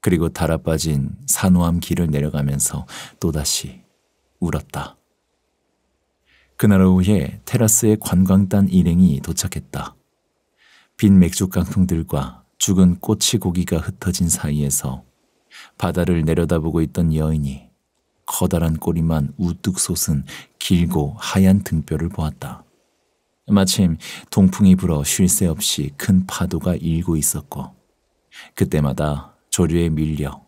그리고 달아빠진 산호암 길을 내려가면서 또다시 울었다. 그날 오후에 테라스의 관광단 일행이 도착했다. 빈 맥주 깡통들과 죽은 꼬치 고기가 흩어진 사이에서 바다를 내려다보고 있던 여인이 커다란 꼬리만 우뚝 솟은 길고 하얀 등뼈를 보았다. 마침 동풍이 불어 쉴 새 없이 큰 파도가 일고 있었고 그때마다 조류에 밀려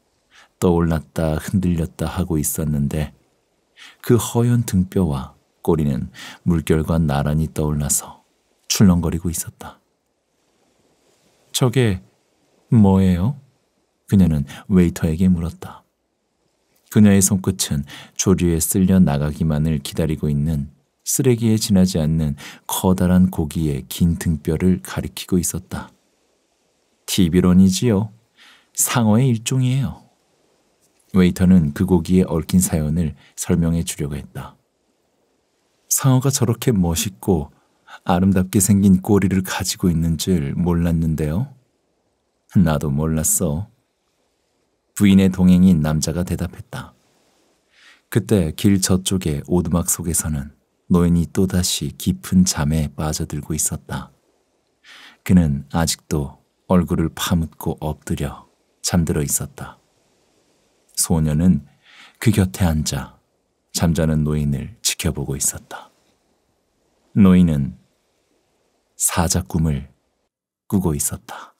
떠올랐다 흔들렸다 하고 있었는데 그 허연 등뼈와 꼬리는 물결과 나란히 떠올라서 출렁거리고 있었다. 저게 뭐예요? 그녀는 웨이터에게 물었다. 그녀의 손끝은 조류에 쓸려 나가기만을 기다리고 있는 쓰레기에 지나지 않는 커다란 고기의 긴 등뼈를 가리키고 있었다. 티비론이지요. 상어의 일종이에요. 웨이터는 그 고기에 얽힌 사연을 설명해 주려고 했다. 상어가 저렇게 멋있고 아름답게 생긴 꼬리를 가지고 있는 줄 몰랐는데요. 나도 몰랐어. 부인의 동행인 남자가 대답했다. 그때 길 저쪽의 오두막 속에서는 노인이 또다시 깊은 잠에 빠져들고 있었다. 그는 아직도 얼굴을 파묻고 엎드려 잠들어 있었다. 소녀는 그 곁에 앉아 잠자는 노인을 지켜보고 있었다. 노인은 사자꿈을 꾸고 있었다.